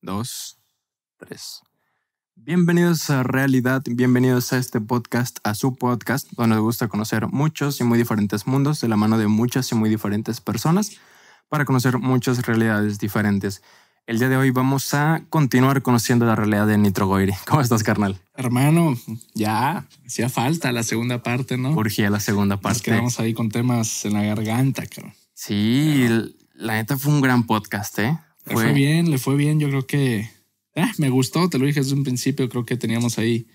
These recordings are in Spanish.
dos, tres. Bienvenidos a Realidad, bienvenidos a este podcast, a su podcast, donde nos gusta conocer muchos y muy diferentes mundos de la mano de muchas y muy diferentes personas para conocer muchas realidades diferentes. El día de hoy vamos a continuar conociendo la realidad de Nitrogoiri. ¿Cómo estás, carnal? Hermano, ya hacía falta la segunda parte, ¿no? Urgía la segunda parte. Nos quedamos ahí con temas en la garganta, creo Sí, la neta fue un gran podcast, ¿eh? Le fue bien, le fue bien. Yo creo que eh, me gustó, te lo dije desde un principio. Creo que teníamos ahí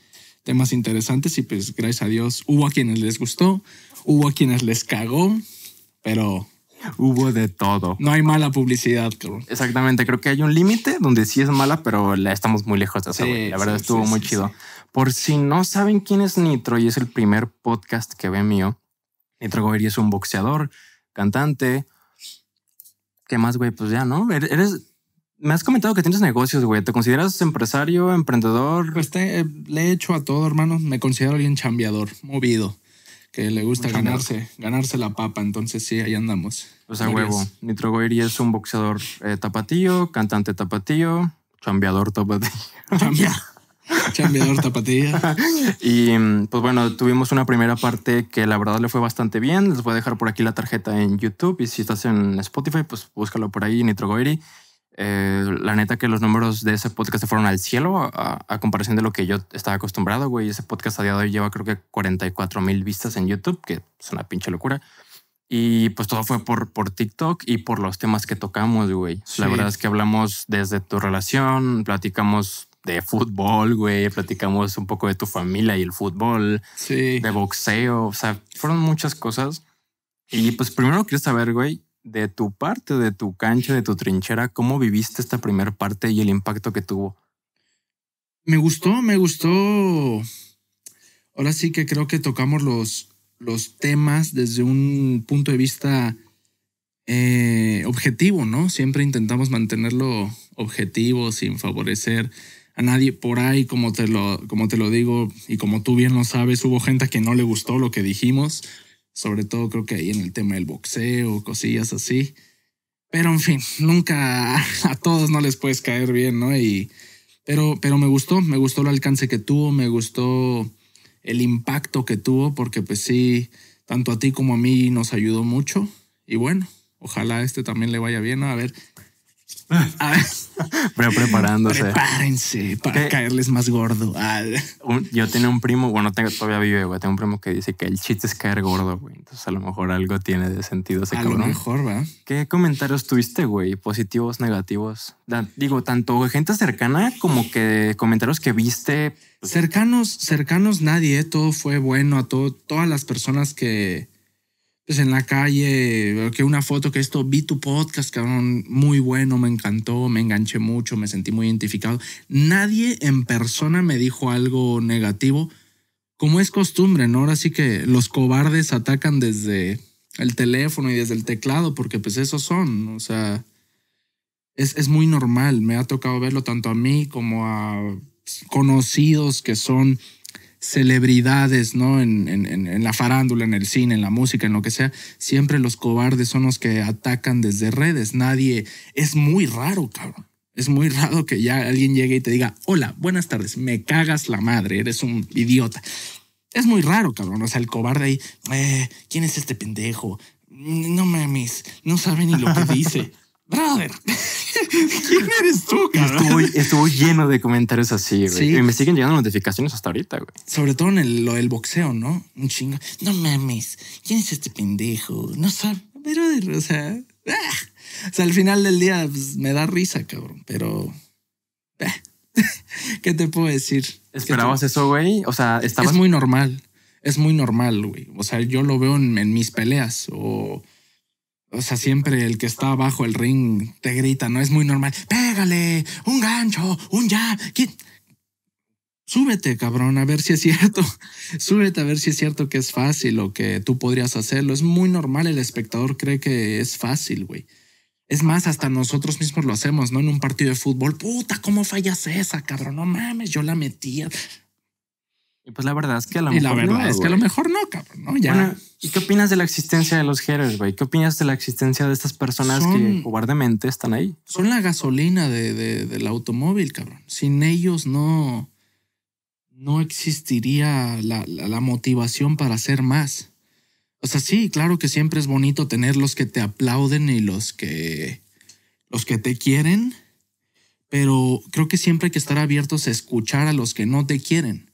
temas interesantes y pues gracias a Dios hubo a quienes les gustó, hubo a quienes les cagó, pero hubo de todo. No hay mala publicidad, Exactamente, creo que hay un límite donde sí es mala, pero la estamos muy lejos de La verdad estuvo muy chido. Por si no saben quién es Nitro y es el primer podcast que ve mío, Nitro Govery es un boxeador, cantante, más güey, pues ya, ¿no? Er-, eres, me has comentado que tienes negocios, güey. ¿Te consideras empresario, emprendedor? Pues te, eh, le he hecho a todo, hermano. Me considero alguien chambeador, movido, que le gusta ganarse, ganarse la papa. Entonces sí, ahí andamos. O sea, huevo. Nitro y es un boxeador tapatillo, eh, tapatío, cantante tapatillo, chambeador tapatillo. Chambeador. tapatía. y mm, pues bueno, tuvimos una primera parte que la verdad le fue bastante bien. Les voy a dejar por aquí la tarjeta en YouTube y si estás en Spotify, pues búscalo por ahí, Nitro Eh, la neta que los números de ese podcast se fueron al cielo a, comparación de lo que yo estaba acostumbrado, güey. Ese podcast a día de hoy lleva creo que 44 mil vistas en YouTube, que es una pinche locura. Y pues todo fue por, por TikTok y por los temas que tocamos, güey. La verdad es que hablamos desde tu relación, platicamos de fútbol, güey, platicamos un poco de tu familia y el fútbol, de boxeo, o sea, fueron muchas cosas. Y pues primero quiero saber, güey, de tu parte, de tu cancha, de tu trinchera, ¿cómo viviste esta primera parte y el impacto que tuvo? Me gustó, me gustó. Ahora sí que creo que tocamos los, los temas desde un punto de vista eh, objetivo, ¿no? Siempre intentamos mantenerlo objetivo sin favorecer a nadie por ahí, como te, lo, como te lo digo y como tú bien lo sabes, hubo gente que no le gustó lo que dijimos, sobre todo creo que ahí en el tema del boxeo, cosillas así. Pero en fin, nunca a todos no les puedes caer bien, ¿no? Y, pero, pero me gustó, me gustó el alcance que tuvo, me gustó el impacto que tuvo, porque pues sí, tanto a ti como a mí nos ayudó mucho. Y bueno, ojalá este también le vaya bien, A ver, Ah. Pero preparándose. Prepárense para caerles más gordo. Ah. yo tenía un primo, bueno, todavía vive, Tengo un primo que dice que el chiste es caer gordo, güey. Entonces a lo mejor algo tiene de sentido ese a lo mejor, va. ¿Qué comentarios tuviste, güey? ¿Positivos, negativos? digo, tanto gente cercana como que comentarios que viste. Pues, cercanos, cercanos nadie. Todo fue bueno. A todas las personas que pues en la calle, que una foto que esto, vi tu podcast, cabrón, muy bueno, me encantó, me enganché mucho, me sentí muy identificado. Nadie en persona me dijo algo negativo, como es costumbre, ¿no? Ahora sí que los cobardes atacan desde el teléfono y desde el teclado, porque pues esos son, o sea, es, es muy normal, me ha tocado verlo tanto a mí como a conocidos que son celebridades, ¿no? En, la farándula, en el cine, en la música, en lo que sea, siempre los cobardes son los que atacan desde redes. Nadie, es muy raro, cabrón. Es muy raro que ya alguien llegue y te diga, hola, buenas tardes, me cagas la madre, eres un idiota. Es muy raro, cabrón. O sea, el cobarde ahí, eh, ¿quién es este pendejo? No mames, no sabe ni lo que dice. ver, ¿Quién eres tú, cabrón? Estuvo, lleno de comentarios así, güey. Y me siguen llegando notificaciones hasta ahorita, güey. Sobre todo en lo del boxeo, ¿no? Un chingo. No mames, ¿quién es este pendejo? No sé, pero, o sea. Ah. O sea, al final del día pues, me da risa, cabrón, pero. Ah. ¿Qué te puedo decir? ¿Esperabas eso, güey? O sea, estabas. Es muy normal. Es muy normal, güey. O sea, yo lo veo en mis peleas o o sea, siempre el que está abajo el ring te grita, no es muy normal. Pégale, un gancho, un ya Súbete, cabrón, a ver si es cierto. Súbete a ver si es cierto que es fácil o que tú podrías hacerlo. Es muy normal, el espectador cree que es fácil, güey. Es más, hasta nosotros mismos lo hacemos, ¿no? En un partido de fútbol, puta, ¿cómo fallas esa, cabrón? No mames, yo la metía. Y pues la verdad es que a lo mejor. la verdad no, es que a lo mejor no, cabrón, ¿y qué opinas de la existencia de los héroes, güey? ¿Qué opinas de la existencia de estas personas que cobardemente están ahí? Son la gasolina del automóvil, cabrón. Sin ellos no. No existiría la, motivación para hacer más. O sea, sí, claro que siempre es bonito tener los que te aplauden y los que. los que te quieren. Pero creo que siempre hay que estar abiertos a escuchar a los que no te quieren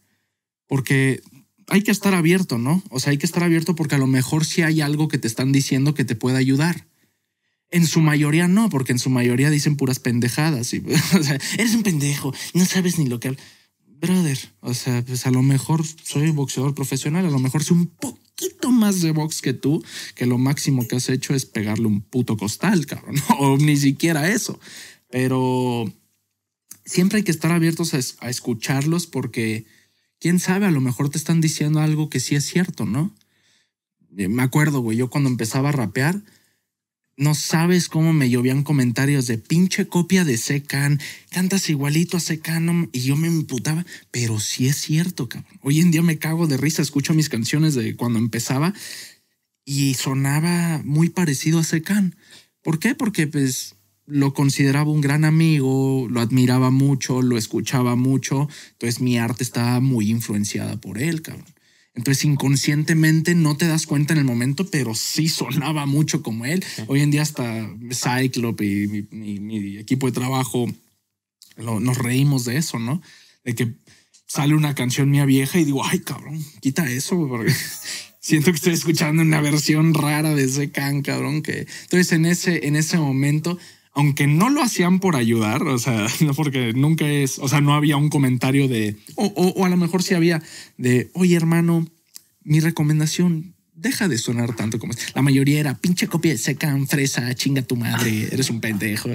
porque hay que estar abierto, ¿no? O sea, hay que estar abierto porque a lo mejor sí hay algo que te están diciendo que te pueda ayudar. En su mayoría no, porque en su mayoría dicen puras pendejadas. Y, o sea, eres un pendejo, no sabes ni lo que... Brother, o sea, pues a lo mejor soy boxeador profesional, a lo mejor soy un poquito más de box que tú, que lo máximo que has hecho es pegarle un puto costal, cabrón, o ni siquiera eso. Pero siempre hay que estar abiertos a escucharlos porque quién sabe, a lo mejor te están diciendo algo que sí es cierto, ¿no? Eh, me acuerdo, güey, yo cuando empezaba a rapear, no sabes cómo me llovían comentarios de pinche copia de Secan, cantas igualito a Secan, y yo me imputaba, pero sí es cierto, cabrón. Hoy en día me cago de risa, escucho mis canciones de cuando empezaba y sonaba muy parecido a Secan. ¿Por qué? Porque pues lo consideraba un gran amigo, lo admiraba mucho, lo escuchaba mucho, entonces mi arte estaba muy influenciada por él, cabrón. Entonces inconscientemente no te das cuenta en el momento, pero sí sonaba mucho como él. Hoy en día hasta Cyclope y mi, equipo de trabajo nos reímos de eso, ¿no? De que sale una canción mía vieja y digo, ay cabrón, quita eso, porque siento que estoy escuchando una versión rara de ese can, cabrón. Que... Entonces en ese, en ese momento aunque no lo hacían por ayudar, o sea, no porque nunca es, o sea, no había un comentario de, o, a lo mejor sí había de, oye hermano, mi recomendación, deja de sonar tanto como La mayoría era pinche copia seca, fresa, chinga tu madre, eres un pendejo.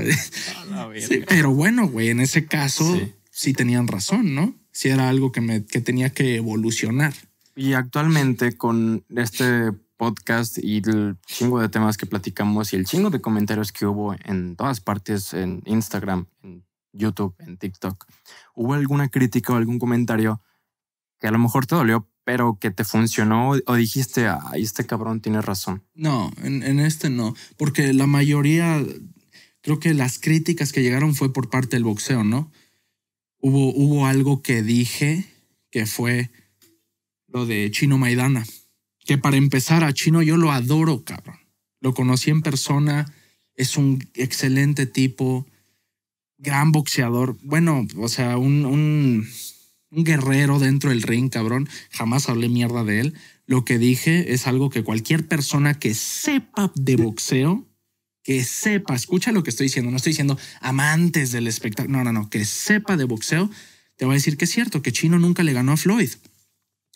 pero bueno, güey, en ese caso sí. tenían razón, ¿no? Sí era algo que, me, que tenía que evolucionar. Y actualmente con este podcast y el chingo de temas que platicamos y el chingo de comentarios que hubo en todas partes, en Instagram, en YouTube, en TikTok, ¿hubo alguna crítica o algún comentario que a lo mejor te dolió, pero que te funcionó o dijiste, ay, este cabrón tiene razón? No, en, en este no, porque la mayoría, creo que las críticas que llegaron fue por parte del boxeo, ¿no? Hubo, hubo algo que dije que fue lo de Chino Maidana que para empezar a Chino yo lo adoro, cabrón. Lo conocí en persona, es un excelente tipo, gran boxeador, bueno, o sea, un, guerrero dentro del ring, cabrón. Jamás hablé mierda de él. Lo que dije es algo que cualquier persona que sepa de boxeo, que sepa, escucha lo que estoy diciendo, no estoy diciendo amantes del espectáculo, no, no, no, que sepa de boxeo, te va a decir que es cierto, que Chino nunca le ganó a Floyd.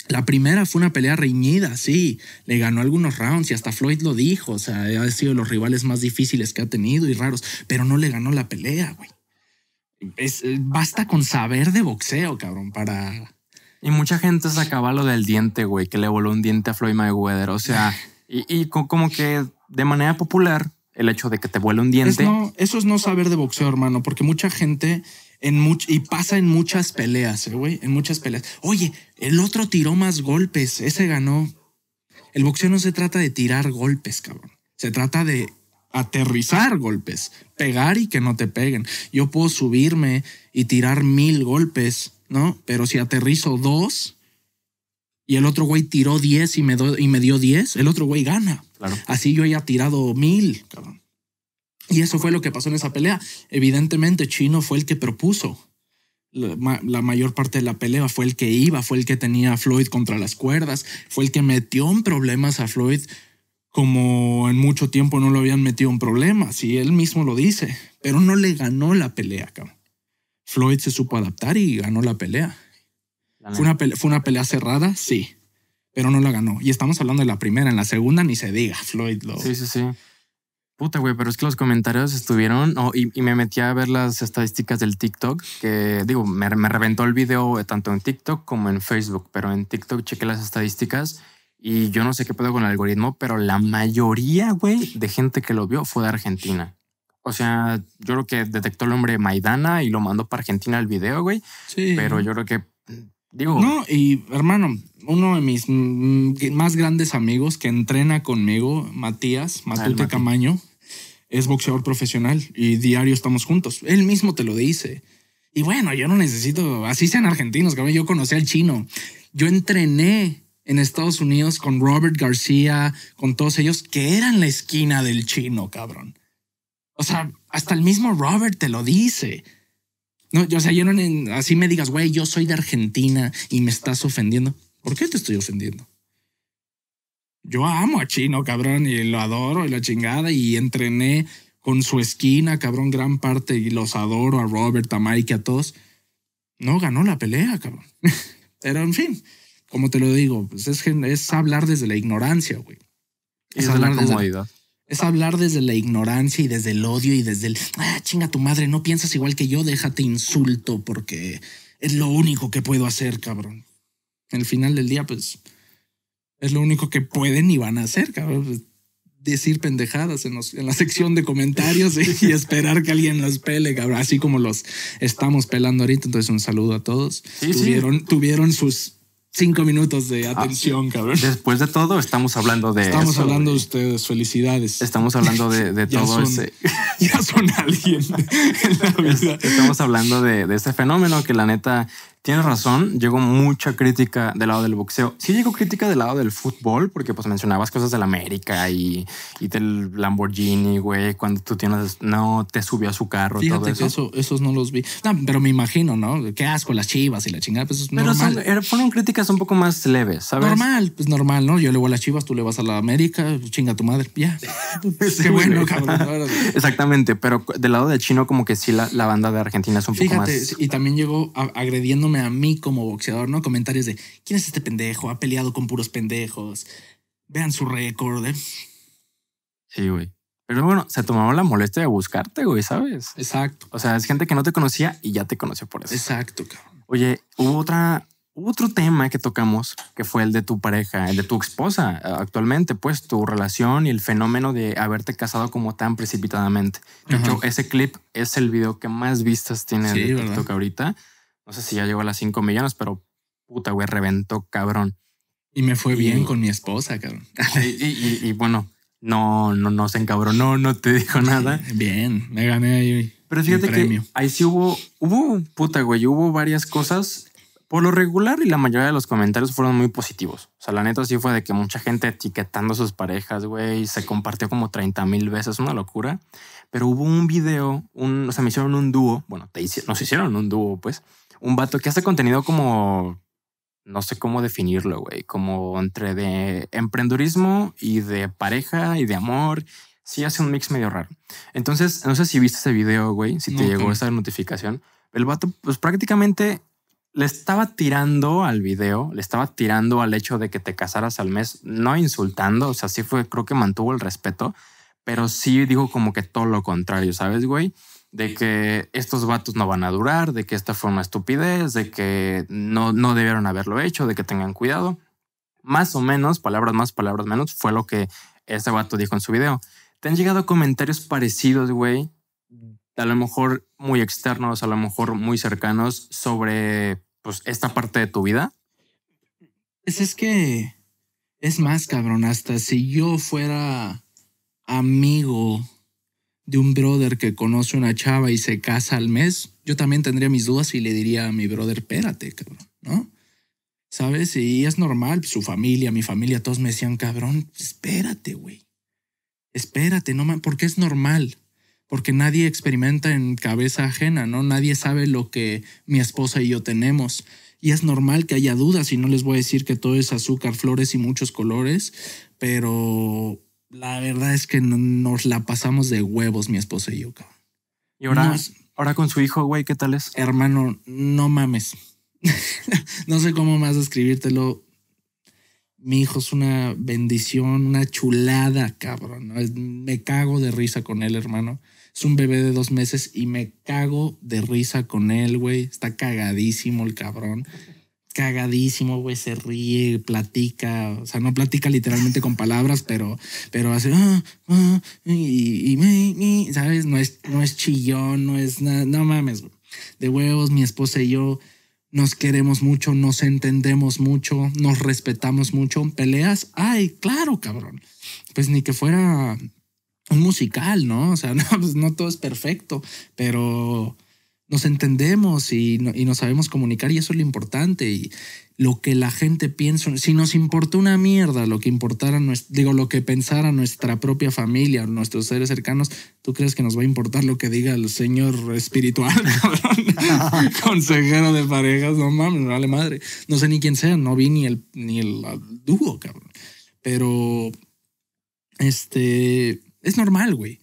La primera fue una pelea reñida, sí. Le ganó algunos rounds y hasta Floyd lo dijo. O sea, ha sido los rivales más difíciles que ha tenido y raros, pero no le ganó la pelea, güey. Eh, basta con saber de boxeo, cabrón, para. Y mucha gente acaba lo del diente, güey, que le voló un diente a Floyd Mayweather. O sea, y, como que de manera popular, el hecho de que te vuele un diente. no, eso es no saber de boxeo, hermano, porque mucha gente y pasa en muchas peleas, eh, güey, en muchas peleas. Oye, el otro tiró más golpes, ese ganó. El boxeo no se trata de tirar golpes, cabrón. Se trata de aterrizar golpes, pegar y que no te peguen. Yo puedo subirme y tirar mil golpes, ¿no? Pero si aterrizo dos y el otro güey tiró diez y me, y me dio diez, el otro güey gana. Claro. Así yo haya tirado mil, cabrón. Y eso fue lo que pasó en esa pelea. Evidentemente, Chino fue el que propuso la, mayor parte de la pelea fue el que iba, fue el que tenía a Floyd contra las cuerdas, fue el que metió en problemas a Floyd como en mucho tiempo no lo habían metido en problemas, y él mismo lo dice, pero no le ganó la pelea, cabrón. Floyd se supo adaptar y ganó la pelea. ¿Fue, una pelea ¿Fue una pelea, cerrada? Sí, pero no la ganó. Y estamos hablando de la primera, en la segunda ni se diga, Floyd lo... Sí, sí, sí. Puta, güey, pero es que los comentarios estuvieron y, me metí a ver las estadísticas del TikTok, que digo, me, reventó el video eh, tanto en TikTok como en Facebook, pero en TikTok chequé las estadísticas y yo no sé qué puedo con el algoritmo, pero la mayoría, güey, de gente que lo vio fue de Argentina. O sea, yo creo que detectó el hombre Maidana y lo mandó para Argentina el video, güey. Sí. Pero yo creo que, digo... No, y hermano, uno de mis más grandes amigos que entrena conmigo, Matías, Matute Camaño es boxeador profesional y diario estamos juntos. Él mismo te lo dice. Y bueno, yo no necesito, así sean argentinos, cabrón. Yo conocí al chino. Yo entrené en Estados Unidos con Robert García, con todos ellos, que eran la esquina del chino, cabrón. O sea, hasta el mismo Robert te lo dice. No, yo, o sea, yo no, así me digas, güey, yo soy de Argentina y me estás ofendiendo. ¿Por qué te estoy ofendiendo? yo amo a Chino, cabrón, y lo adoro y la chingada, y entrené con su esquina, cabrón, gran parte, y los adoro a Robert, a Mike, a todos. No ganó la pelea, cabrón. Pero en fin, como te lo digo, pues es, es hablar desde la ignorancia, güey. Es, hablar de la comodidad. es hablar desde la ignorancia y desde el odio y desde el, ah, chinga tu madre, no piensas igual que yo, déjate insulto porque es lo único que puedo hacer, cabrón. En el final del día, pues, es lo único que pueden y van a hacer, cabrón. Decir pendejadas en, la sección de comentarios y, esperar que alguien las pele, cabrón. Así como los estamos pelando ahorita. Entonces, un saludo a todos. tuvieron, sus cinco minutos de ah, atención, Después de todo, estamos hablando de. Estamos hablando de ustedes, felicidades. Estamos hablando de, todo ese. Ya son alguien en la vida. Estamos hablando de, de, este fenómeno que la neta tienes razón, llegó mucha crítica del lado del boxeo. Sí llegó crítica del lado del fútbol, porque pues mencionabas cosas del América y, del Lamborghini, güey, cuando tú tienes, no te subió a su carro. Fíjate todo eso. que eso, esos no los vi. pero me imagino, ¿no? Qué asco, las chivas y la chingada, pues es normal. Pero eh, fueron críticas un poco más leves, ¿sabes? Normal, pues normal, ¿no? Yo le voy a las chivas, tú le vas a la América, chinga tu madre, ya. Qué bueno, cabrón. Exactamente, pero del lado de Chino como que sí la, banda de Argentina es un poco más... y también llegó agrediendo a mí como boxeador, ¿no? Comentarios de, ¿quién es este pendejo? Ha peleado con puros pendejos. Vean su récord. ¿eh? Sí, güey. Pero bueno, se tomaron la molestia de buscarte, güey, ¿sabes? Exacto. O sea, es gente que no te conocía y ya te conoció por eso. Exacto, cabrón. Oye, hubo otra, otro tema que tocamos que fue el de tu pareja, el de tu esposa eh, actualmente, pues tu relación y el fenómeno de haberte casado como tan precipitadamente. ese clip es el video que más vistas tiene de TikTok ahorita. No sé si ya llegó a las 5 millones, pero puta, güey, reventó cabrón. Y me fue bien con mi esposa, cabrón. Y, bueno, no, no, no se encabronó, no te dijo nada. Bien, me gané ahí. Pero fíjate que ahí sí hubo, hubo, puta, güey, hubo varias cosas. Por lo regular y la mayoría de los comentarios fueron muy positivos. O sea, la neta sí fue de que mucha gente etiquetando sus parejas, güey, se compartió como 30 mil veces, una locura. Pero hubo un video, o sea, me hicieron un dúo, bueno, te hice, nos hicieron un dúo, pues, un vato que hace contenido como, no sé cómo definirlo, güey, como entre de emprendurismo y de pareja y de amor. Sí hace un mix medio raro. Entonces, no sé si viste ese video, güey, si te llegó esa notificación. El vato, pues prácticamente le estaba tirando al video, le estaba tirando al hecho de que te casaras al mes, no insultando, o sea, sí fue, creo que mantuvo el respeto, pero sí dijo como que todo lo contrario, ¿sabes, güey? de que estos vatos no van a durar, de que esta fue una estupidez, de que no, no debieron haberlo hecho, de que tengan cuidado. Más o menos, palabras más, palabras menos, fue lo que este vato dijo en su video. ¿Te han llegado comentarios parecidos, güey? A lo mejor muy externos, a lo mejor muy cercanos sobre pues, esta parte de tu vida. Pues es que es más cabrón, hasta si yo fuera amigo de un brother que conoce una chava y se casa al mes, yo también tendría mis dudas y le diría a mi brother, espérate, cabrón, ¿no? ¿Sabes? Y es normal, su familia, mi familia, todos me decían, cabrón, espérate, güey. Espérate, no porque es normal, porque nadie experimenta en cabeza ajena, ¿no? Nadie sabe lo que mi esposa y yo tenemos. Y es normal que haya dudas y no les voy a decir que todo es azúcar, flores y muchos colores, pero la verdad es que nos la pasamos de huevos mi esposa y yo, cabrón. Y ahora, ahora con su hijo, güey, ¿qué tal es? Hermano, no mames. no sé cómo más describírtelo. Mi hijo es una bendición, una chulada, cabrón. Me cago de risa con él, hermano. Es un bebé de dos meses y me cago de risa con él, güey. Está cagadísimo el cabrón cagadísimo, güey, se ríe, platica, o sea, no platica literalmente con palabras, pero, pero hace, ah, ah, y, y, ¿sabes? No es, no es chillón, no es nada, no mames, de huevos, mi esposa y yo nos queremos mucho, nos entendemos mucho, nos respetamos mucho, peleas, ay, claro, cabrón, pues ni que fuera un musical, ¿no? O sea, no, pues no todo es perfecto, pero nos entendemos y, nos sabemos comunicar y eso es lo importante. Y lo que la gente piensa, si nos importa una mierda lo que importara, digo, lo que pensara nuestra propia familia, nuestros seres cercanos, ¿tú crees que nos va a importar lo que diga el señor espiritual, cabrón? Consejero de parejas, no mames, vale madre. No sé ni quién sea, no vi ni el, ni el dúo, cabrón. Pero, este, es normal, güey.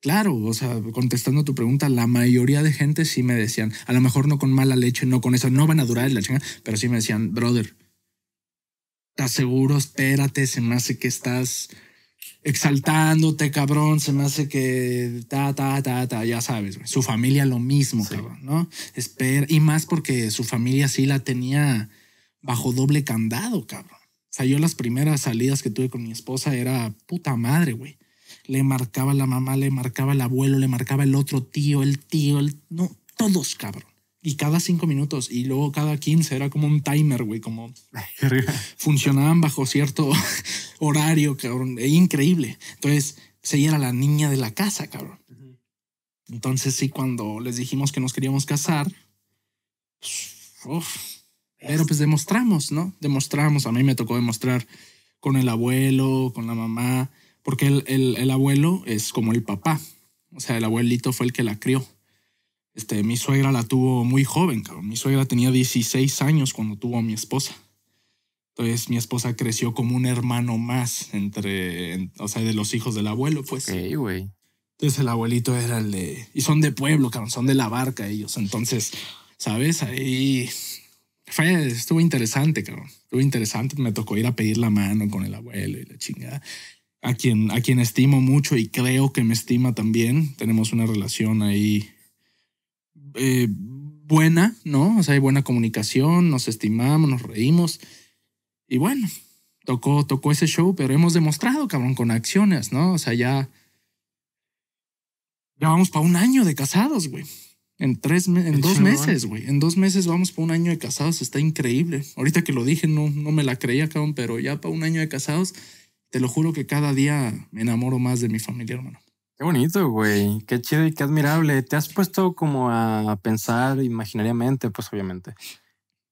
Claro, o sea, contestando tu pregunta, la mayoría de gente sí me decían, a lo mejor no con mala leche, no con eso, no van a durar la leche, pero sí me decían, brother, ¿estás seguro? Espérate, se me hace que estás exaltándote, cabrón, se me hace que ta, ta, ta, ta, ya sabes, su familia lo mismo, cabrón, ¿no? Espera, y más porque su familia sí la tenía bajo doble candado, cabrón. O sea, yo las primeras salidas que tuve con mi esposa era puta madre, güey le marcaba la mamá, le marcaba el abuelo, le marcaba el otro tío, el tío, el... No, todos, cabrón. Y cada cinco minutos y luego cada quince era como un timer, güey, como funcionaban bajo cierto horario, cabrón. E increíble. Entonces, se era la niña de la casa, cabrón. Entonces, sí, cuando les dijimos que nos queríamos casar, pues, pero pues demostramos, ¿no? Demostramos. A mí me tocó demostrar con el abuelo, con la mamá porque el, abuelo es como el papá. O sea, el abuelito fue el que la crió. Este, mi suegra la tuvo muy joven, cabrón. Mi suegra tenía 16 años cuando tuvo a mi esposa. Entonces mi esposa creció como un hermano más entre, o sea, de los hijos del abuelo, pues. Sí, güey. Entonces el abuelito era el de... Y son de pueblo, cabrón, son de la barca ellos. Entonces, ¿sabes? Ahí fue, estuvo interesante, cabrón. Estuvo interesante. Me tocó ir a pedir la mano con el abuelo y la chingada a quien, a quien estimo mucho y creo que me estima también. Tenemos una relación ahí eh, buena, ¿no? O sea, hay buena comunicación, nos estimamos, nos reímos. Y bueno, tocó, tocó ese show, pero hemos demostrado, cabrón, con acciones, ¿no? O sea, ya. Ya vamos para un año de casados, güey. En tres, en dos meses, güey. En dos meses vamos para un año de casados. Está increíble. Ahorita que lo dije, no, no me la creía, cabrón, pero ya para un año de casados te lo juro que cada día me enamoro más de mi familia, hermano. Qué bonito, güey. Qué chido y qué admirable. Te has puesto como a pensar imaginariamente, pues obviamente.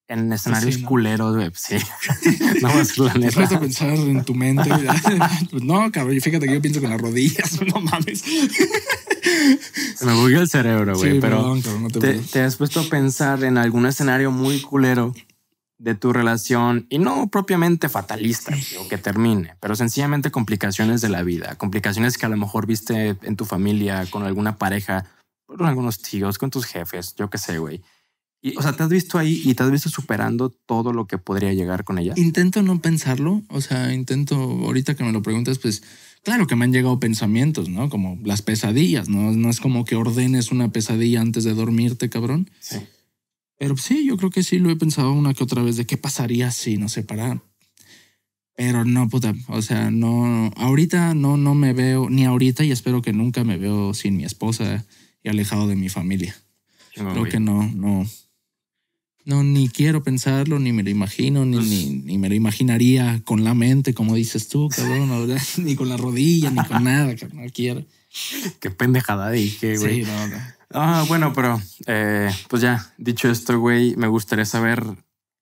En escenarios culeros, güey. Sí. no más la neta. Te a pensar en tu mente. Pues, no, cabrón. Fíjate que yo pienso con las rodillas. No mames. Se me bugue el cerebro, güey. pero perdón, te, te has puesto a pensar en algún escenario muy culero de tu relación y no propiamente fatalista o que termine, pero sencillamente complicaciones de la vida, complicaciones que a lo mejor viste en tu familia, con alguna pareja, con algunos tíos, con tus jefes, yo qué sé, güey. Y, o sea, te has visto ahí y te has visto superando todo lo que podría llegar con ella. Intento no pensarlo, o sea, intento, ahorita que me lo preguntas, pues claro que me han llegado pensamientos, ¿no? Como las pesadillas, ¿no? No es como que ordenes una pesadilla antes de dormirte, cabrón. Sí pero sí, yo creo que sí lo he pensado una que otra vez de qué pasaría si nos separan. Pero no, puta, o sea, no, ahorita no, no me veo, ni ahorita y espero que nunca me veo sin mi esposa y alejado de mi familia. creo que no, no, no, ni quiero pensarlo, ni me lo imagino, ni, pues ni, me lo imaginaría con la mente, como dices tú, cabrón, ni con la rodilla, ni con nada, que no quiero. Qué pendejada dije, güey. Sí, no, no. Ah, bueno, pero eh, pues ya, dicho esto, güey, me gustaría saber,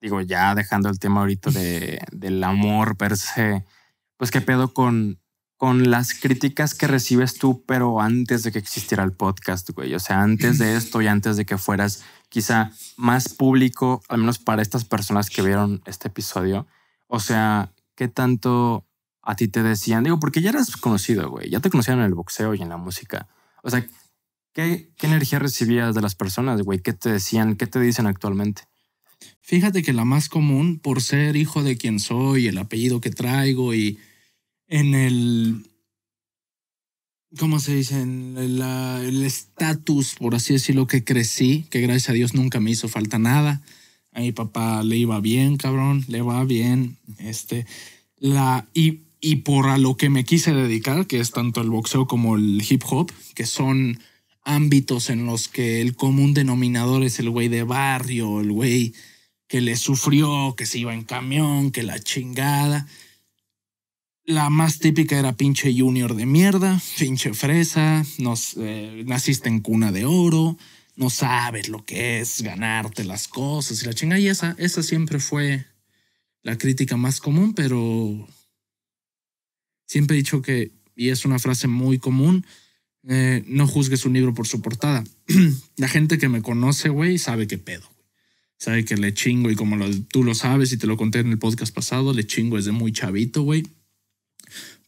digo, ya dejando el tema ahorita de, del amor per se, pues qué pedo con, con las críticas que recibes tú, pero antes de que existiera el podcast, güey. O sea, antes de esto y antes de que fueras quizá más público, al menos para estas personas que vieron este episodio. O sea, ¿qué tanto a ti te decían? Digo, porque ya eras conocido, güey. Ya te conocían en el boxeo y en la música. O sea, ¿Qué, energía recibías de las personas, güey? ¿Qué te decían? ¿Qué te dicen actualmente? Fíjate que la más común, por ser hijo de quien soy, el apellido que traigo y en el... ¿Cómo se dice? En el estatus, por así decirlo, que crecí, que gracias a Dios nunca me hizo falta nada. A mi papá le iba bien, cabrón, le va bien. Este, la, y, y por a lo que me quise dedicar, que es tanto el boxeo como el hip hop, que son ámbitos en los que el común denominador es el güey de barrio, el güey que le sufrió, que se iba en camión, que la chingada. La más típica era pinche junior de mierda, pinche fresa, nos, eh, naciste en cuna de oro, no sabes lo que es ganarte las cosas y la chingada Y esa, esa siempre fue la crítica más común, pero siempre he dicho que, y es una frase muy común, eh, no juzgues un libro por su portada. la gente que me conoce, güey, sabe qué pedo. Sabe que le chingo y como tú lo sabes y te lo conté en el podcast pasado, le chingo de muy chavito, güey.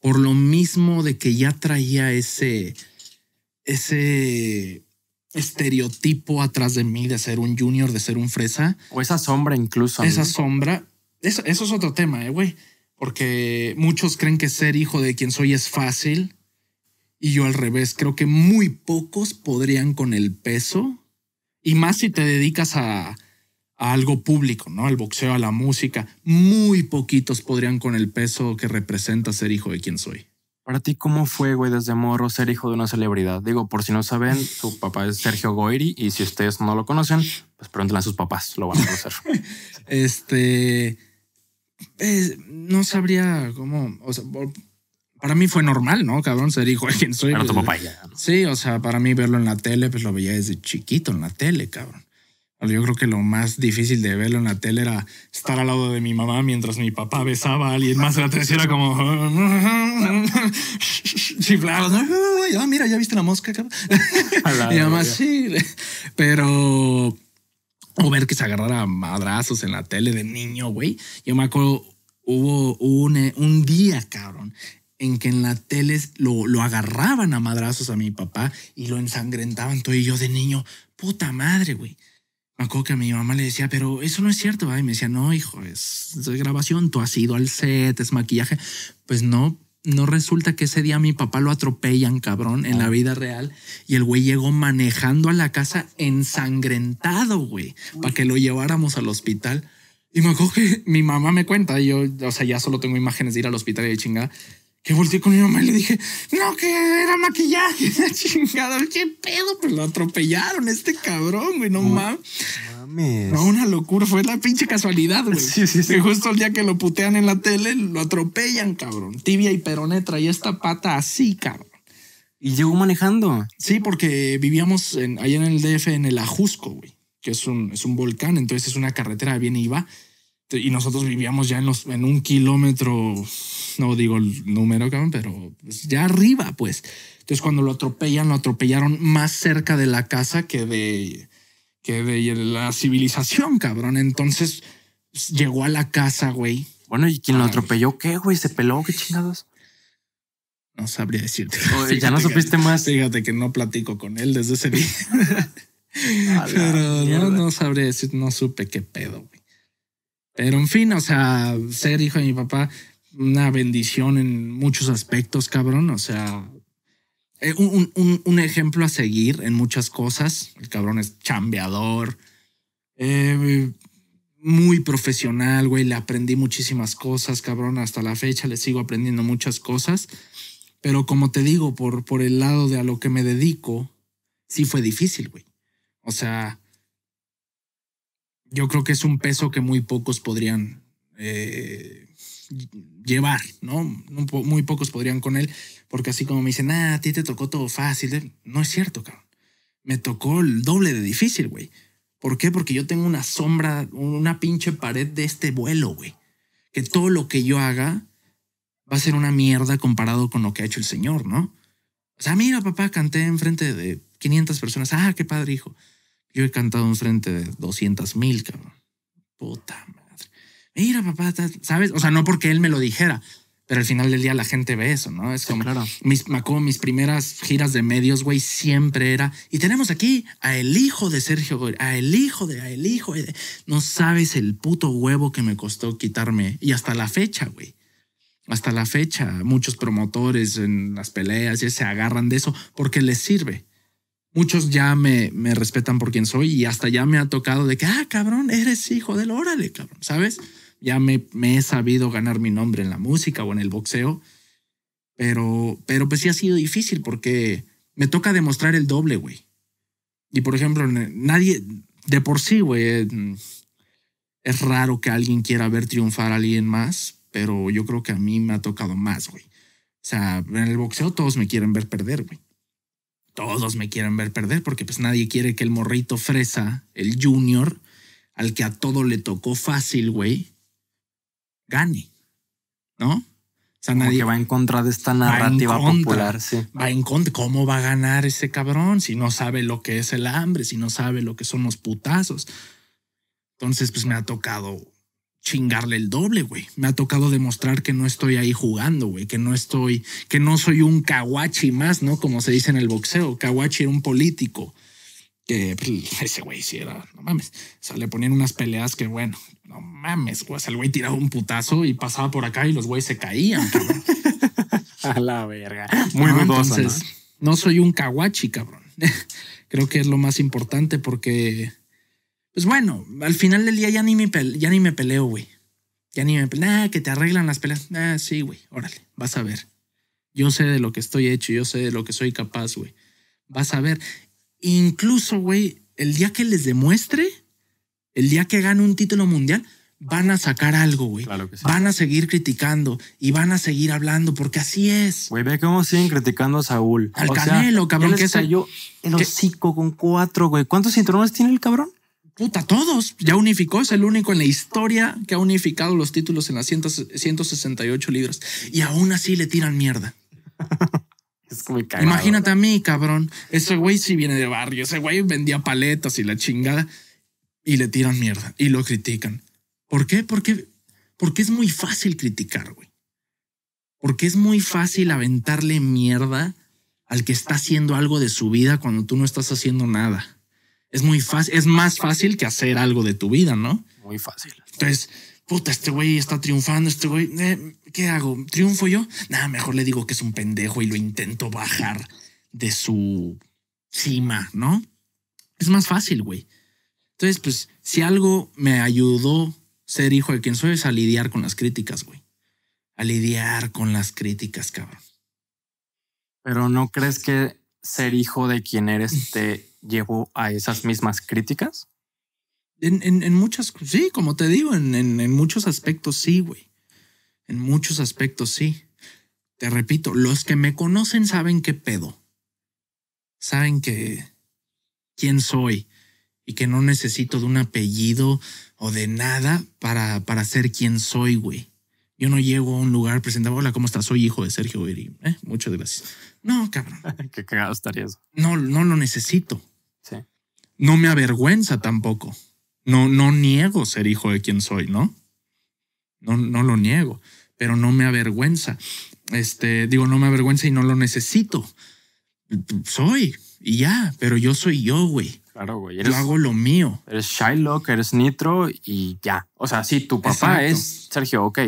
Por lo mismo de que ya traía ese, ese estereotipo atrás de mí de ser un junior, de ser un fresa. O esa sombra incluso. Esa sombra. Eso, es otro tema, eh, güey. Porque muchos creen que ser hijo de quien soy es fácil y yo al revés, creo que muy pocos podrían con el peso, y más si te dedicas a, algo público, ¿no? Al boxeo, a la música, muy poquitos podrían con el peso que representa ser hijo de quien soy. Para ti, ¿cómo fue, güey, desde morro ser hijo de una celebridad? Digo, por si no saben, su papá es Sergio Goiri y si ustedes no lo conocen, pues pregúntenle a sus papás, lo van a conocer. este, eh, no sabría cómo, o sea, para mí fue normal, ¿no? Cabrón, se dijo, ¿quién soy? Pero tu pues, papá ya. Sí, o sea, para mí verlo en la tele, pues lo veía desde chiquito en la tele, cabrón. Yo creo que lo más difícil de verlo en la tele era estar al lado de mi mamá mientras mi papá besaba a alguien más. La tercera era como chiflado. Ah, mira, ya viste la mosca, cabrón. y además, sí. Pero o ver que se agarrara a madrazos en la tele de niño, güey. Yo me acuerdo, hubo un, eh, un día, cabrón, en que en la tele lo, lo agarraban a madrazos a mi papá y lo ensangrentaban todo. Y yo de niño, puta madre, güey. Me acuerdo que a mi mamá le decía, pero eso no es cierto. ¿verdad? Y me decía, no, hijo, es, es, grabación, tú has ido al set, es maquillaje. Pues no, no resulta que ese día mi papá lo atropellan, cabrón, en la ah. vida real. Y el güey llegó manejando a la casa ensangrentado, güey, para que lo lleváramos al hospital. Y me acuerdo que mi mamá me cuenta, y yo, o sea, ya solo tengo imágenes de ir al hospital y de chingada que volteé con mi mamá y le dije, no, que era maquillaje, chingado chingada, qué pedo, pues lo atropellaron este cabrón, güey, no mames. No, una locura, fue la pinche casualidad, güey. Sí, sí, Que justo el día que lo putean en la tele, lo atropellan, cabrón. Tibia y peronetra y esta pata así, cabrón. ¿Y llegó manejando? Sí, porque vivíamos en, allá en el DF, en el Ajusco, güey, que es un, es un volcán, entonces es una carretera, viene y va. Este, y nosotros vivíamos ya en, los, en un kilómetro, no digo el número, cabrón, pero pues, ya arriba, pues. Entonces cuando lo atropellan, lo atropellaron más cerca de la casa que de, que de la civilización, cabrón. Entonces pues, llegó a la casa, güey. Bueno, ¿y quién lo ah, atropelló? ¿Qué, güey? ¿Se peló? ¿Qué chingados? No sabría decirte. ya no supiste más. Fíjate que no platico con él desde ese día. Pero no, no sabría decir, no supe qué pedo, pero en fin, o sea, ser hijo de mi papá, una bendición en muchos aspectos, cabrón. O sea, eh, un, un, ejemplo a seguir en muchas cosas. El cabrón es chambeador, eh, muy profesional, güey. Le aprendí muchísimas cosas, cabrón. Hasta la fecha le sigo aprendiendo muchas cosas. Pero como te digo, por, por el lado de a lo que me dedico, sí fue difícil, güey. O sea, yo creo que es un peso que muy pocos podrían eh, llevar, ¿no? Muy pocos podrían con él, porque así como me dicen, ah, a ti te tocó todo fácil, no es cierto, cabrón. Me tocó el doble de difícil, güey. ¿Por qué? Porque yo tengo una sombra, una pinche pared de este vuelo, güey. Que todo lo que yo haga va a ser una mierda comparado con lo que ha hecho el Señor, ¿no? O sea, mira, papá, canté enfrente de 500 personas. Ah, qué padre, hijo. Yo he cantado un frente de 200 mil, cabrón. Puta madre. Mira, papá, ¿sabes? O sea, no porque él me lo dijera, pero al final del día la gente ve eso, ¿no? Es como, claro. mis, me mis primeras giras de medios, güey, siempre era, y tenemos aquí a el hijo de Sergio, a el hijo de, a el hijo no sabes el puto huevo que me costó quitarme, y hasta la fecha, güey. Hasta la fecha, muchos promotores en las peleas ya se agarran de eso porque les sirve muchos ya me, me respetan por quien soy y hasta ya me ha tocado de que, ah, cabrón, eres hijo del órale, cabrón, ¿sabes? Ya me, he sabido ganar mi nombre en la música o en el boxeo, pero, pero pues sí ha sido difícil porque me toca demostrar el doble, güey. Y por ejemplo, nadie, de por sí, güey, mm, es raro que alguien quiera ver triunfar a alguien más, pero yo creo que a mí me ha tocado más, güey. O sea, en el boxeo todos me quieren ver perder, güey todos me quieren ver perder porque pues nadie quiere que el morrito fresa, el junior, al que a todo le tocó fácil, güey, gane, ¿no? O sea, nadie va en contra de esta narrativa popular, sí. Va en contra. ¿Cómo va a ganar ese cabrón si no sabe lo que es el hambre, si no sabe lo que son los putazos? Entonces, pues me ha tocado chingarle el doble, güey. Me ha tocado demostrar que no estoy ahí jugando, güey, que no estoy, que no soy un kawachi más, ¿no? Como se dice en el boxeo. Kawachi era un político que pues, ese güey sí era, no mames. O sea, le ponían unas peleas que, bueno, no mames, güey. O sea, el güey tiraba un putazo y pasaba por acá y los güeyes se caían, A la verga. Muy no, entonces, ¿no? no soy un kawachi, cabrón. Creo que es lo más importante porque pues bueno, al final del día ya ni me, ya ni me peleo, güey. Ya ni me peleo. Ah, que te arreglan las peleas. Ah, sí, güey. Órale, vas a ver. Yo sé de lo que estoy hecho, yo sé de lo que soy capaz, güey. Vas a ver. Incluso, güey, el día que les demuestre, el día que gane un título mundial, van a sacar algo, güey. Claro sí. Van a seguir criticando y van a seguir hablando porque así es. Güey, ve cómo siguen criticando a Saúl. Al Canelo, sea, cabrón. que cayó el hocico con cuatro, güey. ¿Cuántos cinturones tiene el cabrón? puta, todos. Ya unificó, es el único en la historia que ha unificado los títulos en las 168 libras. Y aún así le tiran mierda. es Imagínate a mí, cabrón. Ese güey sí viene de barrio. Ese güey vendía paletas y la chingada. Y le tiran mierda y lo critican. ¿Por qué? Porque, porque es muy fácil criticar, güey. Porque es muy fácil aventarle mierda al que está haciendo algo de su vida cuando tú no estás haciendo nada es muy fácil, es más fácil que hacer algo de tu vida, ¿no? Muy fácil. Entonces, puta, este güey está triunfando, este güey, eh, ¿qué hago? ¿Triunfo yo? Nada, mejor le digo que es un pendejo y lo intento bajar de su cima, ¿no? Es más fácil, güey. Entonces, pues, si algo me ayudó ser hijo de quien soy es a lidiar con las críticas, güey. A lidiar con las críticas, cabrón. Pero no crees que ser hijo de quien eres te llevó a esas mismas críticas? En, muchas, sí, como te digo, en, muchos aspectos sí, güey. En muchos aspectos sí. Te repito, los que me conocen saben qué pedo. Saben que quién soy y que no necesito de un apellido o de nada para, para ser quien soy, güey. Yo no llego a un lugar presentaba, hola, ¿cómo estás? Soy hijo de Sergio Eri. ¿eh? Muchas gracias. No, cabrón. Qué cagado estaría eso. No, no lo necesito. Sí. No me avergüenza tampoco. No, no niego ser hijo de quien soy, ¿no? No, no lo niego, pero no me avergüenza. Este, digo, no me avergüenza y no lo necesito. Soy y ya, pero yo soy yo, güey. Claro, güey. yo hago lo mío. Eres Shylock, eres Nitro y ya. O sea, sí, tu papá es Sergio, ok,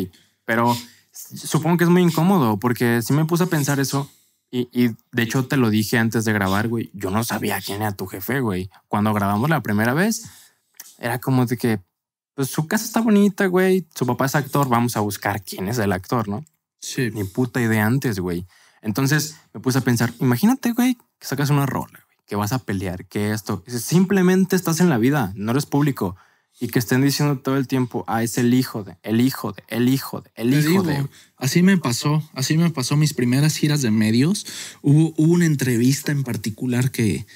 pero supongo que es muy incómodo porque si me puse a pensar eso y, de hecho te lo dije antes de grabar, güey. Yo no sabía quién era tu jefe, güey. Cuando grabamos la primera vez, era como de que, pues, su casa está bonita, güey. Su papá es actor, vamos a buscar quién es el actor, ¿no? Sí. Ni puta idea antes, güey. Entonces me puse a pensar, imagínate, güey, que sacas una rol que vas a pelear, que esto. Simplemente estás en la vida, no eres público y que estén diciendo todo el tiempo, ah, es el hijo de, el hijo de, el hijo de, el hijo de. Así me pasó, así me pasó mis primeras giras de medios. Hubo, una entrevista en particular que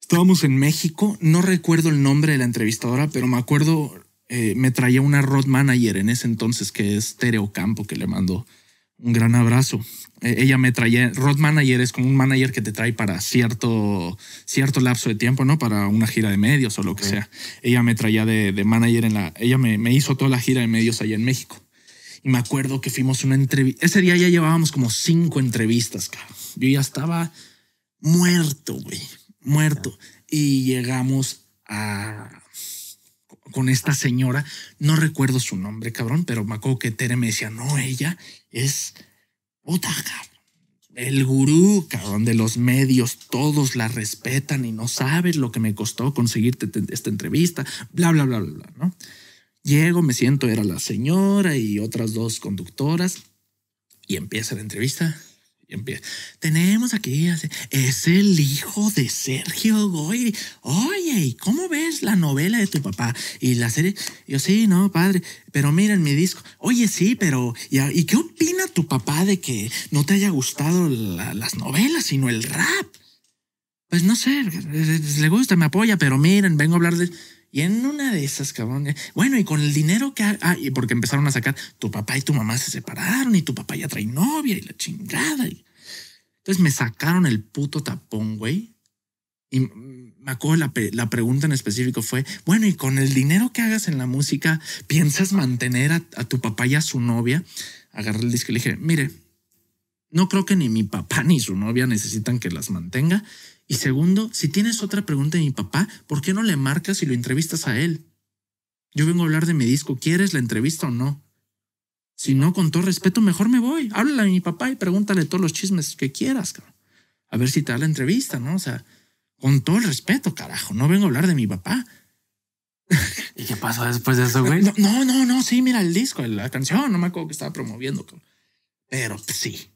estábamos en México, no recuerdo el nombre de la entrevistadora, pero me acuerdo, eh, me traía una road manager en ese entonces que es Tereo Campo, que le mandó un gran abrazo. E-, ella me traía, Rod manager es como un manager que te trae para cierto, cierto lapso de tiempo, ¿no? Para una gira de medios o lo que sea. Ella me traía de, manager en la, ella me, hizo toda la gira de medios allá en México. Y me acuerdo que fuimos una entrevista, ese día ya llevábamos como cinco entrevistas, cabrón. Yo ya estaba muerto, güey, muerto. Y llegamos a, con esta señora, no recuerdo su nombre, cabrón, pero me acuerdo que Tere me decía, no, ella es Puta, El gurú, Donde los medios, todos la respetan y no sabes lo que me costó conseguirte esta entrevista, bla, bla, bla, bla, bla, ¿no? Llego, me siento, era la señora y otras dos conductoras y empieza la entrevista. Y empieza. Tenemos aquí, es el hijo de Sergio Goy. Oye, ¿y cómo ves la novela de tu papá? Y la serie. Yo, sí, no, padre. Pero miren mi disco. Oye, sí, pero. ¿Y, qué opina tu papá de que no te haya gustado las novelas, sino el rap? Pues no sé, le gusta, me apoya, pero miren, vengo a hablar de. Y en una de esas, cabrón, eh, bueno, y con el dinero que... Ah, porque empezaron a sacar, tu papá y tu mamá se separaron y tu papá ya trae novia y la chingada. Y... Entonces me sacaron el puto tapón, güey. Y me acuerdo la, pregunta en específico fue, bueno, y con el dinero que hagas en la música, ¿piensas mantener a, a tu papá y a su novia? Agarré el disco y le dije, mire, no creo que ni mi papá ni su novia necesitan que las mantenga y segundo, si tienes otra pregunta de mi papá, ¿por qué no le marcas y lo entrevistas a él? Yo vengo a hablar de mi disco, ¿quieres la entrevista o no? Si no, con todo respeto, mejor me voy. Háblale a mi papá y pregúntale todos los chismes que quieras, cabrón. A ver si te da la entrevista, ¿no? O sea, con todo el respeto, carajo, no vengo a hablar de mi papá. ¿Y qué pasó después de eso, güey? No, no, no, sí, mira el disco, la canción, no me acuerdo que estaba promoviendo, Pero pues, sí,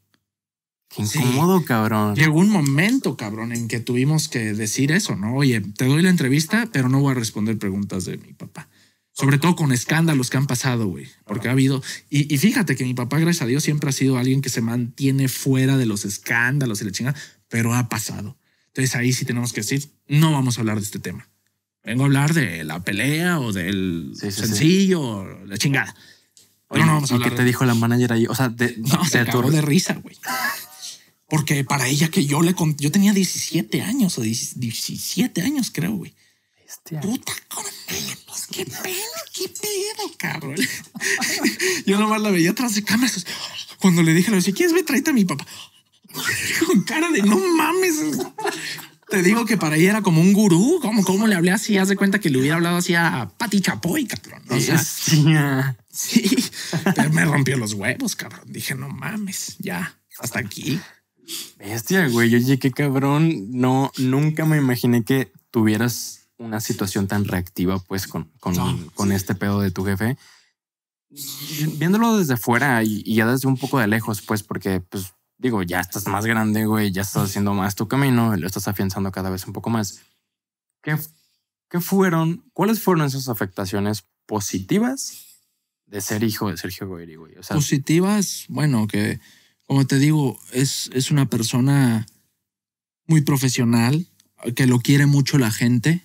Qué incómodo, cabrón. Llegó un momento, cabrón, en que tuvimos que decir eso, ¿no? Oye, te doy la entrevista, pero no voy a responder preguntas de mi papá. Sobre todo con escándalos que han pasado, güey. Porque ha habido. Y, fíjate que mi papá, gracias a Dios, siempre ha sido alguien que se mantiene fuera de los escándalos y la chingada, pero ha pasado. Entonces ahí sí tenemos que decir, no vamos a hablar de este tema. Vengo a hablar de la pelea o del sencillo, la chingada. Oye, no, vamos a ¿Y qué te dijo la manager ahí? O sea, de, se, de risa, güey. Porque para ella que yo le conté, yo tenía 17 años o 17 años, creo, güey. Puta con qué pedo, qué pedo, cabrón. yo nomás la veía atrás de cámaras. Cuando le dije, le dije, ¿quieres ver? traita a mi papá. con cara de no mames. Te digo que para ella era como un gurú. ¿Cómo, cómo le hablé así? Haz de cuenta que le hubiera hablado así a Pati Chapoy, cabrón. O sea, sí, sí. Pero me rompió los huevos, cabrón. Dije, no mames, ya, hasta aquí. Bestia, güey. Oye, qué cabrón. No, nunca me imaginé que tuvieras una situación tan reactiva, pues, con, con, con este pedo de tu jefe. Viéndolo desde fuera y, ya desde un poco de lejos, pues, porque, pues, digo, ya estás más grande, güey, ya estás haciendo más tu camino, lo estás afianzando cada vez un poco más. ¿Qué, qué fueron, cuáles fueron esas afectaciones positivas de ser hijo de Sergio Goyri, güey? O sea, positivas, bueno, que como te digo, es, es una persona muy profesional, que lo quiere mucho la gente.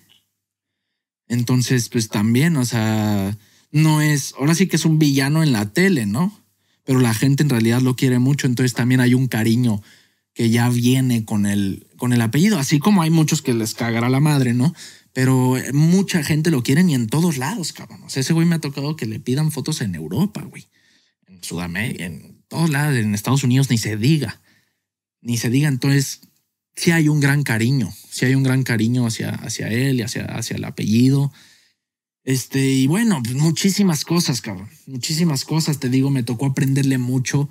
Entonces, pues también, o sea, no es, ahora sí que es un villano en la tele, ¿no? Pero la gente en realidad lo quiere mucho, entonces también hay un cariño que ya viene con el, con el apellido, así como hay muchos que les cagará la madre, ¿no? Pero eh, mucha gente lo quiere y en todos lados, cabrón. O sea, ese güey me ha tocado que le pidan fotos en Europa, güey. En Sudamérica, en todos lados, en Estados Unidos ni se diga, ni se diga. Entonces, sí hay un gran cariño, sí hay un gran cariño hacia, hacia él y hacia, hacia el apellido. Este, y bueno, pues, muchísimas cosas, cabrón. Muchísimas cosas, te digo, me tocó aprenderle mucho.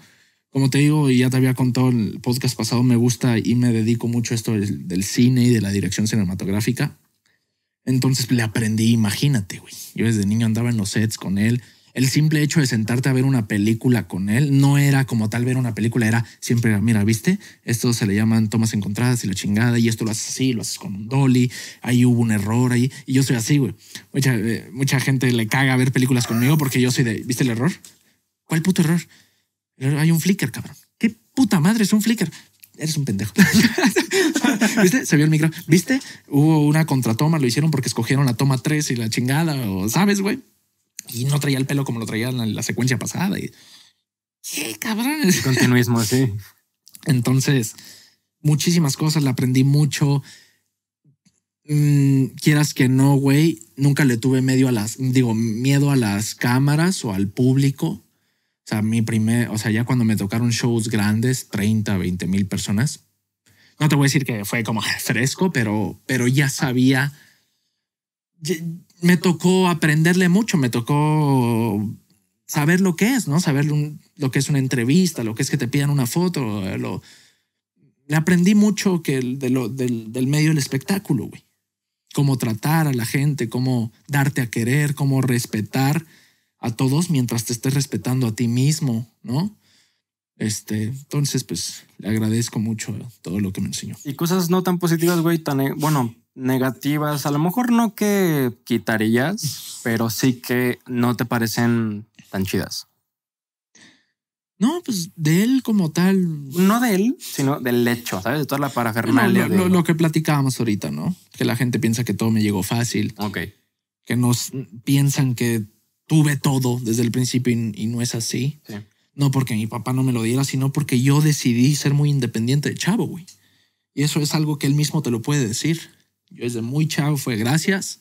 Como te digo, y ya te había contado el podcast pasado, me gusta y me dedico mucho a esto del, del cine y de la dirección cinematográfica. Entonces le aprendí, imagínate, güey. Yo desde niño andaba en los sets con él el simple hecho de sentarte a ver una película con él no era como tal ver una película, era siempre, mira, viste, esto se le llaman tomas encontradas y la chingada, y esto lo haces así, lo haces con un dolly, ahí hubo un error, ahí, y yo soy así, güey. Mucha, eh, mucha gente le caga ver películas conmigo porque yo soy de, ¿viste el error? ¿Cuál puto error? Hay un flicker, cabrón. ¿Qué puta madre es un flicker? Eres un pendejo. ¿Viste? Se vio el micro. ¿Viste? Hubo una contratoma, lo hicieron porque escogieron la toma 3 y la chingada, o sabes, güey y no traía el pelo como lo traía en la, secuencia pasada. Y qué cabrón. El continuismo, sí. Entonces, muchísimas cosas, la aprendí mucho. Mm, quieras que no, güey, nunca le tuve medio a las, digo, miedo a las cámaras o al público. O sea, mi primer, o sea, ya cuando me tocaron shows grandes, 30, 20 mil personas, no te voy a decir que fue como fresco, pero, pero ya sabía, me tocó aprenderle mucho, me tocó saber lo que es, ¿no? Saber lo que es una entrevista, lo que es que te pidan una foto, lo... Le aprendí mucho que de del, del medio del espectáculo, güey. Cómo tratar a la gente, cómo darte a querer, cómo respetar a todos mientras te estés respetando a ti mismo, ¿no? Este, entonces, pues, le agradezco mucho todo lo que me enseñó. Y cosas no tan positivas, güey, tan, eh, bueno, negativas, a lo mejor no que quitarías, pero sí que no te parecen tan chidas. No, pues de él como tal. No de él, sino del hecho, ¿sabes? De toda la parafernalia. lo, que platicábamos ahorita, ¿no? Que la gente piensa que todo me llegó fácil. Ok. Que nos piensan que tuve todo desde el principio y, no es así. No porque mi papá no me lo diera, sino porque yo decidí ser muy independiente de chavo, güey. Y eso es algo que él mismo te lo puede decir. Yo desde muy chavo fue gracias,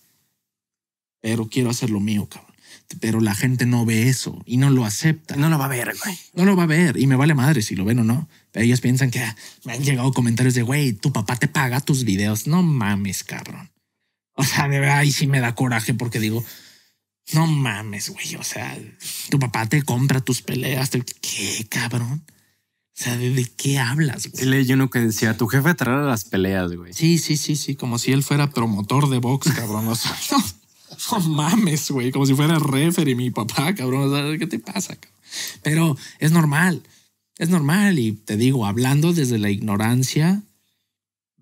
pero quiero hacer lo mío, cabrón. Pero la gente no ve eso y no lo acepta. No lo va a ver, güey. No lo va a ver y me vale madre si lo ven o no. ellos piensan que ah, me han llegado comentarios de, güey, tu papá te paga tus videos. No mames, cabrón. O sea, de verdad, ahí sí me da coraje porque digo, no mames, güey. O sea, tu papá te compra tus peleas. ¿Qué, cabrón? O sea, de qué hablas, güey. Sí, leí uno que decía, tu jefe traerá las peleas, güey. Sí, sí, sí, sí, como si él fuera promotor de box, cabrón. no, mames, güey, como si fuera y mi papá, cabrón. ¿Qué te pasa, cabrón? Pero es normal, es normal. Y te digo, hablando desde la ignorancia,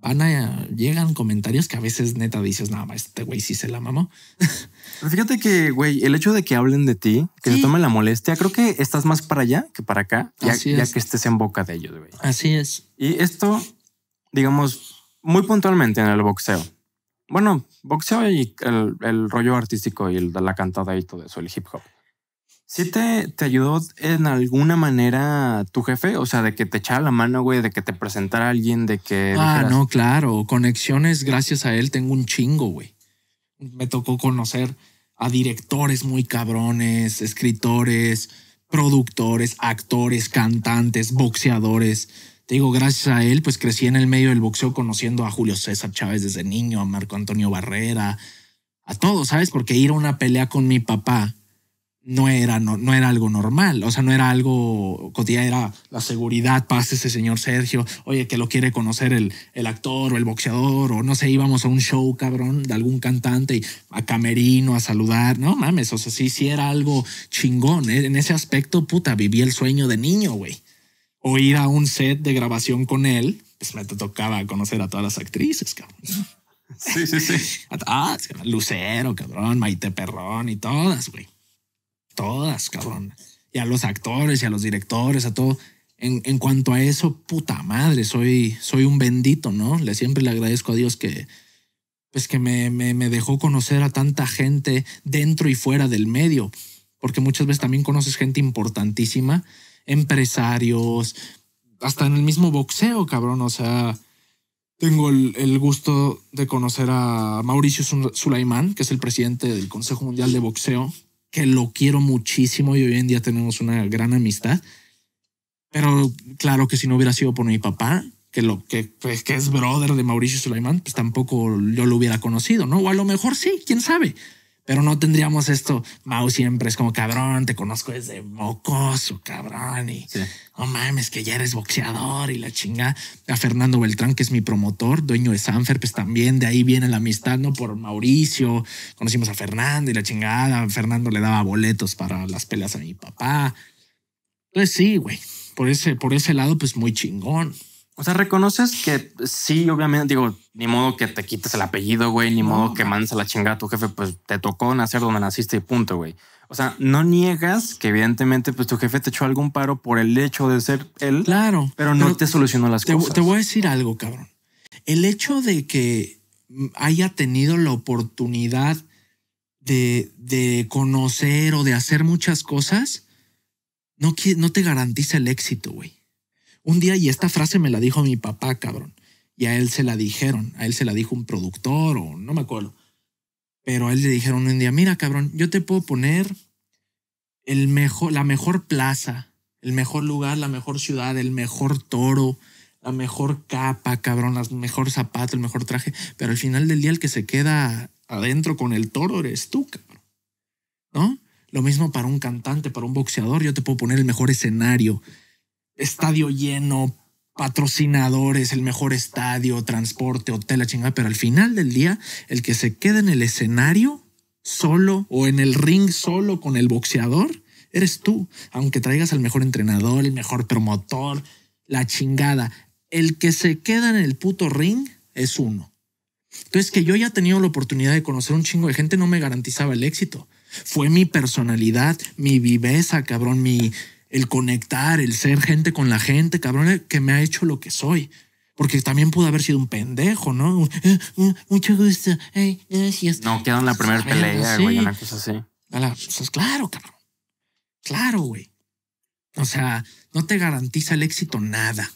van a, llegan comentarios que a veces neta dices, nada, este güey sí se la mamó. Pero fíjate que, güey, el hecho de que hablen de ti, que se tomen la molestia, creo que estás más para allá que para acá, ya, que estés en boca de ellos, güey. Así es. Y esto, digamos, muy puntualmente en el boxeo. Bueno, boxeo y el, rollo artístico y la cantada y todo eso, el hip hop. ¿Sí te, ayudó en alguna manera tu jefe? O sea, de que te echara la mano, güey, de que te presentara a alguien, de que... Ah, no, claro. Conexiones, gracias a él, tengo un chingo, güey. Me tocó conocer a directores muy cabrones, escritores, productores, actores, cantantes, boxeadores. Te digo, gracias a él, pues crecí en el medio del boxeo conociendo a Julio César Chávez desde niño, a Marco Antonio Barrera, a todos, ¿sabes? Porque ir a una pelea con mi papá no era, no, no, era algo normal, o sea, no era algo cotidiano, era la seguridad, pase ese señor Sergio, oye, que lo quiere conocer el, el, actor o el boxeador, o no sé, íbamos a un show, cabrón, de algún cantante y a camerino a saludar, no mames, o sea, sí, sí era algo chingón, e, en ese aspecto, puta, viví el sueño de niño, güey. O ir a un set de grabación con él, pues me tocaba conocer a todas las actrices, cabrón. Sí, sí, sí. ah, Lucero, cabrón, Maite Perrón y todas, güey. Todas, cabrón. Y a los actores y a los directores, a todo. En, cuanto a eso, puta madre, soy, soy un bendito, ¿no? Le siempre le agradezco a Dios que, pues que me, me, dejó conocer a tanta gente dentro y fuera del medio, porque muchas veces también conoces gente importantísima, empresarios, hasta en el mismo boxeo, cabrón, o sea, tengo el, el gusto de conocer a Mauricio Sulaimán, que es el presidente del Consejo Mundial de Boxeo, que lo quiero muchísimo y hoy en día tenemos una gran amistad. Pero claro que si no hubiera sido por mi papá, que, lo, que, pues, que es brother de Mauricio Sulaimán, pues tampoco yo lo hubiera conocido, ¿no? O a lo mejor sí, quién sabe pero no tendríamos esto. Mau siempre es como cabrón, te conozco desde mocoso, cabrón. Y no mames, que ya eres boxeador y la chingada. A Fernando Beltrán, que es mi promotor, dueño de Sanfer, pues también de ahí viene la amistad, ¿no? Por Mauricio, conocimos a Fernando y la chingada. Fernando le daba boletos para las peleas a mi papá. Entonces, sí, güey, por ese, por ese lado, pues muy chingón. O sea, reconoces que sí, obviamente, digo, ni modo que te quites el apellido, güey, ni modo que mandes a la chingada a tu jefe, pues te tocó nacer donde naciste y punto, güey. O sea, no niegas que evidentemente pues tu jefe te echó algún paro por el hecho de ser él. Claro. Pero no te solucionó las cosas. Te voy a decir algo, cabrón. El hecho de que haya tenido la oportunidad de, conocer o de hacer muchas cosas, no te garantiza el éxito, güey un día, y esta frase me la dijo mi papá, cabrón, y a él se la dijeron, a él se la dijo un productor o no me acuerdo, pero a él le dijeron un día, mira, cabrón, yo te puedo poner el mejor, la mejor plaza, el mejor lugar, la mejor ciudad, el mejor toro, la mejor capa, cabrón, el mejor zapato, el mejor traje, pero al final del día el que se queda adentro con el toro eres tú, cabrón, ¿no? Lo mismo para un cantante, para un boxeador, yo te puedo poner el mejor escenario, estadio lleno, patrocinadores, el mejor estadio, transporte, hotel, la chingada, pero al final del día, el que se queda en el escenario solo o en el ring solo con el boxeador, eres tú, aunque traigas al mejor entrenador, el mejor promotor, la chingada. El que se queda en el puto ring es uno. Entonces, que yo he tenido la oportunidad de conocer un chingo de gente no me garantizaba el éxito. Fue mi personalidad, mi viveza, cabrón, mi, el conectar, el ser gente con la gente, cabrón, que me ha hecho lo que soy. Porque también pudo haber sido un pendejo, ¿no? Eh, mucho gusto, No, quedó en la primera pelea, güey, una cosa así. Pues, claro, cabrón. Claro, güey. O sea, no te garantiza el éxito nada.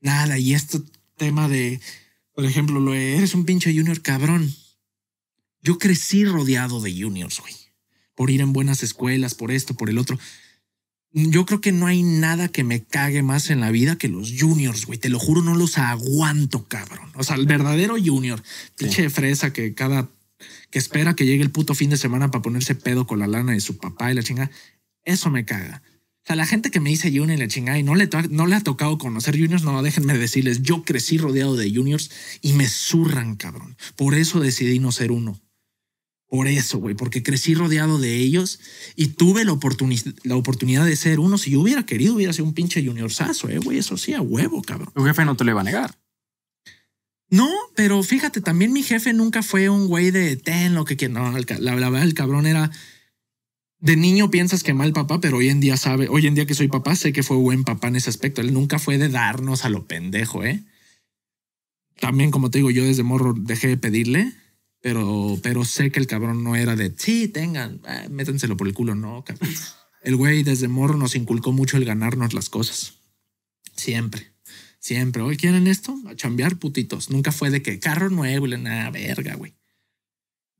Nada. Y este tema de, por ejemplo, lo eres un pinche junior cabrón. Yo crecí rodeado de juniors, güey. Por ir en buenas escuelas, por esto, por el otro. Yo creo que no hay nada que me cague más en la vida que los juniors, güey. Te lo juro, no los aguanto, cabrón. O sea, el verdadero junior, pinche fresa que cada que espera que llegue el puto fin de semana para ponerse pedo con la lana de su papá y la chinga. Eso me caga. O sea, la gente que me dice Junior y la chingada y no le, no le ha tocado conocer Juniors, no, déjenme decirles, yo crecí rodeado de Juniors y me zurran, cabrón. Por eso decidí no ser uno por eso, güey, porque crecí rodeado de ellos y tuve la, la oportunidad de ser uno. Si yo hubiera querido, hubiera sido un pinche juniorzazo, eh, güey, eso sí, a huevo, cabrón. Tu jefe no te lo va a negar. No, pero fíjate, también mi jefe nunca fue un güey de ten lo que quieras. No, la verdad, el cabrón era de niño piensas que mal papá, pero hoy en día sabe, hoy en día que soy papá, sé que fue buen papá en ese aspecto. Él nunca fue de darnos a lo pendejo, eh. También, como te digo, yo desde morro dejé de pedirle pero, pero sé que el cabrón no era de, sí, tengan, eh, métenselo por el culo, no, cabrón. El güey desde morro nos inculcó mucho el ganarnos las cosas. Siempre, siempre. Hoy quieren esto, a chambear putitos. Nunca fue de que carro nuevo, nada, verga, güey.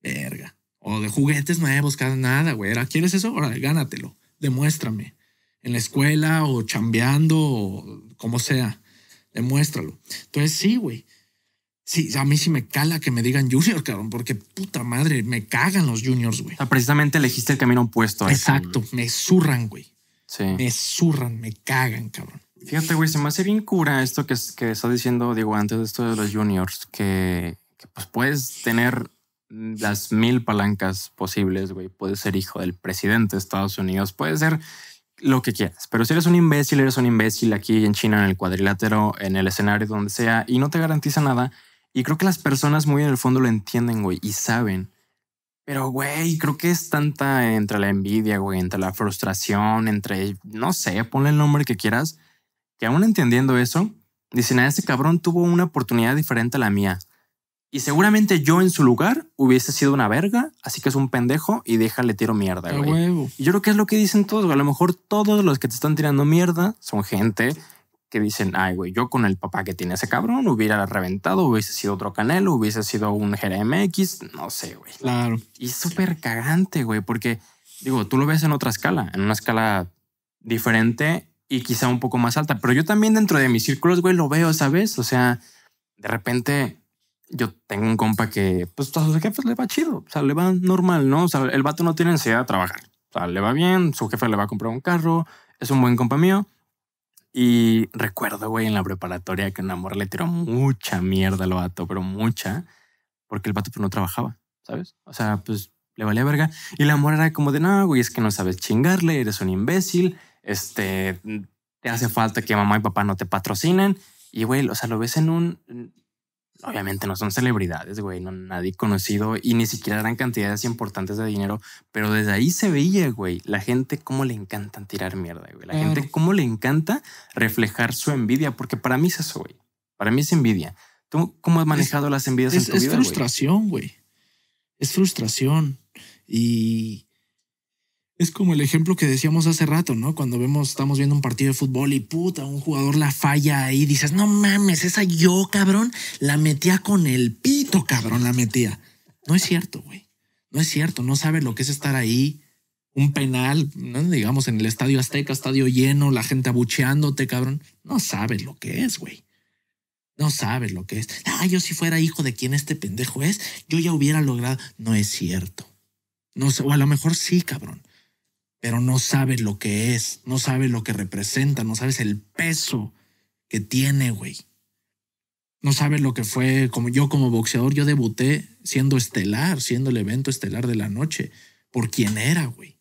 Verga. O de juguetes nuevos, cada nada, güey. ¿quieres eso? Ahora, gánatelo, demuéstrame. En la escuela o chambeando o como sea, demuéstralo. Entonces, sí, güey Sí, a mí sí me cala que me digan junior, cabrón, porque puta madre, me cagan los juniors, güey. precisamente elegiste el camino opuesto. A Exacto, me zurran, güey. Sí. Me zurran, me cagan, cabrón. Fíjate, güey, se me hace bien cura esto que, que diciendo, digo, antes de esto de los juniors, que, que pues puedes tener las mil palancas posibles, güey. Puedes ser hijo del presidente de Estados Unidos, puedes ser lo que quieras, pero si eres un imbécil, eres un imbécil aquí en China, en el cuadrilátero, en el escenario, donde sea, y no te garantiza nada, y creo que las personas muy en el fondo lo entienden, güey, y saben. Pero, güey, creo que es tanta entre la envidia, güey, entre la frustración, entre, no sé, ponle el nombre que quieras, que aún entendiendo eso, dicen, a ah, este cabrón tuvo una oportunidad diferente a la mía. Y seguramente yo en su lugar hubiese sido una verga, así que es un pendejo y déjale tiro mierda, güey. Y yo creo que es lo que dicen todos, güey. A lo mejor todos los que te están tirando mierda son gente que dicen, ay, güey, yo con el papá que tiene ese cabrón hubiera reventado, hubiese sido otro Canelo, hubiese sido un GMX, no sé, güey. Claro. Y es súper cagante, güey, porque, digo, tú lo ves en otra escala, en una escala diferente y quizá un poco más alta, pero yo también dentro de mis círculos, güey, lo veo, ¿sabes? O sea, de repente yo tengo un compa que, pues, a sus jefes le va chido, o sea, le va normal, ¿no? O sea, el vato no tiene ansiedad de trabajar, o sea, le va bien, su jefe le va a comprar un carro, es un buen compa mío y recuerdo, güey, en la preparatoria que un amor le tiró mucha mierda al vato, pero mucha, porque el vato pues, no trabajaba, ¿sabes? O sea, pues le valía verga. Y el amor era como de, no, güey, es que no sabes chingarle, eres un imbécil, este, te hace falta que mamá y papá no te patrocinen. Y, güey, o sea, lo ves en un obviamente no son celebridades, güey, no nadie conocido y ni siquiera eran cantidades importantes de dinero, pero desde ahí se veía, güey, la gente cómo le encanta tirar mierda, güey, la gente cómo le encanta reflejar su envidia, porque para mí es eso, güey, para mí es envidia. ¿Tú cómo has manejado las envidias Es frustración, güey, es frustración y es como el ejemplo que decíamos hace rato, ¿no? Cuando vemos, estamos viendo un partido de fútbol y puta, un jugador la falla ahí, dices, no mames, esa yo, cabrón, la metía con el pito, cabrón, la metía. No es cierto, güey. No es cierto, no sabes lo que es estar ahí. Un penal, digamos, en el estadio Azteca, estadio lleno, la gente abucheándote, cabrón. No sabes lo que es, güey. No sabes lo que es. Ah, yo si fuera hijo de quien este pendejo es, yo ya hubiera logrado. No es cierto. No sé, o a lo mejor sí, cabrón pero no sabes lo que es, no sabes lo que representa, no sabes el peso que tiene, güey. No sabes lo que fue, como yo como boxeador, yo debuté siendo estelar, siendo el evento estelar de la noche, por quién era, güey,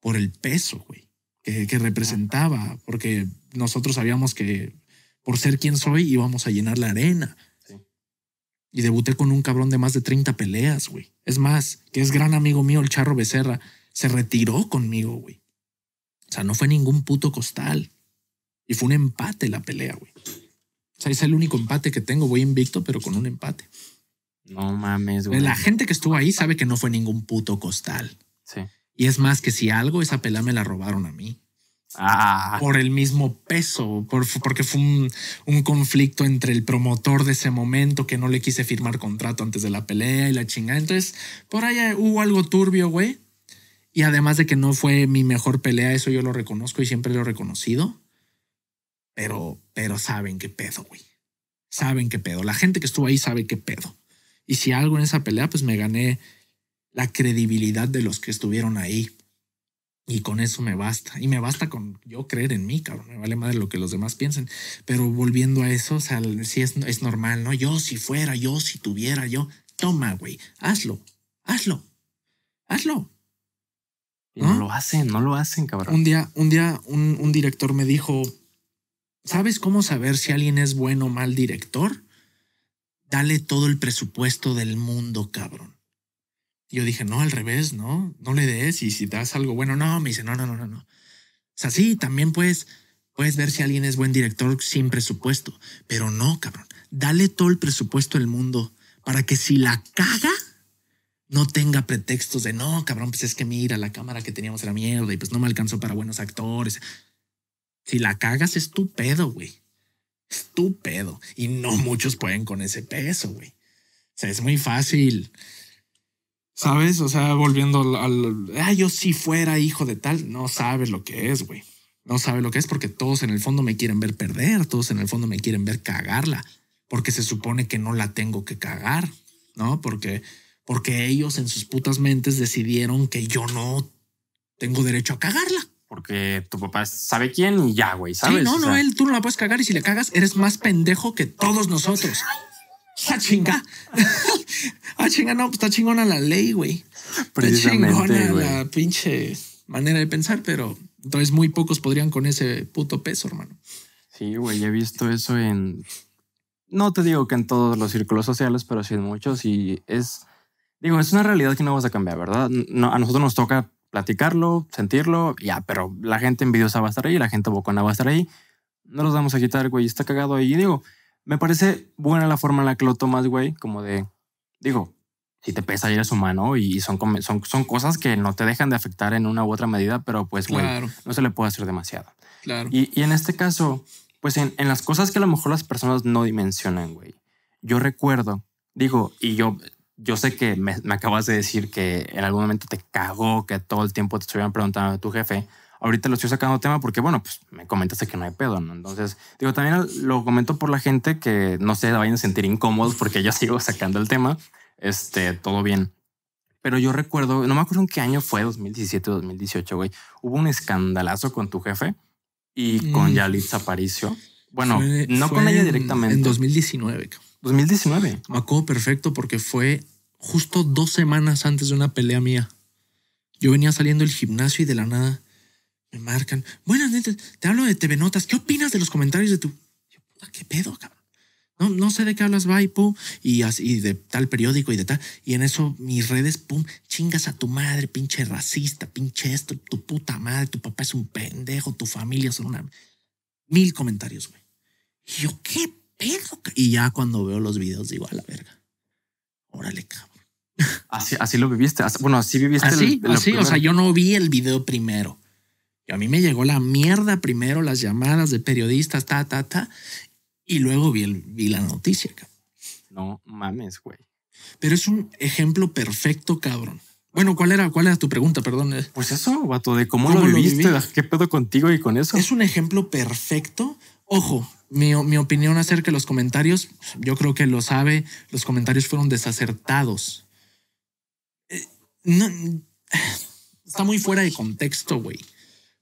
por el peso, güey, que, representaba, porque nosotros sabíamos que por ser quien soy íbamos a llenar la arena. Y debuté con un cabrón de más de 30 peleas, güey. Es más, que es gran amigo mío, el Charro Becerra se retiró conmigo, güey. O sea, no fue ningún puto costal. Y fue un empate la pelea, güey. O sea, es el único empate que tengo. Voy invicto, pero con un empate. No mames, güey. La gente que estuvo ahí sabe que no fue ningún puto costal. Sí. Y es más que si algo, esa pelea me la robaron a mí. Ah. Por el mismo peso, por, porque fue un, conflicto entre el promotor de ese momento que no le quise firmar contrato antes de la pelea y la chingada. Entonces, por allá hubo algo turbio, güey. Y además de que no fue mi mejor pelea, eso yo lo reconozco y siempre lo he reconocido. Pero, pero saben qué pedo, güey. Saben qué pedo. La gente que estuvo ahí sabe qué pedo. Y si algo en esa pelea, pues me gané la credibilidad de los que estuvieron ahí. Y con eso me basta. Y me basta con yo creer en mí, cabrón. Me vale madre lo que los demás piensen. Pero volviendo a eso, o sea, sí es, es normal, ¿no? Yo si fuera, yo si tuviera, yo. Toma, güey. Hazlo. Hazlo. Hazlo. Y no ¿Ah? lo hacen, no lo hacen, cabrón. Un día, un día, un, director me dijo: ¿Sabes cómo saber si alguien es bueno o mal director? Dale todo el presupuesto del mundo, cabrón. Yo dije, no, al revés, no, no le des. Y si das algo bueno, no, me dice, no, no, no, no, no. O sea, sí, también puedes, puedes ver si alguien es buen director sin presupuesto, pero no, cabrón. Dale todo el presupuesto del mundo para que si la caga, no tenga pretextos de no, cabrón, pues es que mira, la cámara que teníamos era mierda y pues no me alcanzó para buenos actores. Si la cagas, es tu pedo, güey. Es Y no muchos pueden con ese peso, güey. O sea, es muy fácil. ¿Sabes? O sea, volviendo al. Ah, yo si fuera hijo de tal, no sabes lo que es, güey. No sabes lo que es porque todos en el fondo me quieren ver perder, todos en el fondo me quieren ver cagarla, porque se supone que no la tengo que cagar, ¿no? Porque porque ellos en sus putas mentes decidieron que yo no tengo derecho a cagarla. Porque tu papá sabe quién y ya, güey, ¿sabes? Sí, no, no, él, tú no la puedes cagar y si le cagas eres más pendejo que todos nosotros. ¡Ah, chinga! ¡Ah, chinga! No, pues está chingona la ley, güey. Está chingona la pinche manera de pensar, pero entonces muy pocos podrían con ese puto peso, hermano. Sí, güey, he visto eso en... No te digo que en todos los círculos sociales, pero sí en muchos y es Digo, es una realidad que no vas a cambiar, ¿verdad? No, a nosotros nos toca platicarlo, sentirlo, ya, pero la gente envidiosa va a estar ahí, la gente bocona va a estar ahí. No los vamos a quitar, güey, está cagado ahí. Y digo, me parece buena la forma en la que lo tomas, güey, como de, digo, si te pesa, eres humano y son, son, son cosas que no te dejan de afectar en una u otra medida, pero pues, güey, no se le puede hacer demasiado. Y, en este caso, pues en, en, las cosas que a lo mejor las personas no dimensionan, güey. Yo recuerdo, digo, y yo yo sé que me, acabas de decir que en algún momento te cagó que todo el tiempo te estuvieran preguntando de tu jefe. Ahorita lo estoy sacando tema porque, bueno, pues me comentaste que no hay pedo, ¿no? Entonces, digo, también lo comento por la gente que no se vayan a sentir incómodos porque yo sigo sacando el tema. Este, todo bien. Pero yo recuerdo, no me acuerdo en qué año fue, 2017, 2018, güey. Hubo un escandalazo con tu jefe y con mm. Yalitza Aparicio. Bueno, no con ella directamente. En 2019, 2019. Me acuerdo perfecto porque fue justo dos semanas antes de una pelea mía. Yo venía saliendo del gimnasio y de la nada me marcan. Buenas, te, te hablo de TV Notas. ¿Qué opinas de los comentarios de tu? puta, ¿qué pedo, cabrón? No, no sé de qué hablas, Vaipo, y, y de tal periódico y de tal. Y en eso mis redes, pum, chingas a tu madre, pinche racista, pinche esto, tu puta madre, tu papá es un pendejo, tu familia son una. Mil comentarios, güey. Y yo, ¿qué y ya cuando veo los videos digo, a la verga, órale, cabrón. Así, así lo viviste. Bueno, así viviste. el, así. O sea, yo no vi el video primero. Y a mí me llegó la mierda primero, las llamadas de periodistas, ta, ta, ta. Y luego vi, vi la noticia, cabrón. No mames, güey. Pero es un ejemplo perfecto, cabrón. Bueno, ¿cuál era, cuál era tu pregunta? Perdón. Eh. Pues eso, vato, de cómo, lo viviste, ¿qué pedo contigo y con eso? Es un ejemplo perfecto Ojo, mi, opinión acerca de los comentarios, yo creo que lo sabe, los comentarios fueron desacertados. Eh, está muy fuera de contexto, güey.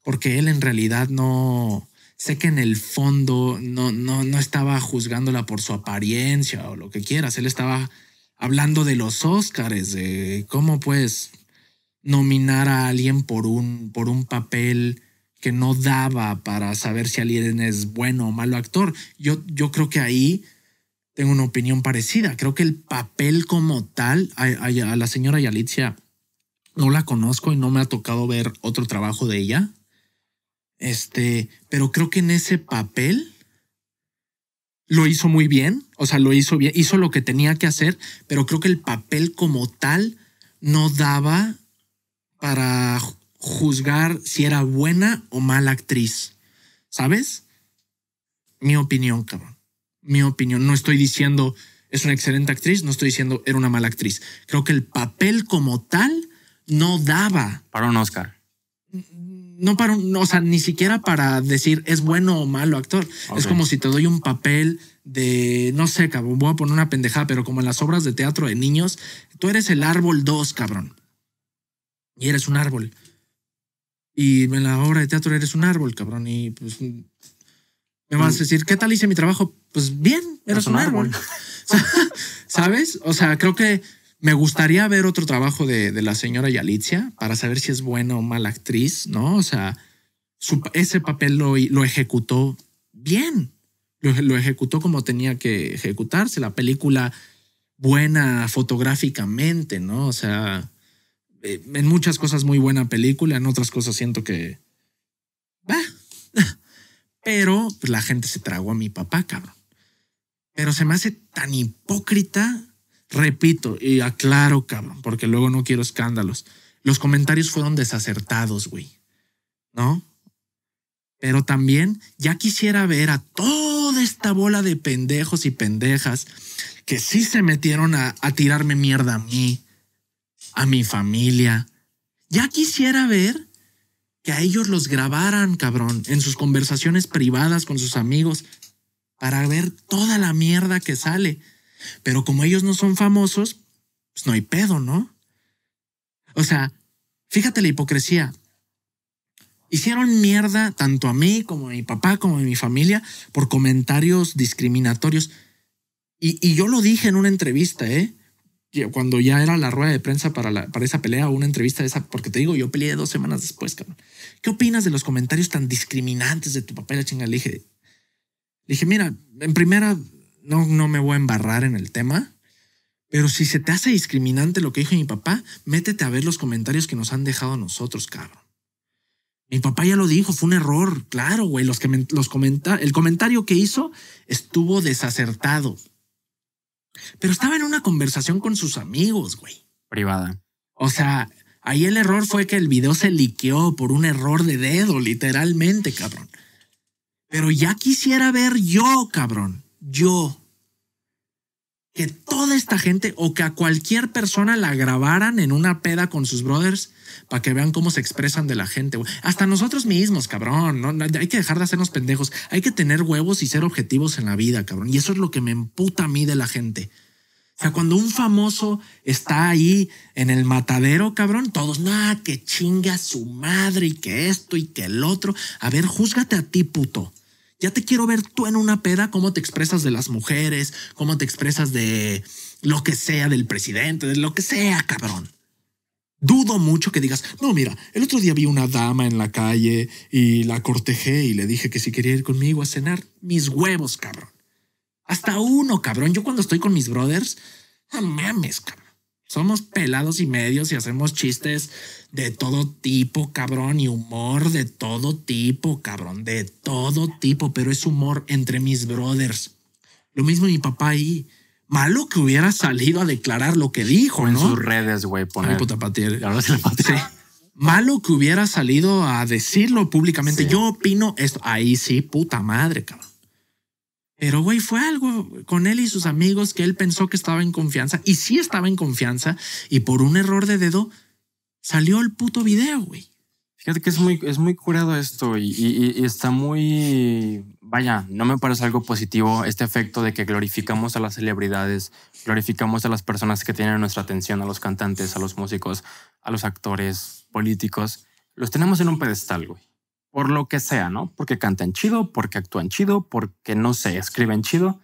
Porque él en realidad no... Sé que en el fondo no, no, estaba juzgándola por su apariencia o lo que quieras. Él estaba hablando de los Óscares, de cómo pues nominar a alguien por un, por un papel que no daba para saber si alguien es bueno o malo actor. Yo, yo creo que ahí tengo una opinión parecida. Creo que el papel como tal, a, la señora Yalitza no la conozco y no me ha tocado ver otro trabajo de ella. Este, pero creo que en ese papel lo hizo muy bien, o sea, lo hizo bien, hizo lo que tenía que hacer, pero creo que el papel como tal no daba para juzgar si era buena o mala actriz. ¿Sabes? Mi opinión, cabrón. Mi opinión. No estoy diciendo es una excelente actriz, no estoy diciendo era una mala actriz. Creo que el papel como tal no daba. Para un Oscar. No para un, o sea, ni siquiera para decir es bueno o malo actor. Es como si te doy un papel de, no sé, cabrón, voy a poner una pendejada, pero como en las obras de teatro de niños, tú eres el árbol 2, cabrón. Y eres un árbol. Y en la obra de teatro eres un árbol, cabrón. Y pues me vas a mm. decir, ¿qué tal hice mi trabajo? Pues bien, eres un, árbol. ¿Sabes? O sea, creo que me gustaría ver otro trabajo de, la señora Yalizia para saber si es buena o mala actriz, ¿no? O sea, ese papel lo, lo ejecutó bien. lo, ejecutó como tenía que ejecutarse. La película buena fotográficamente, ¿no? O sea, eh, en muchas cosas muy buena película, en otras cosas siento que... va Pero pues, la gente se tragó a mi papá, cabrón. Pero se me hace tan hipócrita, repito, y aclaro, cabrón, porque luego no quiero escándalos. Los comentarios fueron desacertados, güey. ¿No? Pero también ya quisiera ver a toda esta bola de pendejos y pendejas que sí se metieron a, a tirarme mierda a mí, a mi familia. Ya quisiera ver que a ellos los grabaran, cabrón, en sus conversaciones privadas con sus amigos, para ver toda la mierda que sale. Pero como ellos no son famosos, pues no hay pedo, ¿no? O sea, fíjate la hipocresía. Hicieron mierda tanto a mí como a mi papá, como a mi familia, por comentarios discriminatorios. Y, yo lo dije en una entrevista, ¿eh? cuando ya era la rueda de prensa para, para esa pelea o una entrevista de esa, porque te digo, yo peleé dos semanas después, cabrón. ¿Qué opinas de los comentarios tan discriminantes de tu papel? Chinga, le dije, le dije, mira, en primera, no, no me voy a embarrar en el tema, pero si se te hace discriminante lo que dijo mi papá, métete a ver los comentarios que nos han dejado a nosotros, cabrón. Mi papá ya lo dijo, fue un error, claro, güey. Los que los comenta, el comentario que hizo estuvo desacertado. Pero estaba en una conversación con sus amigos, güey. Privada. O sea, ahí el error fue que el video se liqueó por un error de dedo, literalmente, cabrón. Pero ya quisiera ver yo, cabrón. Yo, que toda esta gente o que a cualquier persona la grabaran en una peda con sus brothers para que vean cómo se expresan de la gente. Hasta nosotros mismos, cabrón. Hay que dejar de hacernos pendejos. Hay que tener huevos y ser objetivos en la vida, cabrón. Y eso es lo que me emputa a mí de la gente. O sea, cuando un famoso está ahí en el matadero, cabrón, todos, nada, que chinga su madre y que esto y que el otro. A ver, júzgate a ti, puto. Ya te quiero ver tú en una peda, cómo te expresas de las mujeres, cómo te expresas de lo que sea, del presidente, de lo que sea, cabrón. Dudo mucho que digas, no, mira, el otro día vi una dama en la calle y la cortejé y le dije que si quería ir conmigo a cenar, mis huevos, cabrón. Hasta uno, cabrón. Yo cuando estoy con mis brothers, no mames, cabrón. Somos pelados y medios y hacemos chistes de todo tipo, cabrón, y humor de todo tipo, cabrón, de todo tipo, pero es humor entre mis brothers. Lo mismo mi papá ahí. Malo que hubiera salido a declarar lo que dijo, en sus redes, güey, poner. puta Malo que hubiera salido a decirlo públicamente. Yo opino esto. Ahí sí, puta madre, cabrón. Pero, güey, fue algo con él y sus amigos que él pensó que estaba en confianza y sí estaba en confianza y por un error de dedo salió el puto video, güey. Fíjate que es muy, es muy curado esto y, y, está muy, vaya, no me parece algo positivo este efecto de que glorificamos a las celebridades, glorificamos a las personas que tienen nuestra atención, a los cantantes, a los músicos, a los actores, políticos. Los tenemos en un pedestal, güey. Por lo que sea, ¿no? Porque cantan chido, porque actúan chido, porque no sé, escriben chido.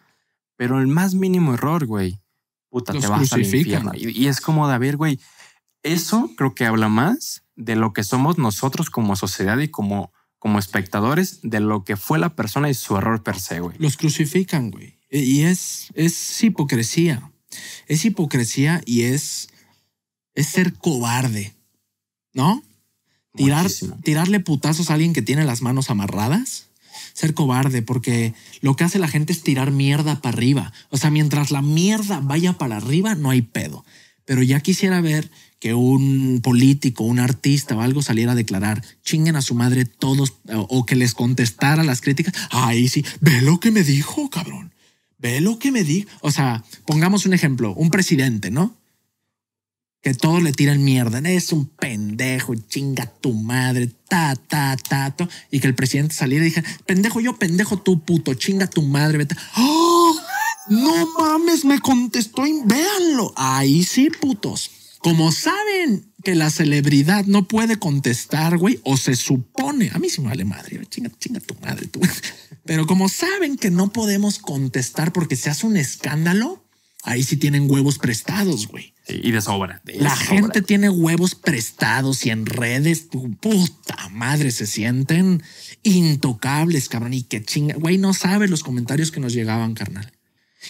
Pero el más mínimo error, güey, puta, te vas al infierno. Y, es como, de haber, güey, eso creo que habla más de lo que somos nosotros como sociedad y como, como espectadores de lo que fue la persona y su error per se, güey. Los crucifican, güey. E, y es, es hipocresía. Es hipocresía y es, es ser cobarde, ¿no? Tirar, tirarle putazos a alguien que tiene las manos amarradas ser cobarde, porque lo que hace la gente es tirar mierda para arriba. O sea, mientras la mierda vaya para arriba, no hay pedo. Pero ya quisiera ver que un político, un artista o algo saliera a declarar, chinguen a su madre todos o que les contestara las críticas, ahí sí, ve lo que me dijo, cabrón, ve lo que me dijo. O sea, pongamos un ejemplo, un presidente, ¿no? que todos le tiran mierda. Es un pendejo, chinga tu madre, ta, ta, ta, ta. Y que el presidente saliera y dijera, pendejo yo, pendejo tú, puto, chinga tu madre, vete. ¡Oh! No mames, me contestó, y véanlo. Ahí sí, putos como saben que la celebridad no puede contestar, güey, o se supone, a mí sí me vale madre, chinga, chinga tu madre, Pero como saben que no podemos contestar porque se hace un escándalo, ahí sí tienen huevos prestados, güey. Y de sobra. la gente tiene huevos prestados y en redes, tu puta madre, se sienten intocables, cabrón. Y que chinga, güey, no sabe los comentarios que nos llegaban, carnal.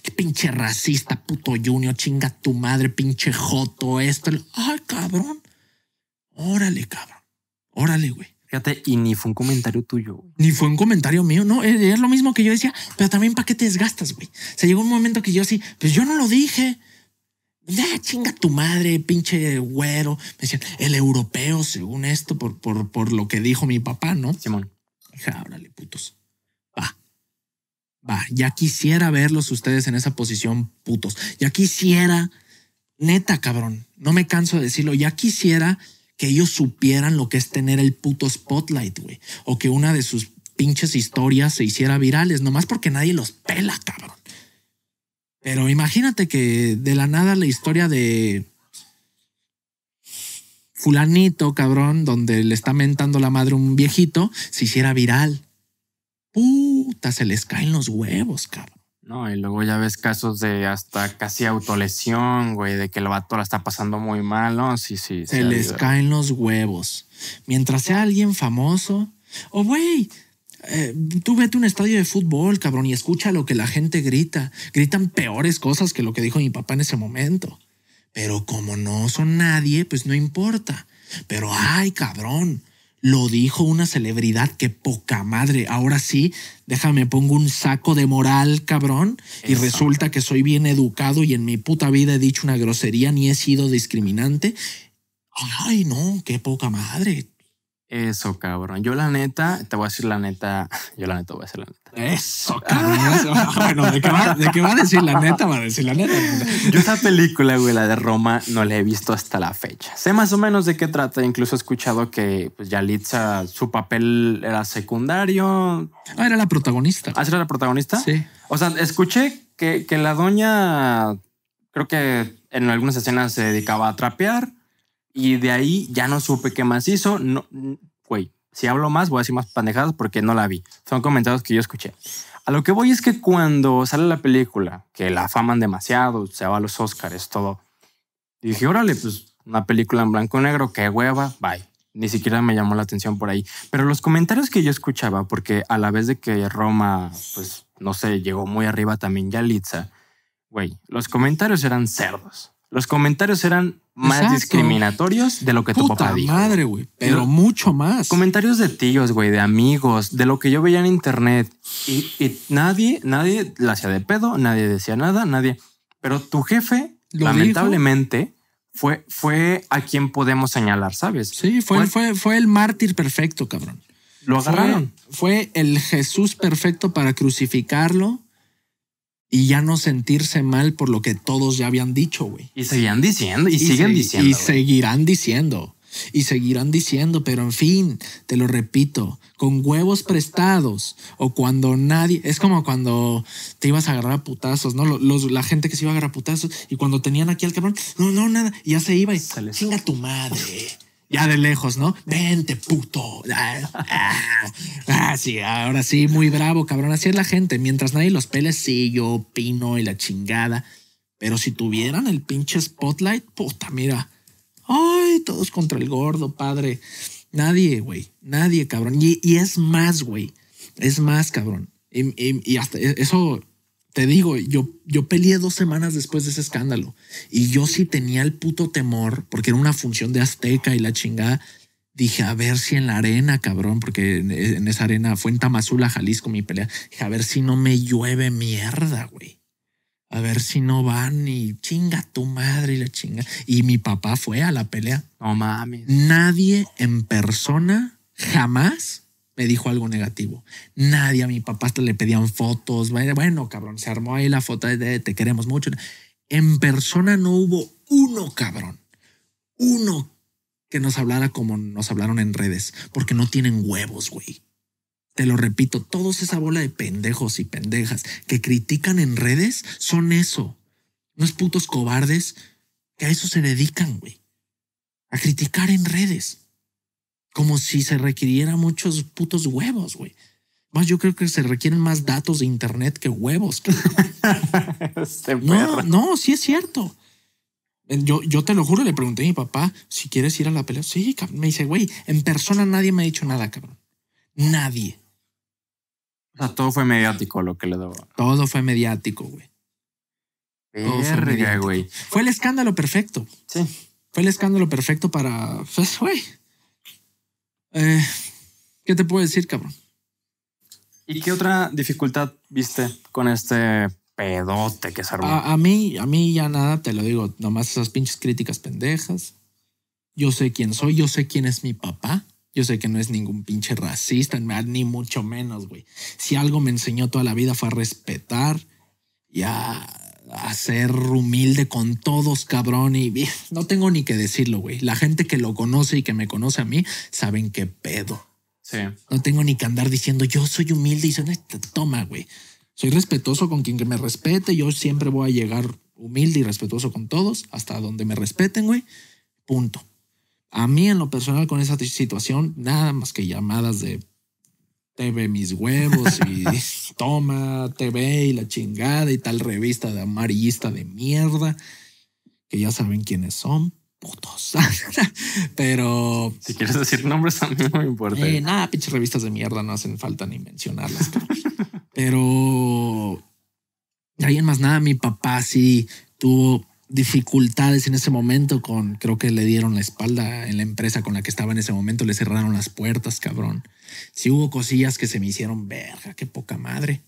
Qué pinche racista, puto Junior, chinga tu madre, pinche joto, esto. Ay, cabrón. Órale, cabrón. Órale, güey. Fíjate, y ni fue un comentario tuyo. Ni fue un comentario mío, no, eh, es, lo mismo que yo decía, pero también para qué te desgastas, güey. Se llegó un momento que yo sí, pues yo no lo dije. Ya, chinga tu madre, pinche güero. Me decían, el europeo, según esto, por, por, por lo que dijo mi papá, ¿no? Simón. Ah, órale, putos. Va, ya quisiera verlos ustedes en esa posición, putos. Ya quisiera, neta, cabrón, no me canso de decirlo, ya quisiera que ellos supieran lo que es tener el puto spotlight, güey. O que una de sus pinches historias se hiciera virales, nomás porque nadie los pela, cabrón. Pero imagínate que de la nada la historia de fulanito, cabrón, donde le está mentando la madre un viejito, se hiciera viral. ¡Pum! se les caen los huevos, cabrón. No, y luego ya ves casos de hasta casi autolesión, güey, de que el vato la está pasando muy mal, ¿no? Sí, sí. Se, les caen los huevos. Mientras sea alguien famoso, o oh, güey, eh, tú vete a un estadio de fútbol, cabrón, y escucha lo que la gente grita. Gritan peores cosas que lo que dijo mi papá en ese momento. Pero como no son nadie, pues no importa. Pero ay, cabrón, lo dijo una celebridad qué poca madre. Ahora sí, déjame pongo un saco de moral, cabrón, y resulta que soy bien educado y en mi puta vida he dicho una grosería ni he sido discriminante. Ay, no, qué poca madre. Eso, cabrón. Yo la neta, te voy a decir la neta, yo la neta voy a decir la neta. Eso, cabrón. bueno, ¿de qué, va, ¿de a decir la neta? Va a decir la neta. Yo esa película, güey, la de Roma, no la he visto hasta la fecha. Sé más o menos de qué trata. Incluso he escuchado que pues, Yalitza, su papel era secundario. Ah, era la protagonista. Ah, era la protagonista. Sí. O sea, escuché que, que la doña, creo que en algunas escenas se dedicaba a trapear y de ahí ya no supe qué más hizo. No, güey, si hablo más, voy a decir más pendejadas porque no la vi. Son comentarios que yo escuché. A lo que voy es que cuando sale la película, que la afaman demasiado, se va a los Oscars, todo. dije, órale, pues una película en blanco y negro, qué hueva, bye. Ni siquiera me llamó la atención por ahí. Pero los comentarios que yo escuchaba, porque a la vez de que Roma, pues no sé, llegó muy arriba también Yalitza, güey, los comentarios eran cerdos los comentarios eran más discriminatorios de lo que tu papá dijo. madre, güey. Pero, mucho más. Comentarios de tíos, güey, de amigos, de lo que yo veía en internet. Y, nadie, nadie la hacía de pedo, nadie decía nada, nadie. Pero tu jefe, lamentablemente, fue, fue a quien podemos señalar, ¿sabes? Sí, fue, fue, el mártir perfecto, cabrón. Lo agarraron. fue el Jesús perfecto para crucificarlo y ya no sentirse mal por lo que todos ya habían dicho, güey. Y seguían diciendo, y, siguen diciendo. Y seguirán diciendo, y seguirán diciendo, pero en fin, te lo repito, con huevos prestados o cuando nadie, es como cuando te ibas a agarrar putazos, ¿no? Los, la gente que se iba a agarrar putazos y cuando tenían aquí al cabrón, no, no, nada, ya se iba y salió tu madre ya de lejos, ¿no? Vente, puto. Ah, ah, ah, sí, ahora sí, muy bravo, cabrón. Así es la gente. Mientras nadie los pele, sí, yo opino y la chingada. Pero si tuvieran el pinche spotlight, puta, mira. Ay, todos contra el gordo, padre. Nadie, güey. Nadie, cabrón. Y, es más, güey. Es más, cabrón. y hasta eso te digo, yo, yo peleé dos semanas después de ese escándalo y yo sí tenía el puto temor porque era una función de Azteca y la chingada. Dije, a ver si en la arena, cabrón, porque en, esa arena fue en Tamazula, Jalisco, mi pelea. Dije, a ver si no me llueve mierda, güey. A ver si no van y chinga tu madre y la chinga. Y mi papá fue a la pelea. No mames. Nadie en persona jamás me dijo algo negativo. Nadie a mi papá hasta le pedían fotos. Bueno, cabrón, se armó ahí la foto de te queremos mucho. En persona no hubo uno, cabrón. Uno que nos hablara como nos hablaron en redes, porque no tienen huevos, güey. Te lo repito, todos esa bola de pendejos y pendejas que critican en redes son eso. es putos cobardes que a eso se dedican, güey. A criticar en redes como si se requiriera muchos putos huevos, güey. Más yo creo que se requieren más datos de internet que huevos. Este no, no, sí es cierto. Yo, yo te lo juro, le pregunté a mi papá si quieres ir a la pelea. Sí, me dice, güey, en persona nadie me ha dicho nada, cabrón. Nadie. O sea, todo fue mediático lo que le daba. Todo fue mediático, güey. güey. Fue el escándalo perfecto. Sí. Fue el escándalo perfecto para, pues, güey, eh, ¿Qué te puedo decir, cabrón? ¿Y qué otra dificultad viste con este pedote que se armó? A, mí, a mí ya nada, te lo digo, nomás esas pinches críticas pendejas. Yo sé quién soy, yo sé quién es mi papá. Yo sé que no es ningún pinche racista, ni mucho menos, güey. Si algo me enseñó toda la vida fue a respetar ya a ser humilde con todos, cabrón. Y no tengo ni que decirlo, güey. La gente que lo conoce y que me conoce a mí saben qué pedo. Sí. No tengo ni que andar diciendo yo soy humilde y son toma, güey. Soy respetuoso con quien que me respete. Yo siempre voy a llegar humilde y respetuoso con todos hasta donde me respeten, güey. Punto. A mí en lo personal con esa situación, nada más que llamadas de TV mis huevos y toma, TV y la chingada y tal revista de amarillista de mierda, que ya saben quiénes son, putos. Pero... Si quieres decir nombres también mí no me importa. Eh, nada, pinches revistas de mierda no hacen falta ni mencionarlas. Pero... Alguien más nada, mi papá sí tuvo dificultades en ese momento con, creo que le dieron la espalda en la empresa con la que estaba en ese momento, le cerraron las puertas, cabrón. si hubo cosillas que se me hicieron verga, qué poca madre,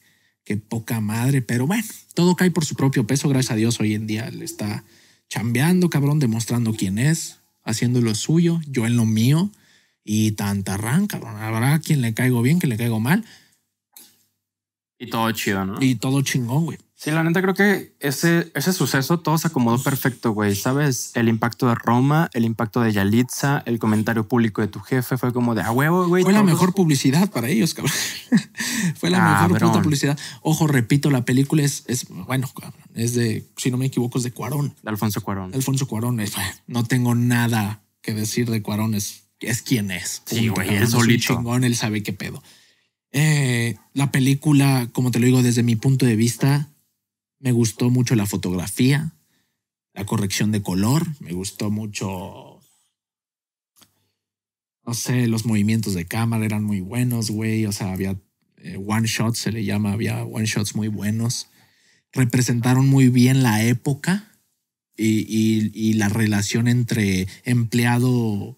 qué poca madre, pero bueno, todo cae por su propio peso, gracias a Dios hoy en día le está chambeando, cabrón, demostrando quién es, haciendo lo suyo, yo en lo mío y tanta ran cabrón. Habrá quien le caigo bien, que le caigo mal. Y todo chido, ¿no? Y todo chingón, güey. Sí, la neta creo que ese, ese suceso todo se acomodó perfecto, güey. ¿Sabes? El impacto de Roma, el impacto de Yalitza, el comentario público de tu jefe fue como de a huevo, güey. Fue la mejor publicidad para ellos, cabrón. fue la mejor publicidad. Ojo, repito, la película es, es, bueno, Es de, si no me equivoco, es de Cuarón. De Alfonso Cuarón. Alfonso Cuarón. es. No tengo nada que decir de Cuarón. Es, es quien es. Sí, güey, él Es él sabe qué pedo. Eh, la película, como te lo digo, desde mi punto de vista, me gustó mucho la fotografía, la corrección de color, me gustó mucho... No sé, los movimientos de cámara eran muy buenos, güey. O sea, había eh, one shots, se le llama, había one shots muy buenos. Representaron muy bien la época y la relación entre empleado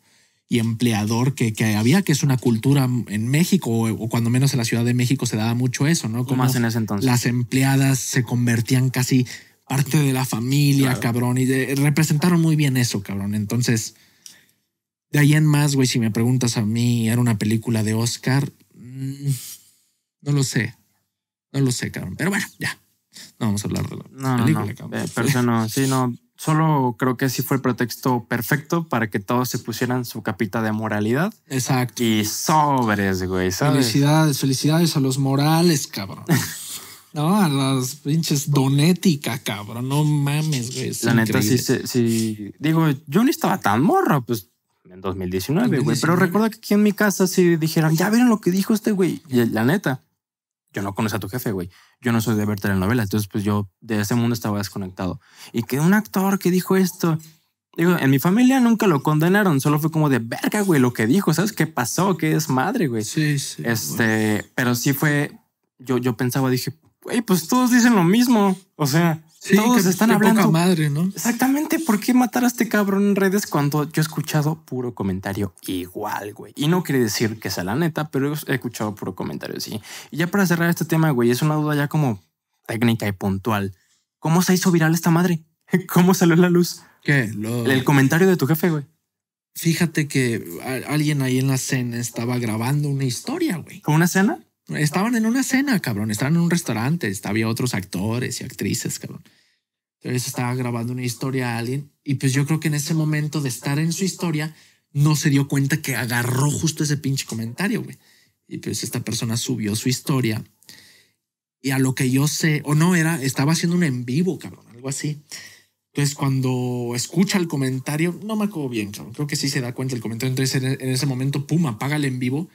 y empleador que, había, que es una cultura en México, o, cuando menos en la Ciudad de México se daba mucho eso, ¿no? Como Más en ese entonces. Las empleadas se convertían casi parte de la familia, cabrón, y representaron muy bien eso, cabrón. Entonces, de ahí en más, güey, si me preguntas a mí, ¿era una película de Oscar? Mm, no lo sé. No lo sé, cabrón. Pero bueno, ya. No vamos a hablar de la no, película, eh, pero no solo creo que así fue el pretexto perfecto para que todos se pusieran su capita de moralidad. Exacto. Y sobres, güey. Felicidades, felicidades a los morales, cabrón. no, a las pinches donética, cabrón. No mames, güey. La neta, sí, sí, Digo, yo no estaba tan morro, pues en 2019, güey. Pero recuerdo que aquí en mi casa sí dijeron, ya vieron lo que dijo este güey. la neta, yo no conozco a tu jefe, güey. Yo no soy de ver telenovelas. Entonces, pues yo de ese mundo estaba desconectado. Y que un actor que dijo esto, digo, en mi familia nunca lo condenaron. Solo fue como de verga, güey, lo que dijo. ¿Sabes qué pasó? ¿Qué es madre, güey? Sí, sí. Este, pero sí fue, yo, yo pensaba, dije, güey, pues todos dicen lo mismo. O sea, Sí, todos están hablando. madre, ¿no? Exactamente. ¿Por qué matar a este cabrón en redes cuando yo he escuchado puro comentario igual, güey? Y no quiere decir que sea la neta, pero he escuchado puro comentario sí. Y ya para cerrar este tema, güey, es una duda ya como técnica y puntual. ¿Cómo se hizo viral esta madre? ¿Cómo salió la luz? ¿Qué? El comentario de tu jefe, güey. Fíjate que alguien ahí en la cena estaba grabando una historia, güey. ¿Con una cena? Estaban en una cena, cabrón. Estaban en un restaurante. Había otros actores y actrices, cabrón. Entonces estaba grabando una historia a alguien y pues yo creo que en ese momento de estar en su historia no se dio cuenta que agarró justo ese pinche comentario, güey. Y pues esta persona subió su historia y a lo que yo sé, o no era, estaba haciendo un en vivo, cabrón, algo así. Entonces cuando escucha el comentario, no me acuerdo bien, creo que sí se da cuenta el comentario. Entonces en, ese momento, pum, apaga el en vivo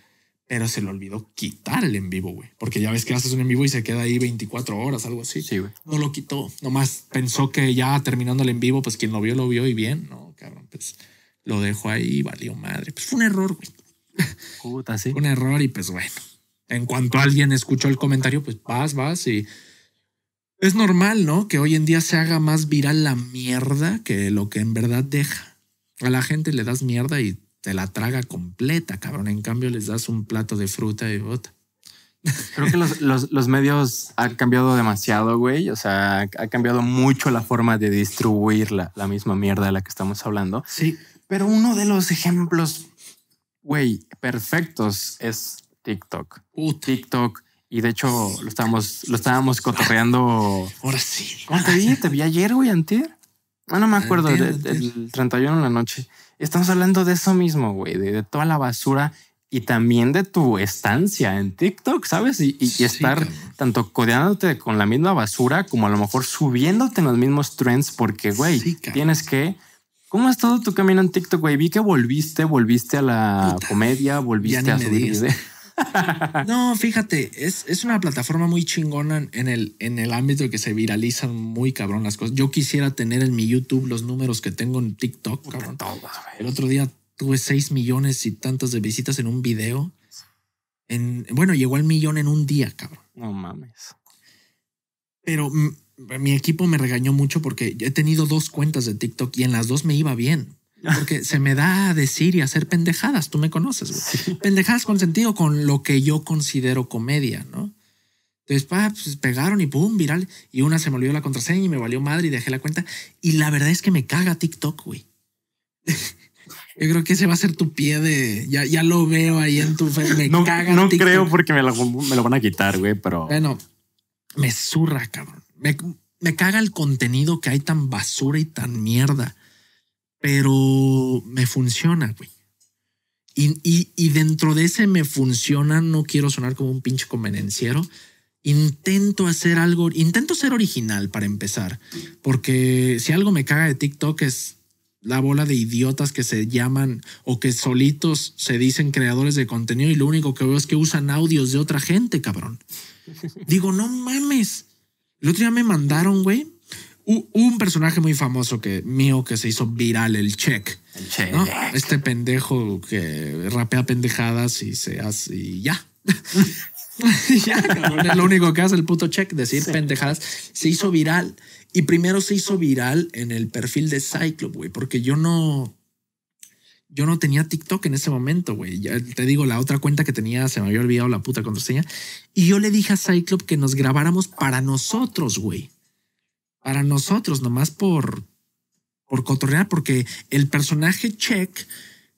pero se le olvidó quitar el en vivo, güey. Porque ya ves que haces un en vivo y se queda ahí 24 horas, algo así. No lo quitó. Nomás pensó que ya terminando el en vivo, pues quien lo vio, lo vio y bien. No, cabrón, pues lo dejó ahí, valió madre. Pues fue un error, güey. un error y pues bueno. En cuanto alguien escuchó el comentario, pues vas, vas y... Es normal, ¿no? Que hoy en día se haga más viral la mierda que lo que en verdad deja. A la gente le das mierda y te la traga completa, cabrón. En cambio, les das un plato de fruta y bota. Creo que los, medios han cambiado demasiado, güey. O sea, ha cambiado mucho la forma de distribuir la, misma mierda de la que estamos hablando. Sí. Pero uno de los ejemplos, güey, perfectos es TikTok. TikTok. Y de hecho, lo estábamos, lo estábamos cotorreando. Ahora sí. ¿Cuándo ah, te vi? Te vi ayer, güey, antier. Ah, no, me acuerdo. del 31 en la noche. Estamos hablando de eso mismo, güey, de, toda la basura y también de tu estancia en TikTok, ¿sabes? Y, estar tanto codeándote con la misma basura como a lo mejor subiéndote en los mismos trends porque, güey, tienes que... ¿Cómo ha estado tu camino en TikTok, güey? Vi que volviste, volviste a la comedia, volviste a subir no, fíjate, es, una plataforma muy chingona en el, en el ámbito que se viralizan muy cabrón las cosas. Yo quisiera tener en mi YouTube los números que tengo en TikTok, cabrón. el otro día tuve 6 millones y tantas de visitas en un video. En, bueno, llegó al millón en un día, cabrón. No mames. Pero mi equipo me regañó mucho porque he tenido dos cuentas de TikTok y en las dos me iba bien. Porque se me da a decir y hacer pendejadas, tú me conoces, Pendejadas con sentido, con lo que yo considero comedia, ¿no? Entonces, pues, pegaron y pum, viral. Y una se me olvidó la contraseña y me valió madre y dejé la cuenta. Y la verdad es que me caga TikTok, güey. Yo creo que ese va a ser tu pie de. Ya, ya lo veo ahí en tu Me caga TikTok No creo porque me lo, van a quitar, güey, pero. Bueno, me surra, cabrón. me caga el contenido que hay tan basura y tan mierda pero me funciona, güey. Y, dentro de ese me funciona, no quiero sonar como un pinche convenenciero. Intento hacer algo, intento ser original para empezar, porque si algo me caga de TikTok es la bola de idiotas que se llaman o que solitos se dicen creadores de contenido y lo único que veo es que usan audios de otra gente, cabrón. Digo, no mames. El otro día me mandaron, güey, un personaje muy famoso que mío que se hizo viral, el Check. Este pendejo que rapea pendejadas y se hace y ya. lo único que hace el puto Check, decir pendejadas. Se hizo viral. Y primero se hizo viral en el perfil de Cyclop güey, porque yo no yo no tenía TikTok en ese momento, güey. Ya te digo, la otra cuenta que tenía se me había olvidado la puta contraseña. Y yo le dije a Cyclop que nos grabáramos para nosotros, güey para nosotros, nomás por, por cotorrear, porque el personaje Check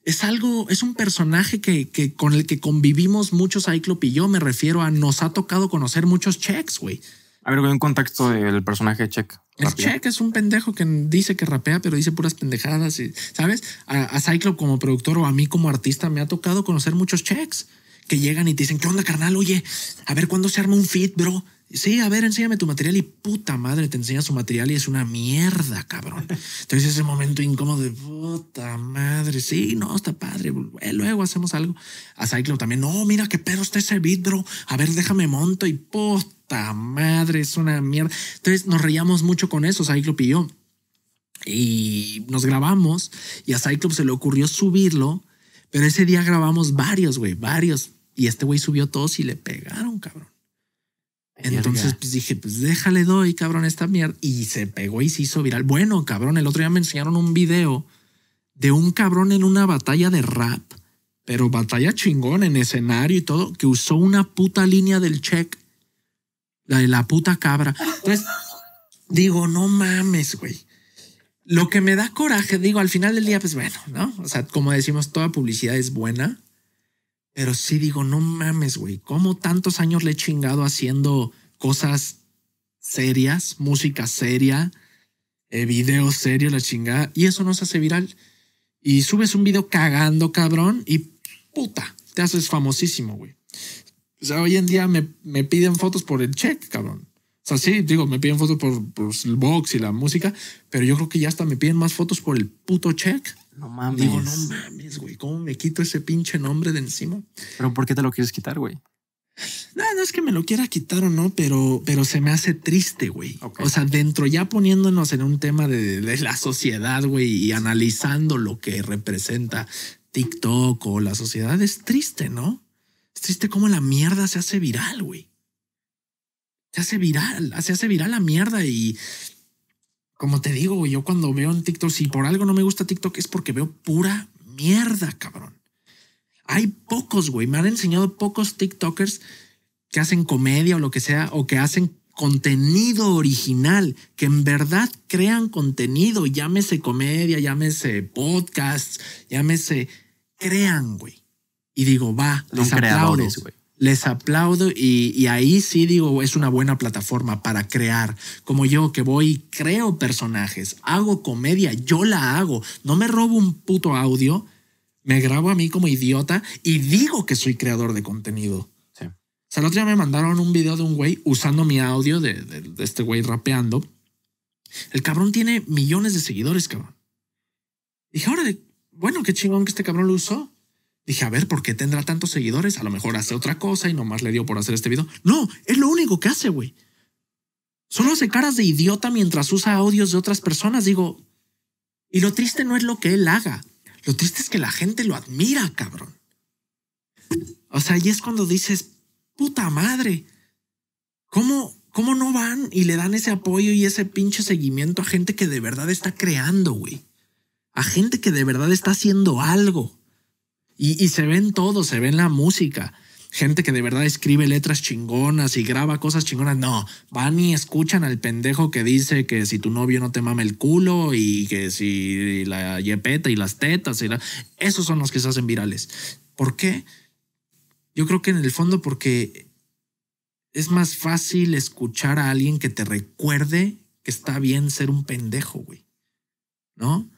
es algo, es un personaje que, con el que convivimos muchos Cyclop y yo, me refiero a nos ha tocado conocer muchos Checks, güey. A ver, un contexto del personaje Check. El Check es un pendejo que dice que rapea, pero dice puras pendejadas. Y, ¿Sabes? A, a como productor o a mí como artista me ha tocado conocer muchos Checks que llegan y te dicen, ¿qué onda, carnal? Oye, a ver cuándo se arma un fit, bro. Sí, a ver, enséñame tu material y puta madre, te enseña su material y es una mierda, cabrón. Entonces ese momento incómodo de puta madre, sí, no, está padre, eh, luego hacemos algo. A Cyclo también, no, mira qué pedo está ese vidro, a ver, déjame monto y puta madre, es una mierda. Entonces nos reíamos mucho con eso, y yo. Y nos grabamos y a Cyclops se le ocurrió subirlo, pero ese día grabamos varios, güey, varios. Y este güey subió todos y le pegaron, cabrón. Entonces pues, dije, pues déjale doy, cabrón, esta mierda. Y se pegó y se hizo viral. Bueno, cabrón, el otro día me enseñaron un video de un cabrón en una batalla de rap, pero batalla chingón en escenario y todo, que usó una puta línea del check, la de la puta cabra. Entonces, digo, no mames, güey. Lo que me da coraje, digo, al final del día, pues bueno, ¿no? O sea, como decimos, toda publicidad es buena pero sí digo, no mames, güey, ¿cómo tantos años le he chingado haciendo cosas serias, música seria, eh, videos serios, la chingada, y eso no se hace viral? Y subes un video cagando, cabrón, y puta, te haces famosísimo, güey. O sea, hoy en día me, piden fotos por el check, cabrón. O sea, sí, digo, me piden fotos por, por, pues, el box y la música, pero yo creo que ya hasta me piden más fotos por el puto check no mames. no mames, güey. ¿Cómo me quito ese pinche nombre de encima? Pero ¿por qué te lo quieres quitar, güey? No, no es que me lo quiera quitar o no, pero, pero se me hace triste, güey. O sea, dentro ya poniéndonos en un tema de, de la sociedad, güey, y analizando lo que representa TikTok o la sociedad, es triste, ¿no? Es triste cómo la mierda se hace viral, güey. Se hace viral, se hace viral la mierda y como te digo, yo cuando veo en TikTok, si por algo no me gusta TikTok es porque veo pura mierda, cabrón. Hay pocos, güey. Me han enseñado pocos TikTokers que hacen comedia o lo que sea, o que hacen contenido original, que en verdad crean contenido, llámese comedia, llámese podcast, llámese, crean, güey. Y digo, va, los Creadores, güey les aplaudo y, ahí sí digo, es una buena plataforma para crear, como yo que voy, creo personajes, hago comedia, yo la hago, no me robo un puto audio, me grabo a mí como idiota y digo que soy creador de contenido. O sea, el otro día me mandaron un video de un güey usando mi audio de, este güey rapeando. El cabrón tiene millones de seguidores, cabrón. Dije, ahora, bueno, qué chingón que este cabrón lo usó. Dije, a ver, ¿por qué tendrá tantos seguidores? A lo mejor hace otra cosa y nomás le dio por hacer este video. No, es lo único que hace, güey. Solo hace caras de idiota mientras usa audios de otras personas. Digo, y lo triste no es lo que él haga. Lo triste es que la gente lo admira, cabrón. O sea, y es cuando dices, puta madre, ¿cómo, cómo no van y le dan ese apoyo y ese pinche seguimiento a gente que de verdad está creando, güey? A gente que de verdad está haciendo algo. Y, se ven todo, se ven la música. Gente que de verdad escribe letras chingonas y graba cosas chingonas. No, van y escuchan al pendejo que dice que si tu novio no te mama el culo y que si la yepeta y las tetas. Esos son los que se hacen virales. ¿Por qué? Yo creo que en el fondo porque es más fácil escuchar a alguien que te recuerde que está bien ser un pendejo, güey. ¿No?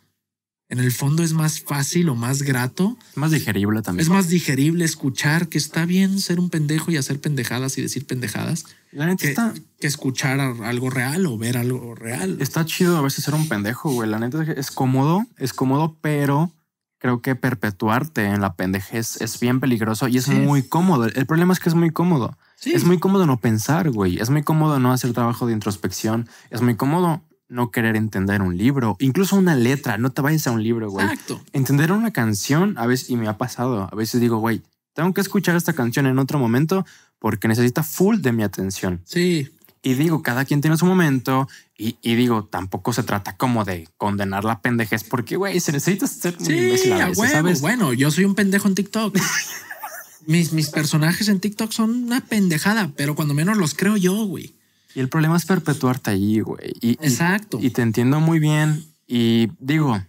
en el fondo es más fácil o más grato. Es más digerible también. Es más digerible escuchar que está bien ser un pendejo y hacer pendejadas y decir pendejadas. La neta está... que escuchar algo real o ver algo real. Está chido a veces ser un pendejo, güey. La neta es cómodo, es cómodo, pero creo que perpetuarte en la pendejez es bien peligroso y es muy cómodo. El problema es que es muy cómodo. Es muy cómodo no pensar, güey. Es muy cómodo no hacer trabajo de introspección. Es muy cómodo no querer entender un libro, incluso una letra, no te vayas a un libro, güey. Exacto. Entender una canción, a veces, y me ha pasado, a veces digo, güey, tengo que escuchar esta canción en otro momento porque necesita full de mi atención. Sí. Y digo, cada quien tiene su momento y, digo, tampoco se trata como de condenar la pendejez porque, güey, se necesita ser muy imbécil Bueno, yo soy un pendejo en TikTok. mis, mis personajes en TikTok son una pendejada, pero cuando menos los creo yo, güey. Y el problema es perpetuarte allí, güey. Y, Exacto. Y, te entiendo muy bien. Y digo,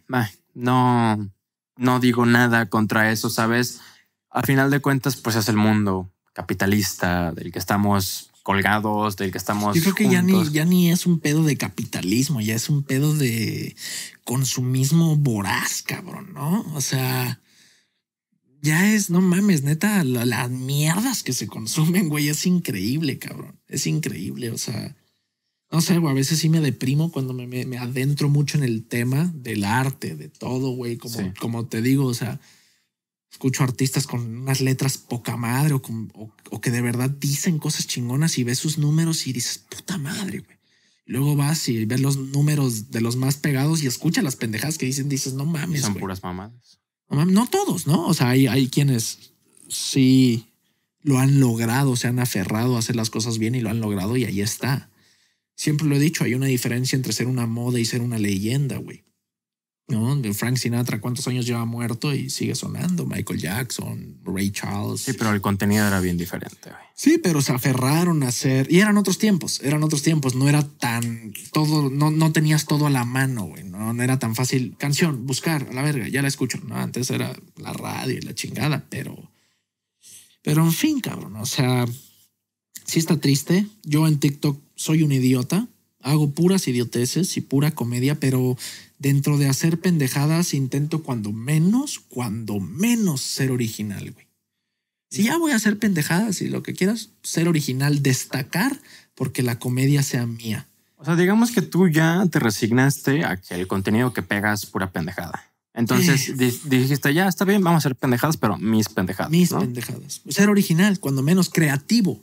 no, no digo nada contra eso, ¿sabes? Al final de cuentas, pues es el mundo capitalista del que estamos colgados, del que estamos. Yo creo que ya ni, ya ni es un pedo de capitalismo, ya es un pedo de consumismo voraz, cabrón, ¿no? O sea, ya es, no mames, neta, las mierdas que se consumen, güey, es increíble, cabrón. Es increíble, o sea, no sé, güey, a veces sí me deprimo cuando me, me, adentro mucho en el tema del arte, de todo, güey, como, como te digo, o sea, escucho artistas con unas letras poca madre o, con, o, que de verdad dicen cosas chingonas y ves sus números y dices, puta madre, güey. Luego vas y ves los números de los más pegados y escuchas las pendejadas que dicen, dices, no mames. Son puras mamadas. No todos, ¿no? O sea, hay, hay quienes sí lo han logrado, se han aferrado a hacer las cosas bien y lo han logrado y ahí está. Siempre lo he dicho, hay una diferencia entre ser una moda y ser una leyenda, güey. De Frank Sinatra, ¿cuántos años lleva muerto y sigue sonando? Michael Jackson, Ray Charles. Sí, pero el contenido era bien diferente. Sí, pero se aferraron a hacer. Y eran otros tiempos, eran otros tiempos. No era tan todo, no, tenías todo a la mano, güey. No, no era tan fácil. Canción, buscar, a la verga, ya la escucho. No, antes era la radio y la chingada, pero. Pero en fin, cabrón. O sea, sí está triste. Yo en TikTok soy un idiota. Hago puras idioteces y pura comedia, pero dentro de hacer pendejadas, intento cuando menos, cuando menos ser original, güey. Si ya voy a hacer pendejadas y lo que quieras, ser original, destacar porque la comedia sea mía. O sea, digamos que tú ya te resignaste a que el contenido que pegas es pura pendejada. Entonces eh. dijiste, ya está bien, vamos a hacer pendejadas, pero mis pendejadas. Mis pendejadas. Ser original, cuando menos creativo.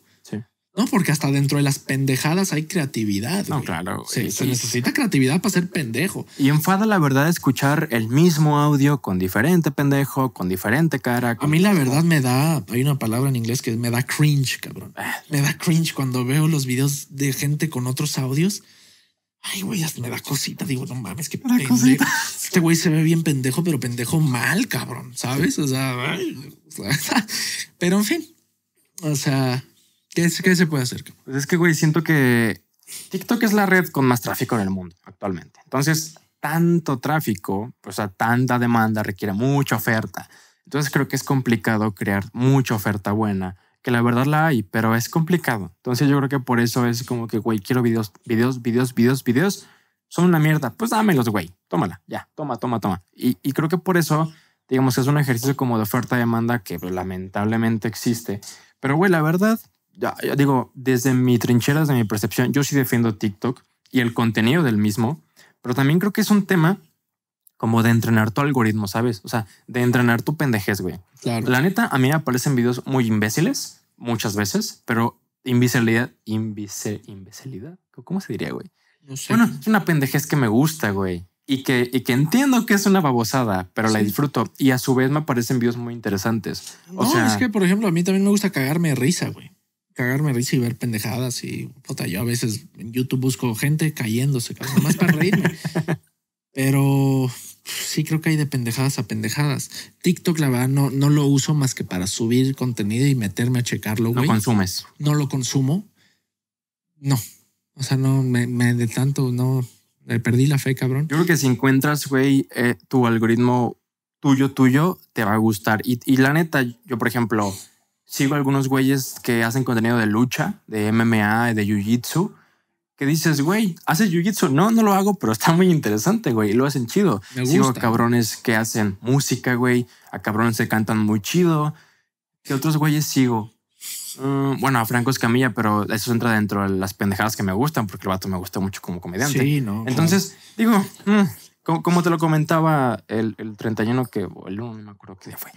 No, porque hasta dentro de las pendejadas hay creatividad. No, claro. Se, necesita creatividad para ser pendejo. Y enfada, la verdad, escuchar el mismo audio con diferente pendejo, con diferente cara. A mí, la verdad, me da. Hay una palabra en inglés que me da cringe, cabrón. Ah. Me da cringe cuando veo los videos de gente con otros audios. Ay, güey, hasta me da cosita. Digo, no mames, qué pendejo. Este güey se ve bien pendejo, pero pendejo mal, cabrón, ¿sabes? O sea, o sea pero en fin. O sea, ¿Qué, ¿Qué, se puede hacer? Pues es que, güey, siento que TikTok es la red con más tráfico en el mundo actualmente. Entonces, tanto tráfico, o sea, tanta demanda requiere mucha oferta. Entonces, creo que es complicado crear mucha oferta buena, que la verdad la hay, pero es complicado. Entonces, yo creo que por eso es como que, güey, quiero videos, videos, videos, videos, videos. Son una mierda. Pues dámelos, güey. Tómala, ya. Toma, toma, toma. Y, y creo que por eso, digamos que es un ejercicio como de oferta-demanda que pues, lamentablemente existe. Pero, güey, la verdad, ya digo, desde mi trinchera, desde mi percepción, yo sí defiendo TikTok y el contenido del mismo, pero también creo que es un tema como de entrenar tu algoritmo, ¿sabes? O sea, de entrenar tu pendejez, güey. Claro. La neta, a mí me aparecen videos muy imbéciles muchas veces, pero invisibilidad, imbécilidad. imbecilidad, ¿cómo se diría, güey? No sé. Bueno, es una pendejez que me gusta, güey. Y que, y que entiendo que es una babosada, pero la disfruto. Y a su vez me aparecen videos muy interesantes. O no, sea, es que, por ejemplo, a mí también me gusta cagarme de risa, güey cagarme risa y ver pendejadas y puta, yo a veces en YouTube busco gente cayéndose, más para reírme. Pero sí creo que hay de pendejadas a pendejadas. TikTok, la verdad, no, no lo uso más que para subir contenido y meterme a checarlo. No consumes. No lo consumo. No. O sea, no me, me de tanto, no me perdí la fe, cabrón. Yo creo que si encuentras, güey, eh, tu algoritmo tuyo, tuyo, te va a gustar. Y, y la neta, yo, por ejemplo, sigo algunos güeyes que hacen contenido de lucha, de MMA, de jiu-jitsu, que dices, güey, ¿haces jiu-jitsu? No, no lo hago, pero está muy interesante, güey, lo hacen chido. Sigo a cabrones que hacen música, güey, a cabrones que cantan muy chido. ¿Qué otros güeyes sigo? Mm, bueno, a Franco Escamilla, pero eso entra dentro de las pendejadas que me gustan, porque el vato me gusta mucho como comediante. Sí, no. Entonces, digo, mm, como, te lo comentaba el, el 31 que, el 1, no me acuerdo qué día fue,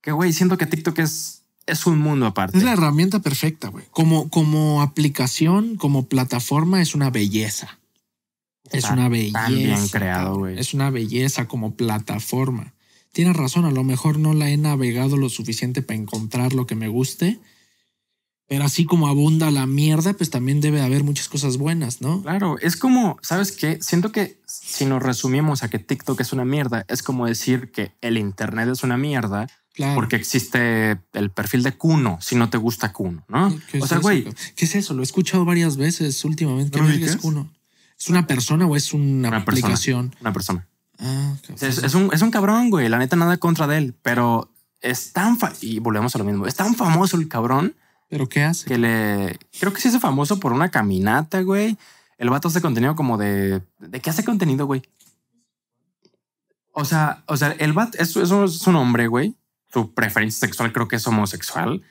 que güey, siento que TikTok es es un mundo aparte. Es la herramienta perfecta, güey. Como, como aplicación, como plataforma, es una belleza. Es una belleza. bien creado, güey. Es una belleza como plataforma. Tienes razón, a lo mejor no la he navegado lo suficiente para encontrar lo que me guste, pero así como abunda la mierda, pues también debe haber muchas cosas buenas, ¿no? Claro, es como, ¿sabes qué? Siento que si nos resumimos a que TikTok es una mierda, es como decir que el Internet es una mierda porque existe el perfil de Cuno, si no te gusta Cuno, ¿no? o sea, güey. ¿Qué es eso? Lo he escuchado varias veces últimamente. ¿Qué es Cuno? ¿Es una persona o es una, aplicación? una persona. Ah, es, un, es un cabrón, güey. La neta, nada contra de él, pero es tan. y volvemos a lo mismo. Es tan famoso el cabrón ¿Pero qué hace? Que le. Creo que sí es famoso por una caminata, güey. El vato hace contenido como de. ¿De qué hace contenido, güey? O sea, o sea, el vato es, es, es un hombre, güey. Su preferencia sexual creo que es homosexual.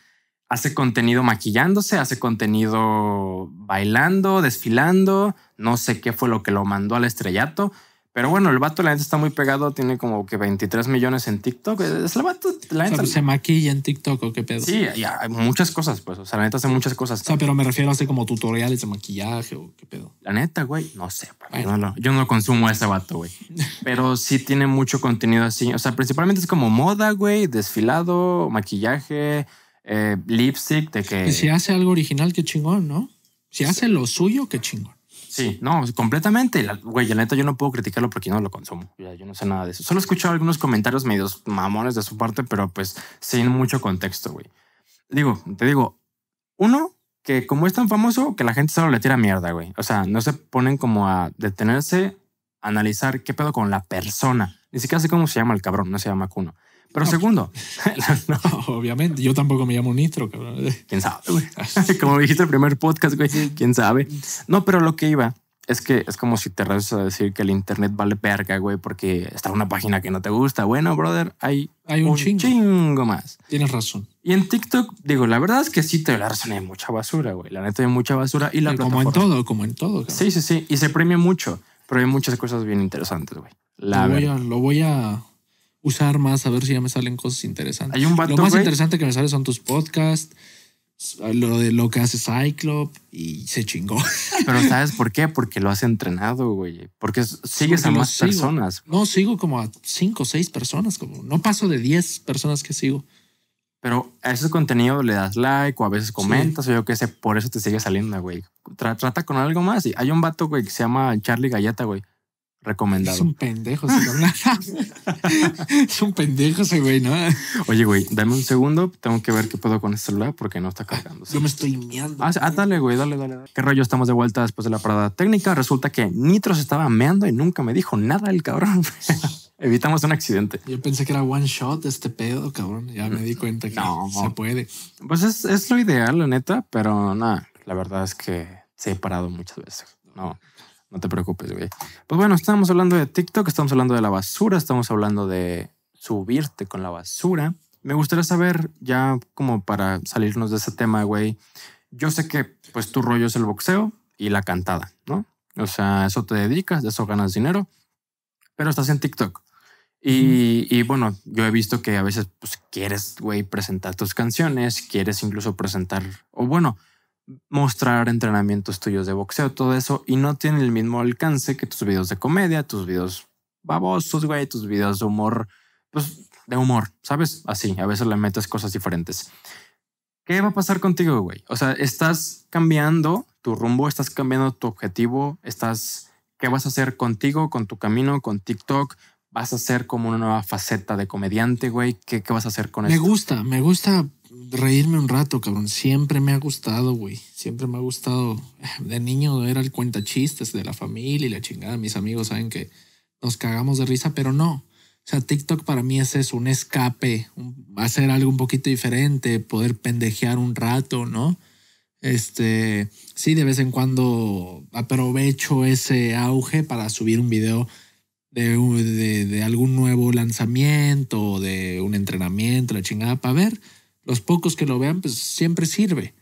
Hace contenido maquillándose, hace contenido bailando, desfilando. No sé qué fue lo que lo mandó al estrellato. Pero bueno, el vato, la neta, está muy pegado. Tiene como que 23 millones en TikTok. Es el vato, la neta. Pues, ¿Se maquilla en TikTok o qué pedo? Sí, hay muchas cosas, pues. O sea, la neta hace muchas cosas. O sea, pero me refiero a así como tutoriales de maquillaje o qué pedo. La neta, güey, no sé. Pues, yo no consumo a ese vato, güey. Pero sí tiene mucho contenido así. O sea, principalmente es como moda, güey, desfilado, maquillaje, eh, lipstick, de que. Y pues, si hace algo original, qué chingón, ¿no? Si hace lo suyo, qué chingón. Sí, no, completamente. La, güey, la neta yo no puedo criticarlo porque no lo consumo. yo no sé nada de eso. Solo he escuchado algunos comentarios medios mamones de su parte, pero pues sin mucho contexto, güey. Digo, te digo, uno, que como es tan famoso, que la gente solo le tira mierda, güey. O sea, no se ponen como a detenerse, analizar qué pedo con la persona. Ni siquiera sé cómo se llama el cabrón, no se llama Cuno. Pero segundo, no. obviamente, yo tampoco me llamo Nitro, cabrón. ¿Quién sabe, güey? como dijiste el primer podcast, güey, ¿quién sabe? No, pero lo que iba es que es como si te rehuses a decir que el internet vale perca, güey, porque está una página que no te gusta. Bueno, brother, hay, un, chingo. más. Tienes razón. Y en TikTok, digo, la verdad es que sí te doy la razón, hay mucha basura, güey. La neta hay mucha basura y la Como en todo, como en todo. Sí, sí, sí. Y se premia mucho, pero hay muchas cosas bien interesantes, güey. La lo voy a usar más, a ver si ya me salen cosas interesantes. Lo más interesante que me sale son tus podcasts, lo de lo que hace Cyclop y se chingó. Pero ¿sabes por qué? Porque lo has entrenado, güey. Porque sigues a más personas. No, sigo como a cinco o seis personas, como no paso de 10 personas que sigo. Pero a ese contenido le das like o a veces comentas o yo qué sé, por eso te sigue saliendo, güey. Trata con algo más. hay un vato, güey, que se llama Charlie Galleta, güey Recomendado. Es un pendejo, ese güey, ¿no? Oye, güey, dame un segundo. Tengo que ver qué puedo con este celular porque no está cargando. Yo me estoy meando. Ah, ah, dale, güey, dale, dale, ¿Qué rollo? Estamos de vuelta después de la parada técnica. Resulta que Nitro se estaba meando y nunca me dijo nada el cabrón. Evitamos un accidente. Yo pensé que era one shot este pedo, cabrón. Ya me di cuenta que no, se puede. Pues es, es lo ideal, la neta, pero nada, la verdad es que se he parado muchas veces. No. No te preocupes, güey. Pues bueno, estamos hablando de TikTok, estamos hablando de la basura, estamos hablando de subirte con la basura. Me gustaría saber, ya como para salirnos de ese tema, güey, yo sé que pues tu rollo es el boxeo y la cantada, ¿no? O sea, eso te dedicas, de eso ganas dinero, pero estás en TikTok. Y, bueno, yo he visto que a veces pues, quieres, güey, presentar tus canciones, quieres incluso presentar, o bueno, mostrar entrenamientos tuyos de boxeo, todo eso, y no tiene el mismo alcance que tus videos de comedia, tus videos babosos, güey, tus videos de humor, pues de humor, ¿sabes? Así, a veces le metes cosas diferentes. ¿Qué va a pasar contigo, güey? O sea, estás cambiando tu rumbo, estás cambiando tu objetivo, estás... ¿Qué vas a hacer contigo, con tu camino, con TikTok? ¿Vas a ser como una nueva faceta de comediante, güey? ¿Qué, qué vas a hacer con eso? Me gusta, me gusta reírme un rato, cabrón. Siempre me ha gustado, güey. Siempre me ha gustado. De niño era el chistes de la familia y la chingada. Mis amigos saben que nos cagamos de risa, pero no. O sea, TikTok para mí es eso, un escape, a hacer algo un poquito diferente, poder pendejear un rato, ¿no? Este, sí, de vez en cuando aprovecho ese auge para subir un video de, de algún nuevo lanzamiento, de un entrenamiento, la chingada, para ver los pocos que lo vean, pues siempre sirve.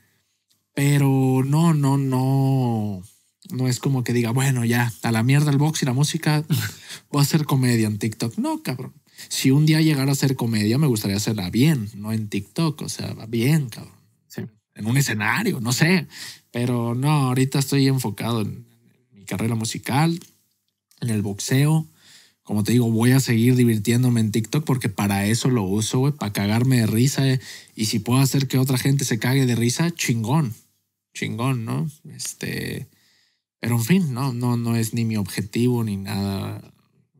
Pero no, no, no. No es como que diga, bueno, ya, a la mierda el box y la música, voy a hacer comedia en TikTok. No, cabrón. Si un día llegara a hacer comedia, me gustaría hacerla bien, no en TikTok, o sea, bien, cabrón. En un escenario, no sé. Pero no, ahorita estoy enfocado en mi carrera musical, en el boxeo como te digo, voy a seguir divirtiéndome en TikTok porque para eso lo uso, güey, para cagarme de risa. Eh. Y si puedo hacer que otra gente se cague de risa, chingón, chingón, ¿no? Este, pero en fin, no, no, no es ni mi objetivo ni nada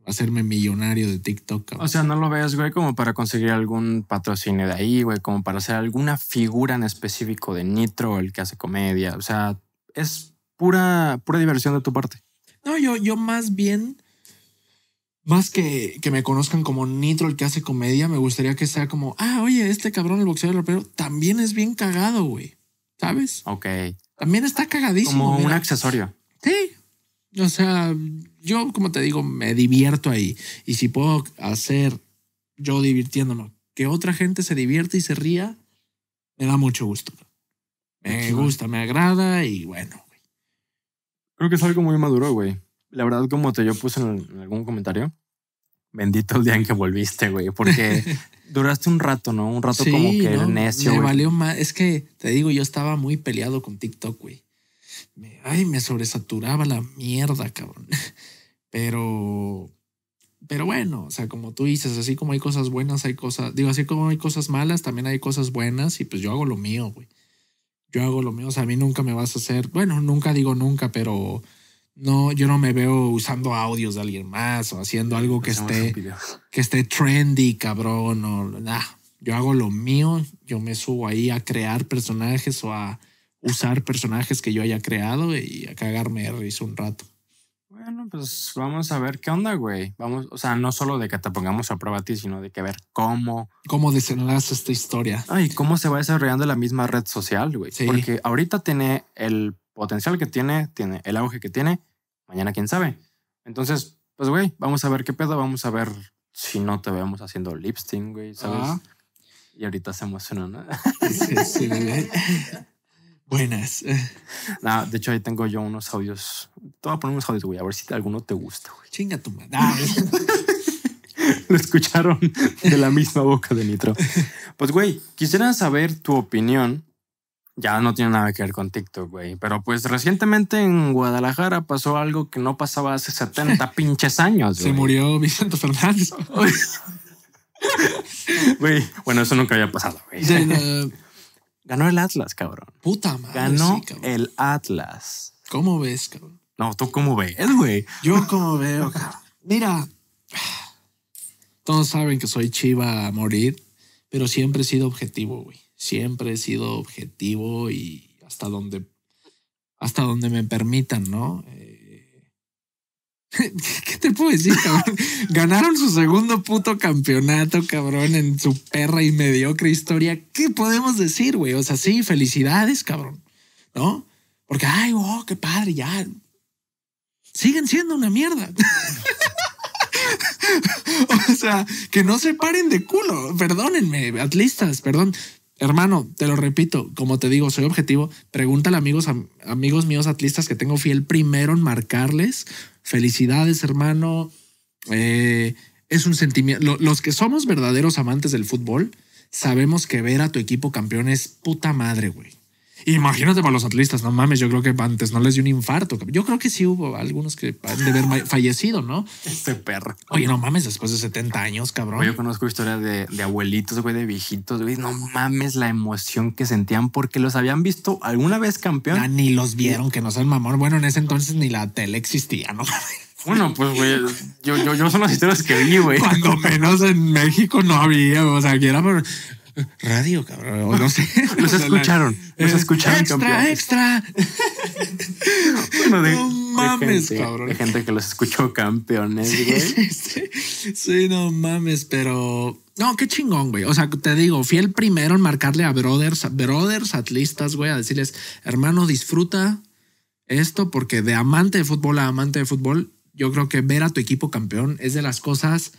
hacerme millonario de TikTok. O sea, no lo veas, güey, como para conseguir algún patrocinio de ahí, güey, como para hacer alguna figura en específico de Nitro, el que hace comedia. O sea, es pura, pura diversión de tu parte. No, yo, yo más bien más que, que me conozcan como Nitro, el que hace comedia, me gustaría que sea como, ah, oye, este cabrón, el boxeador pero también es bien cagado, güey. ¿Sabes? Ok. También está cagadísimo. Como un accesorio. Sí. O sea, yo, como te digo, me divierto ahí. Y si puedo hacer yo divirtiéndome, que otra gente se divierta y se ría, me da mucho gusto. Me gusta, me agrada y bueno. Creo que es algo muy maduro, güey la verdad, como te yo puse en, algún comentario, bendito el día en que volviste, güey, porque duraste un rato, ¿no? Un rato como que no, necio. Me valió más. Es que te digo, yo estaba muy peleado con TikTok, güey. ay, me sobresaturaba la mierda, cabrón. Pero, pero bueno, o sea, como tú dices, así como hay cosas buenas, hay cosas, digo, así como hay cosas malas, también hay cosas buenas y pues yo hago lo mío, güey. Yo hago lo mío, o sea, a mí nunca me vas a hacer, bueno, nunca digo nunca, pero no, yo no me veo usando audios de alguien más o haciendo algo que esté, que esté trendy, cabrón. O, nada. yo hago lo mío, yo me subo ahí a crear personajes o a usar personajes que yo haya creado y a cagarme de un rato. Bueno, pues vamos a ver qué onda, güey. Vamos, o sea, no solo de que te pongamos a prueba a ti, sino de que ver cómo. Cómo desenlaza esta historia. Ay, cómo se va desarrollando la misma red social, güey. Sí. Porque ahorita tiene el potencial que tiene, tiene el auge que tiene, mañana quién sabe. Entonces, pues, güey, vamos a ver qué pedo, vamos a ver si no te vemos haciendo lipsting, güey, ¿sabes? Ah. Y ahorita se emociona, ¿no? Sí, sí, güey. Buenas. Nah, de hecho, ahí tengo yo unos audios. Te voy a poner unos audios, güey, a ver si alguno te gusta, güey. Chinga tu madre. Ah, Lo escucharon de la misma boca de Nitro. Pues, güey, quisiera saber tu opinión ya no tiene nada que ver con TikTok, güey. Pero pues recientemente en Guadalajara pasó algo que no pasaba hace 70 pinches años. Se murió Vicente Fernández. Güey, bueno, eso nunca había pasado, güey. Ganó el Atlas, cabrón. Puta madre. Ganó el Atlas. ¿Cómo ves, cabrón? No, tú cómo ves, güey. Yo cómo veo, Mira, todos saben que soy chiva a morir, pero siempre he sido objetivo, güey siempre he sido objetivo y hasta donde, hasta donde me permitan, ¿no? Eh, ¿Qué te puedo decir, cabrón? Ganaron su segundo puto campeonato, cabrón, en su perra y mediocre historia. ¿Qué podemos decir, güey? O sea, sí, felicidades, cabrón, ¿no? Porque, ay, wow, oh, qué padre, ya. Siguen siendo una mierda. o sea, que no se paren de culo. Perdónenme, atlistas, perdón. Hermano, te lo repito, como te digo, soy objetivo. Pregúntale amigos, amigos míos atlistas que tengo fiel primero en marcarles. Felicidades, hermano. Eh, es un sentimiento. Los que somos verdaderos amantes del fútbol, sabemos que ver a tu equipo campeón es puta madre, güey. Imagínate para los atletas, no mames, yo creo que antes no les dio un infarto. Yo creo que sí hubo algunos que han de haber fallecido, ¿no? Este perro. Oye, no mames, después de 70 años, cabrón. yo conozco historias de, abuelitos, güey, de viejitos, güey. No mames la emoción que sentían porque los habían visto alguna vez campeón. ni los vieron, que no sean mamón. Bueno, en ese entonces ni la tele existía, ¿no? Bueno, pues, güey, yo, yo, yo son las historias que vi, güey. Cuando menos en México no había, o sea, que era radio, cabrón. No sé. Los escucharon. Los escucharon. Extra, extra. no mames, cabrón. Hay gente que los escuchó campeones, güey. Sí, no mames, pero. No, qué chingón, güey. O sea, te digo, fui el primero en marcarle a brothers, brothers atlistas, güey, a decirles, hermano, disfruta esto, porque de amante de fútbol a amante de fútbol, yo creo que ver a tu equipo campeón es de las cosas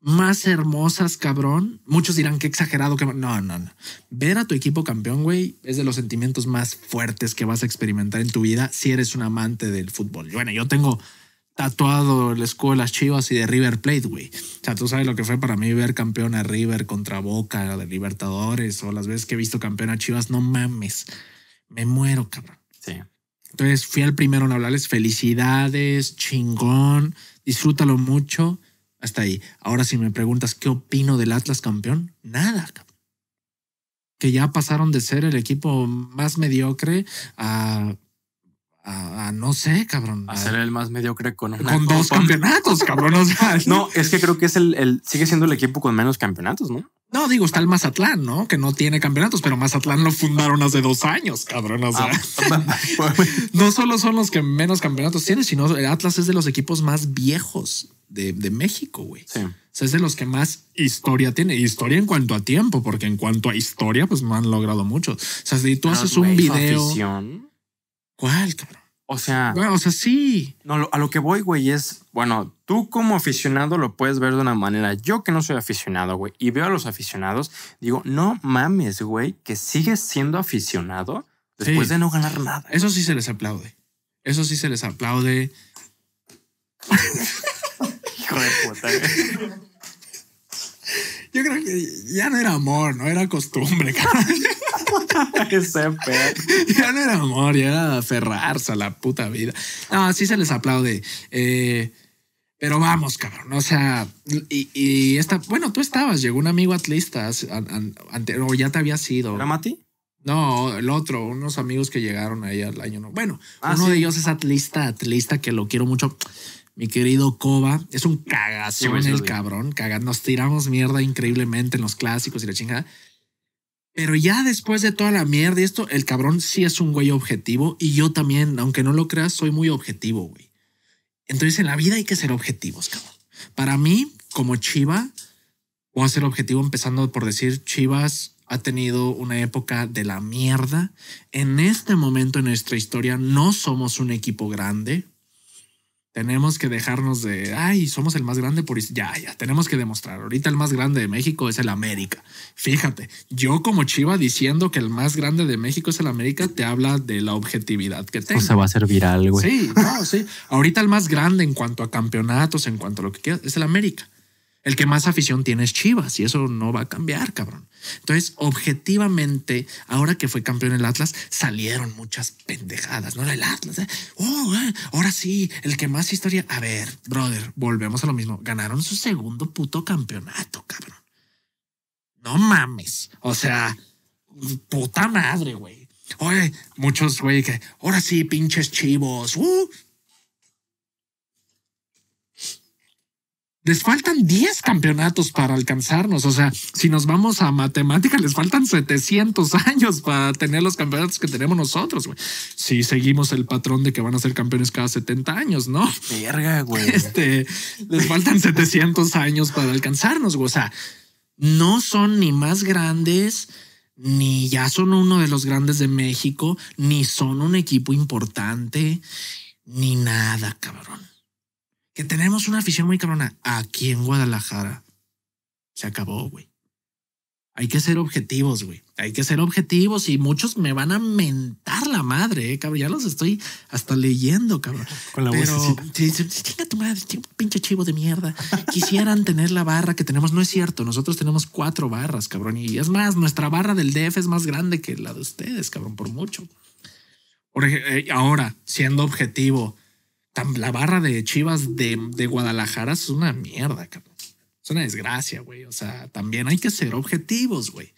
más hermosas, cabrón. Muchos dirán que exagerado que no, no, no. Ver a tu equipo campeón, güey, es de los sentimientos más fuertes que vas a experimentar en tu vida si eres un amante del fútbol. Bueno, yo tengo tatuado el escudo de las Chivas y de River Plate, güey. O sea, tú sabes lo que fue para mí ver campeón a River contra Boca de Libertadores o las veces que he visto campeón a Chivas, no mames. Me muero, cabrón. Sí. Entonces fui al primero en hablarles felicidades, chingón, disfrútalo mucho hasta ahí. Ahora si me preguntas qué opino del Atlas campeón, nada. Que ya pasaron de ser el equipo más mediocre a no sé, cabrón. A ser el más mediocre con dos campeonatos, cabrón. no, es que creo que es el, sigue siendo el equipo con menos campeonatos, ¿no? No, digo, está el Mazatlán, ¿no? Que no tiene campeonatos, pero Mazatlán lo fundaron hace dos años, cabrón. Ah, no solo son los que menos campeonatos tienen, sino el Atlas es de los equipos más viejos de, México, güey. Sí. O sea, es de los que más historia tiene. Historia en cuanto a tiempo, porque en cuanto a historia, pues no han logrado mucho. O sea, si tú ah, haces un video. ¿Cuál, cabrón? O sea, o sea, sí. No, a lo que voy, güey, es, bueno, tú como aficionado lo puedes ver de una manera. Yo que no soy aficionado, güey, y veo a los aficionados, digo, no mames, güey, que sigues siendo aficionado después de no ganar nada. Eso sí se les aplaude. Eso sí se les aplaude. Yo creo que ya no era amor, no era costumbre, Ya no era amor, ya era aferrarse a la puta vida. No, así se les aplaude. Eh, pero vamos, cabrón. O sea, y, esta, bueno, tú estabas, llegó un amigo atlista, o ya te había sido. ¿Era Mati? No, el otro, unos amigos que llegaron ahí al año. No. Bueno, ah, uno de ellos es atlista, atlista, que lo quiero mucho mi querido Coba. Es un cagazón en el cabrón. Nos tiramos mierda increíblemente en los clásicos y la chingada. Pero ya después de toda la mierda y esto, el cabrón sí es un güey objetivo. Y yo también, aunque no lo creas, soy muy objetivo, güey. Entonces en la vida hay que ser objetivos, cabrón. Para mí, como Chiva, voy a ser objetivo empezando por decir Chivas ha tenido una época de la mierda. En este momento en nuestra historia no somos un equipo grande, tenemos que dejarnos de, ay, somos el más grande por... Ya, ya, tenemos que demostrar. Ahorita el más grande de México es el América. Fíjate, yo como Chiva diciendo que el más grande de México es el América, te habla de la objetividad que tengo. O va a servir algo. Sí, no, sí. Ahorita el más grande en cuanto a campeonatos, en cuanto a lo que quieras, es el América. El que más afición tiene es Chivas y eso no va a cambiar, cabrón. Entonces, objetivamente, ahora que fue campeón el Atlas, salieron muchas pendejadas, ¿no? El Atlas, ¿eh? oh, eh, ahora sí, el que más historia. A ver, brother, volvemos a lo mismo. Ganaron su segundo puto campeonato, cabrón. No mames. O sea, puta madre, güey. Oye, muchos, güey, que ahora sí, pinches chivos. Uh, les faltan 10 campeonatos para alcanzarnos. O sea, si nos vamos a matemática, les faltan 700 años para tener los campeonatos que tenemos nosotros, güey. Si seguimos el patrón de que van a ser campeones cada 70 años, ¿no? Verga, güey. Este, les faltan 700 años para alcanzarnos, güey. O sea, no son ni más grandes, ni ya son uno de los grandes de México, ni son un equipo importante, ni nada, cabrón que tenemos una afición muy cabrona aquí en Guadalajara. Se acabó, güey. Hay que ser objetivos, güey. Hay que ser objetivos y muchos me van a mentar la madre, eh, cabrón. Ya los estoy hasta leyendo, cabrón. Con la Pero, Chinga tu madre, pinche chivo de mierda. Quisieran tener la barra que tenemos. No es cierto. Nosotros tenemos cuatro barras, cabrón. Y es más, nuestra barra del DF es más grande que la de ustedes, cabrón, por mucho. Eh, ahora, siendo objetivo, la barra de Chivas de, Guadalajara es una mierda, cabrón. Es una desgracia, güey. O sea, también hay que ser objetivos, güey.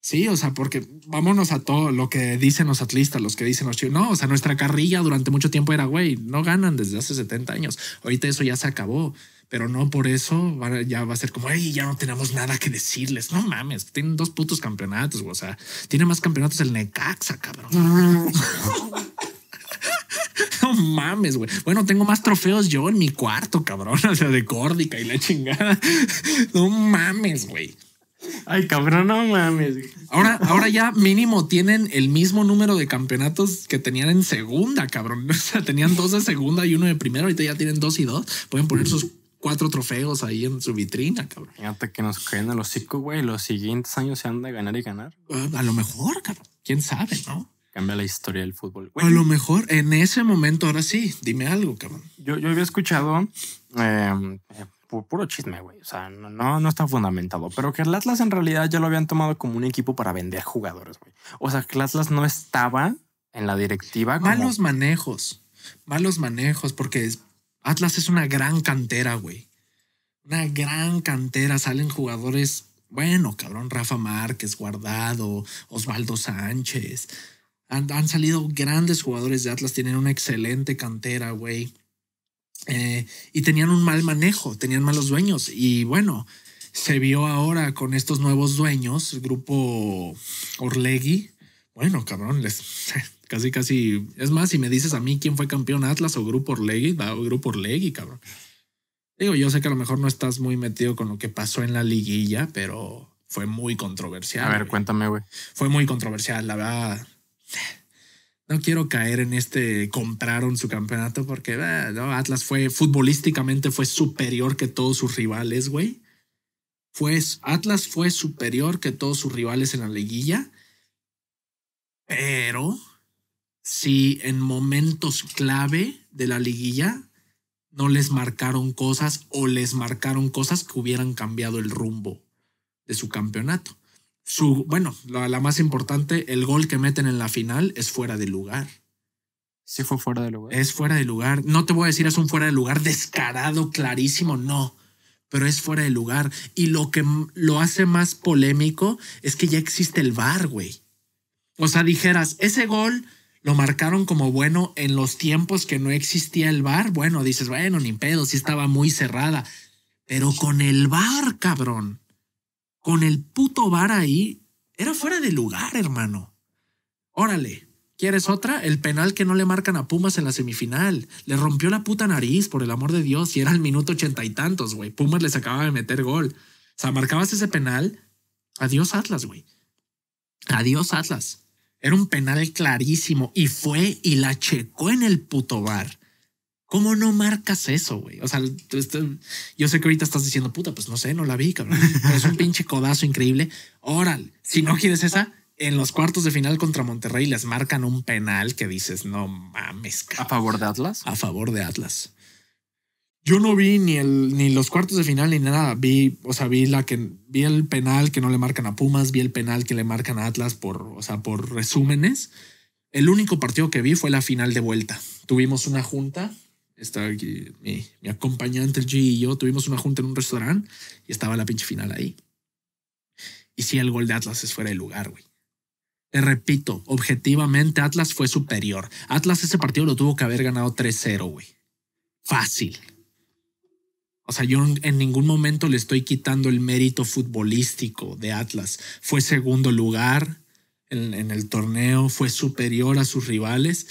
Sí, o sea, porque vámonos a todo lo que dicen los atlistas, los que dicen los chivos. No, o sea, nuestra carrilla durante mucho tiempo era, güey, no ganan desde hace 70 años. Ahorita eso ya se acabó, pero no por eso ya va a ser como, ay, ya no tenemos nada que decirles. No mames, tienen dos putos campeonatos, güey. O sea, tiene más campeonatos el Necaxa, cabrón. No mames, güey. Bueno, tengo más trofeos yo en mi cuarto, cabrón. O sea, de córdica y la chingada. No mames, güey. Ay, cabrón, no mames. Ahora, ahora ya mínimo tienen el mismo número de campeonatos que tenían en segunda, cabrón. O sea, tenían dos de segunda y uno de primero. Ahorita ya tienen dos y dos. Pueden poner sus cuatro trofeos ahí en su vitrina, cabrón. hasta que nos caen a los cinco, güey. Los siguientes años se han de ganar y ganar. Ah, a lo mejor, cabrón. Quién sabe, ¿no? cambia la historia del fútbol. a lo mejor en ese momento, ahora sí, dime algo, cabrón. Yo, había escuchado em, eh, puro chisme, güey. O sea, no, no, está fundamentado. Pero que el Atlas en realidad ya lo habían tomado como un equipo para vender jugadores, güey. O sea, que el Atlas no estaba en la directiva. Malos manejos, malos manejos, porque Atlas es una gran cantera, güey. Una gran cantera. Salen jugadores, bueno, cabrón, Rafa Márquez, Guardado, Osvaldo Sánchez. Han, salido grandes jugadores de Atlas, tienen una excelente cantera, güey. Eh, y tenían un mal manejo, tenían malos dueños. Y bueno, se vio ahora con estos nuevos dueños, el grupo Orlegi Bueno, cabrón, les casi, casi. Es más, si me dices a mí quién fue campeón Atlas o grupo Orlegi da grupo Orlegi cabrón. Digo, yo sé que a lo mejor no estás muy metido con lo que pasó en la liguilla, pero fue muy controversial. A ver, cuéntame, güey. Fue muy controversial, la verdad no quiero caer en este compraron su campeonato porque eh, Atlas fue futbolísticamente fue superior que todos sus rivales, güey. Pues Atlas fue superior que todos sus rivales en la liguilla, pero si en momentos clave de la liguilla no les marcaron cosas o les marcaron cosas que hubieran cambiado el rumbo de su campeonato. Su, bueno, la, más importante, el gol que meten en la final es fuera de lugar. Sí, fue fuera de lugar. Es fuera de lugar. No te voy a decir es un fuera de lugar descarado, clarísimo, no. Pero es fuera de lugar. Y lo que lo hace más polémico es que ya existe el VAR, güey. O sea, dijeras, ese gol lo marcaron como bueno en los tiempos que no existía el VAR. Bueno, dices, bueno, ni pedo, sí estaba muy cerrada. Pero con el VAR, cabrón con el puto bar ahí, era fuera de lugar, hermano. Órale, ¿quieres otra? El penal que no le marcan a Pumas en la semifinal. Le rompió la puta nariz, por el amor de Dios, y era el minuto ochenta y tantos, güey. Pumas les acababa de meter gol. O sea, marcabas ese penal. Adiós Atlas, güey. Adiós Atlas. Era un penal clarísimo y fue y la checó en el puto bar. ¿Cómo no marcas eso, güey? O sea, yo sé que ahorita estás diciendo, puta, pues no sé, no la vi, cabrón. es un pinche codazo increíble. Órale, si no quieres esa, en los cuartos de final contra Monterrey les marcan un penal que dices, no mames. ¿A favor de Atlas? A favor de Atlas. Yo no vi ni el ni los cuartos de final ni nada. Vi, o sea, vi la que vi el penal que no le marcan a Pumas, vi el penal que le marcan a Atlas por, o sea, por resúmenes. El único partido que vi fue la final de vuelta. Tuvimos una junta estaba aquí, mi, acompañante, el G y yo, tuvimos una junta en un restaurante y estaba la pinche final ahí. Y si el gol de Atlas es fuera de lugar, güey. Te repito, objetivamente Atlas fue superior. Atlas ese partido lo tuvo que haber ganado 3-0, güey. Fácil. O sea, yo en ningún momento le estoy quitando el mérito futbolístico de Atlas. Fue segundo lugar en, en el torneo, fue superior a sus rivales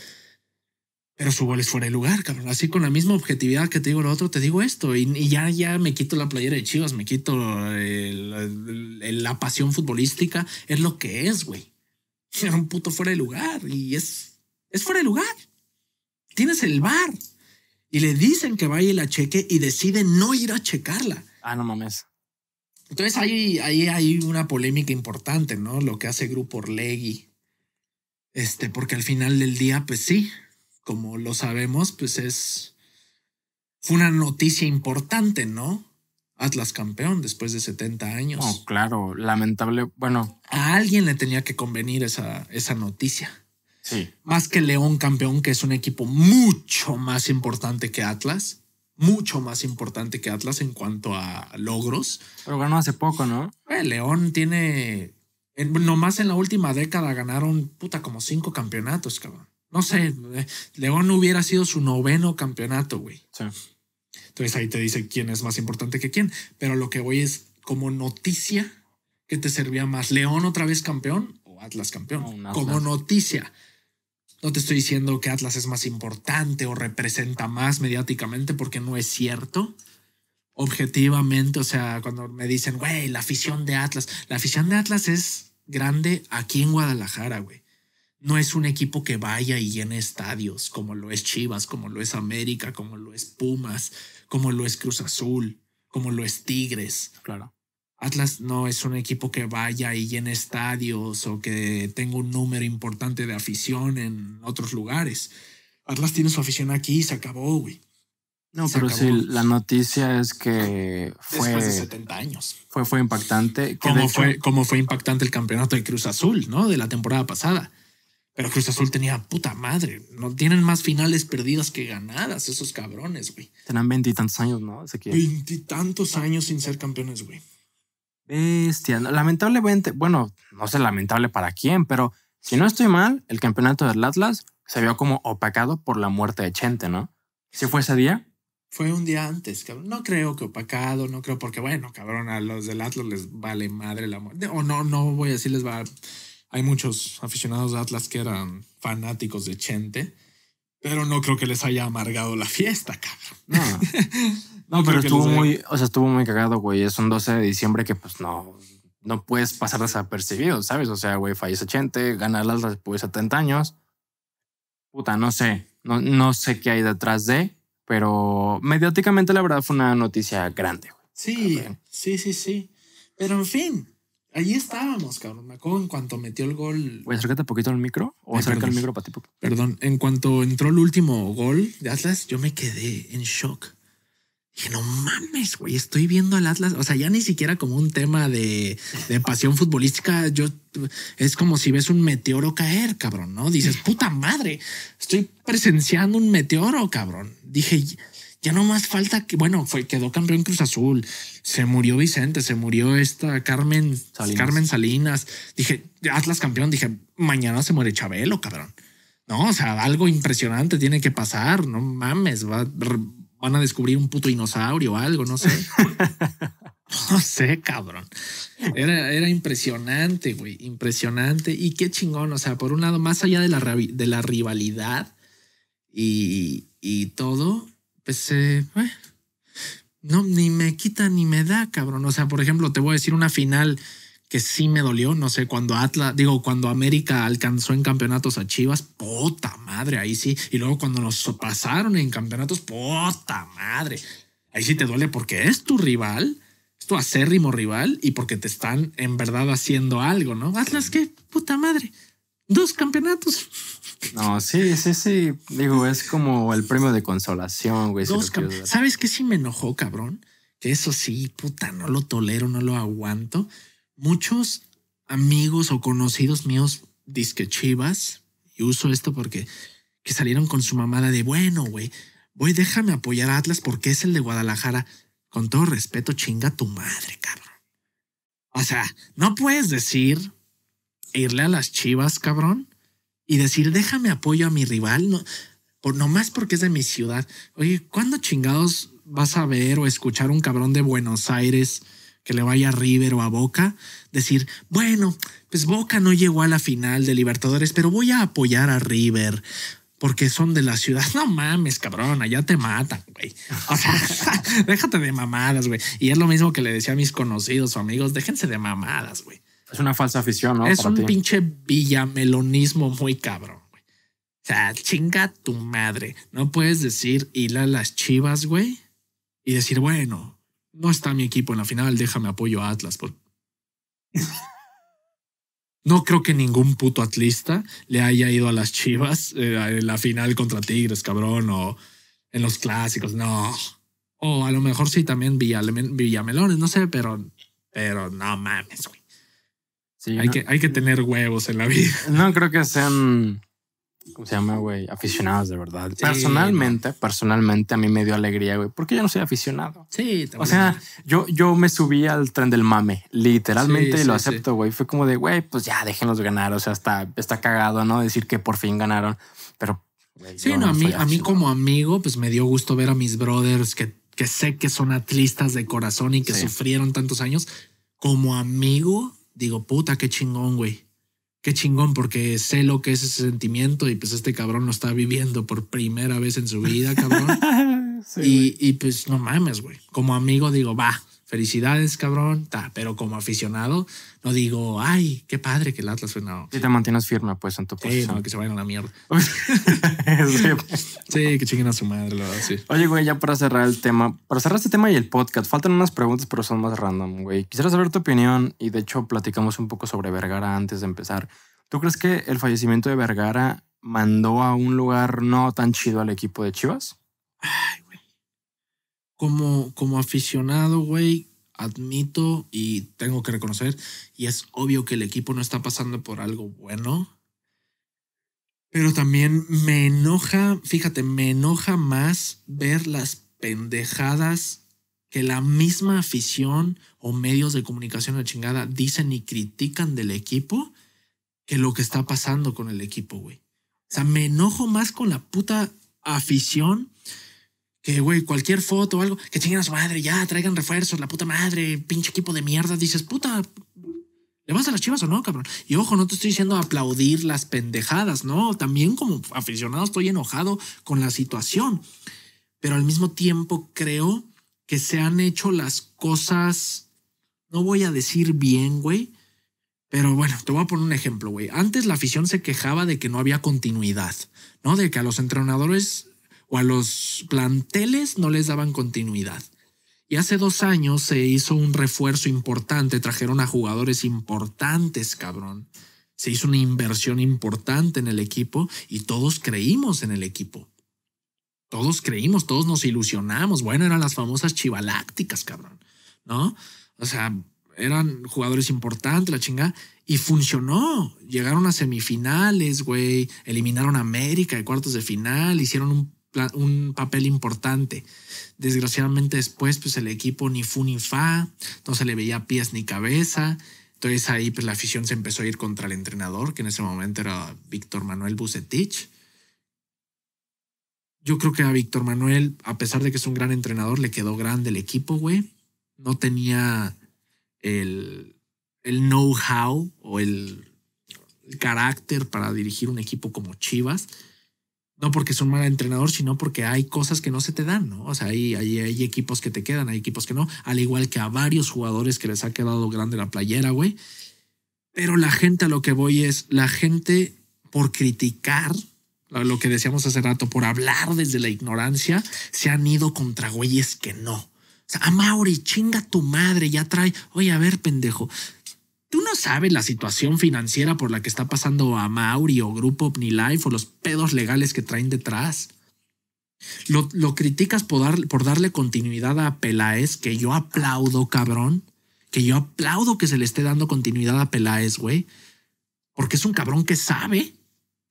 pero su gol es fuera de lugar, cabrón. Así con la misma objetividad que te digo lo otro, te digo esto. Y, ya, ya me quito la playera de Chivas, me quito la pasión futbolística. Es lo que es, güey. Era un puto fuera de lugar. Y es, es fuera de lugar. Tienes el bar. Y le dicen que vaya y la cheque y decide no ir a checarla. Ah, no mames. Entonces ahí, ahí hay una polémica importante, ¿no? Lo que hace Grupo Orlegi. Este, porque al final del día, pues sí, como lo sabemos, pues es. Fue una noticia importante, ¿no? Atlas campeón después de 70 años. Oh, claro, lamentable. Bueno. A alguien le tenía que convenir esa, esa noticia. Sí. Más que León campeón, que es un equipo mucho más importante que Atlas. Mucho más importante que Atlas en cuanto a logros. Pero ganó hace poco, ¿no? Eh, León tiene. nomás en la última década ganaron puta como cinco campeonatos, cabrón no sé, eh, León hubiera sido su noveno campeonato, güey. Entonces ahí te dice quién es más importante que quién. Pero lo que voy es como noticia que te servía más. León otra vez campeón o Atlas campeón. como noticia. No te estoy diciendo que Atlas es más importante o representa más mediáticamente porque no es cierto. Objetivamente, o sea, cuando me dicen, güey, la afición de Atlas, la afición de Atlas es grande aquí en Guadalajara, güey no es un equipo que vaya y llene estadios, como lo es Chivas, como lo es América, como lo es Pumas, como lo es Cruz Azul, como lo es Tigres. Claro. Atlas no es un equipo que vaya y llene estadios o que tenga un número importante de afición en otros lugares. Atlas tiene su afición aquí y se acabó, güey. No, pero sí, la noticia es que fue. Después de 70 años. Fue, fue impactante. Como fue, como fue impactante el campeonato de Cruz Azul, ¿no? De la temporada pasada. Pero Cruz Azul tenía puta madre. No tienen más finales perdidas que ganadas, esos cabrones, güey. Tenían veintitantos años, ¿no? Veintitantos años sin ser campeones, güey. Bestia. Lamentablemente, bueno, no sé lamentable para quién, pero si no estoy mal, el campeonato del Atlas se vio como opacado por la muerte de Chente, ¿no? ¿Si fue ese día? Fue un día antes, cabrón. No creo que opacado, no creo, porque bueno, cabrón, a los del Atlas les vale madre la muerte. O no, no voy a decirles les va hay muchos aficionados de Atlas que eran fanáticos de Chente, pero no creo que les haya amargado la fiesta, cabrón. No, pero estuvo muy, o sea, estuvo muy cagado, güey. Es un 12 de diciembre que pues no, no puedes pasar desapercibido, ¿sabes? O sea, güey, fallece Chente, gana el Atlas después de 70 años. Puta, no sé, no, no sé qué hay detrás de, pero mediáticamente la verdad fue una noticia grande, güey. Sí, sí, sí, sí. Pero en fin, Ahí estábamos, cabrón. Me acuerdo en cuanto metió el gol. Güey, un poquito al micro o acerca el micro para ti. Perdón, en cuanto entró el último gol de Atlas, yo me quedé en shock. Dije, no mames, güey, estoy viendo al Atlas. O sea, ya ni siquiera como un tema de, de pasión futbolística. Yo es como si ves un meteoro caer, cabrón, ¿no? Dices, puta madre, estoy presenciando un meteoro, cabrón. Dije, ya no más falta que, bueno, fue, quedó campeón Cruz Azul, se murió Vicente, se murió esta Carmen Salinas. Carmen Salinas. Dije, Atlas campeón, dije, mañana se muere Chabelo, cabrón. No, o sea, algo impresionante tiene que pasar, no mames, van a descubrir un puto dinosaurio o algo, no sé. no sé, cabrón. Era, era impresionante, güey, impresionante. Y qué chingón, o sea, por un lado, más allá de la, de la rivalidad y, y todo, pues, eh, no, ni me quita ni me da, cabrón. O sea, por ejemplo, te voy a decir una final que sí me dolió, no sé, cuando Atlas, digo, cuando América alcanzó en campeonatos a Chivas, puta madre, ahí sí. Y luego cuando nos pasaron en campeonatos, puta madre. Ahí sí te duele porque es tu rival, es tu acérrimo rival y porque te están en verdad haciendo algo, ¿no? Atlas, qué puta madre. Dos campeonatos. No, sí, sí, sí. Digo, es como el premio de consolación, güey. ¿Sabes qué? Sí me enojó, cabrón. Que eso sí, puta, no lo tolero, no lo aguanto. Muchos amigos o conocidos míos, disque chivas, y uso esto porque que salieron con su mamada de bueno, güey, voy, déjame apoyar a Atlas porque es el de Guadalajara. Con todo respeto, chinga tu madre, cabrón. O sea, no puedes decir irle a las chivas, cabrón, y decir, déjame apoyo a mi rival, no, por, nomás porque es de mi ciudad. Oye, ¿cuándo chingados vas a ver o escuchar un cabrón de Buenos Aires que le vaya a River o a Boca? Decir, bueno, pues Boca no llegó a la final de Libertadores, pero voy a apoyar a River porque son de la ciudad. No mames, cabrón, allá te matan, güey. O sea, déjate de mamadas, güey. Y es lo mismo que le decía a mis conocidos o amigos, déjense de mamadas, güey. Es una falsa afición, ¿no? Es un pinche villamelonismo muy cabrón. O sea, chinga tu madre. No puedes decir hila a las chivas, güey, y decir, bueno, no está mi equipo en la final, déjame apoyo a Atlas. No creo que ningún puto atlista le haya ido a las Chivas eh, en la final contra Tigres, cabrón, o en los clásicos, no. O a lo mejor sí también Villamelones, no sé, pero, pero no mames, güey hay, que, tener huevos en la vida. No creo que sean, ¿cómo se llama, güey? Aficionados de verdad. personalmente, personalmente a mí me dio alegría, güey, porque yo no soy aficionado. Sí, O sea, yo, yo me subí al tren del mame, literalmente, y lo acepto, güey. Fue como de, güey, pues ya déjenlos ganar. O sea, está, está cagado, ¿no? Decir que por fin ganaron, pero. sí, no, a mí, a mí como amigo, pues me dio gusto ver a mis brothers que, que sé que son atlistas de corazón y que sufrieron tantos años. Como amigo, digo, puta, qué chingón, güey. Qué chingón, porque sé lo que es ese sentimiento y pues este cabrón lo está viviendo por primera vez en su vida, cabrón. y, y, pues no mames, güey. Como amigo digo, va, felicidades, cabrón, pero como aficionado, no digo, ay, qué padre que el Atlas fue. No. Si te mantienes firme, pues en tu posición. que se vayan a la mierda. sí, que chinguen a su madre, Oye, güey, ya para cerrar el tema, para cerrar este tema y el podcast, faltan unas preguntas, pero son más random, güey. Quisiera saber tu opinión y de hecho platicamos un poco sobre Vergara antes de empezar. ¿Tú crees que el fallecimiento de Vergara mandó a un lugar no tan chido al equipo de Chivas? Ay, como, aficionado, güey, admito y tengo que reconocer, y es obvio que el equipo no está pasando por algo bueno. Pero también me enoja, fíjate, me enoja más ver las pendejadas que la misma afición o medios de comunicación de chingada dicen y critican del equipo que lo que está pasando con el equipo, güey. O sea, me enojo más con la puta afición que, güey, cualquier foto o algo, que chinguen a su madre, ya, traigan refuerzos, la puta madre, pinche equipo de mierda. Dices, puta, ¿le vas a las chivas o no, cabrón? Y ojo, no te estoy diciendo aplaudir las pendejadas, no. También como aficionado estoy enojado con la situación. Pero al mismo tiempo creo que se han hecho las cosas, no voy a decir bien, güey, pero bueno, te voy a poner un ejemplo, güey. Antes la afición se quejaba de que no había continuidad, ¿no? De que a los entrenadores o a los planteles no les daban continuidad. Y hace dos años se hizo un refuerzo importante, trajeron a jugadores importantes, cabrón. Se hizo una inversión importante en el equipo y todos creímos en el equipo. Todos creímos, todos nos ilusionamos. Bueno, eran las famosas chivalácticas, cabrón, ¿no? O sea, eran jugadores importantes, la chingada. Y funcionó. Llegaron a semifinales, güey. Eliminaron a América de cuartos de final. Hicieron un un papel importante. Desgraciadamente después, pues el equipo ni fu ni fa, no se le veía pies ni cabeza. Entonces ahí pues la afición se empezó a ir contra el entrenador, que en ese momento era Víctor Manuel Bucetich. Yo creo que a Víctor Manuel, a pesar de que es un gran entrenador, le quedó grande el equipo, güey. No tenía el, el know-how o el carácter para dirigir un equipo como Chivas no porque es un mal entrenador, sino porque hay cosas que no se te dan, ¿no? O sea, hay, hay, equipos que te quedan, hay equipos que no, al igual que a varios jugadores que les ha quedado grande la playera, güey. Pero la gente a lo que voy es, la gente por criticar, lo que decíamos hace rato, por hablar desde la ignorancia, se han ido contra güeyes que no. O sea, a Mauri, chinga tu madre, ya trae. Oye, a ver, pendejo, uno sabe la situación financiera por la que está pasando a Mauri o Grupo Life o los pedos legales que traen detrás. Lo, criticas por, por darle continuidad a Peláez, que yo aplaudo, cabrón. Que yo aplaudo que se le esté dando continuidad a Peláez, güey. Porque es un cabrón que sabe.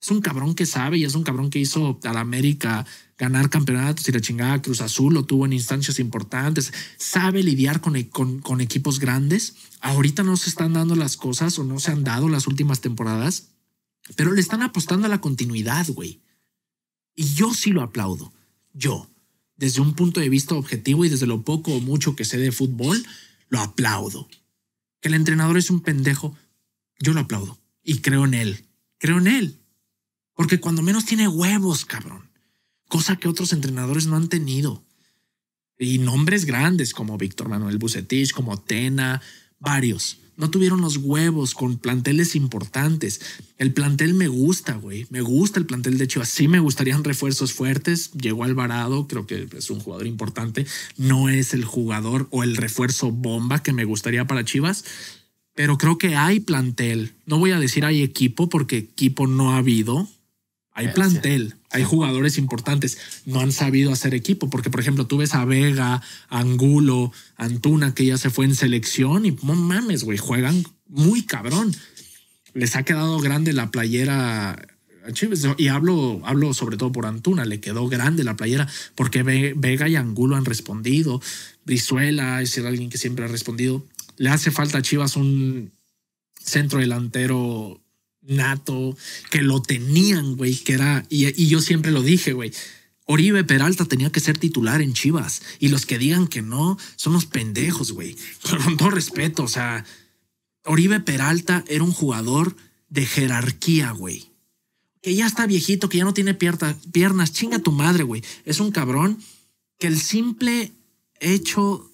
Es un cabrón que sabe y es un cabrón que hizo a la América ganar campeonatos y la chingada. Cruz Azul lo tuvo en instancias importantes, sabe lidiar con, con, equipos grandes. Ahorita no se están dando las cosas o no se han dado las últimas temporadas, pero le están apostando a la continuidad, güey. Y yo sí lo aplaudo. Yo, desde un punto de vista objetivo y desde lo poco o mucho que sé de fútbol, lo aplaudo. Que el entrenador es un pendejo, yo lo aplaudo. Y creo en él. Creo en él. Porque cuando menos tiene huevos, cabrón cosa que otros entrenadores no han tenido. Y nombres grandes como Víctor Manuel Bucetich, como Tena, varios. No tuvieron los huevos con planteles importantes. El plantel me gusta, güey. Me gusta el plantel de Chivas. Sí me gustarían refuerzos fuertes. Llegó Alvarado, creo que es un jugador importante. No es el jugador o el refuerzo bomba que me gustaría para Chivas. Pero creo que hay plantel. No voy a decir hay equipo porque equipo no ha habido. Hay eh, plantel hay jugadores importantes, no han sabido hacer equipo, porque por ejemplo tú ves a Vega, Angulo, Antuna, que ya se fue en selección y no mames, güey, juegan muy cabrón. Les ha quedado grande la playera a Chivas. y hablo, hablo sobre todo por Antuna, le quedó grande la playera, porque Vega y Angulo han respondido, Brizuela es alguien que siempre ha respondido. Le hace falta a Chivas un centro delantero nato, que lo tenían, güey, que era, y, yo siempre lo dije, güey. Oribe Peralta tenía que ser titular en Chivas. Y los que digan que no son los pendejos, güey. Con todo respeto, o sea, Oribe Peralta era un jugador de jerarquía, güey. Que ya está viejito, que ya no tiene piernas. Chinga tu madre, güey. Es un cabrón que el simple hecho,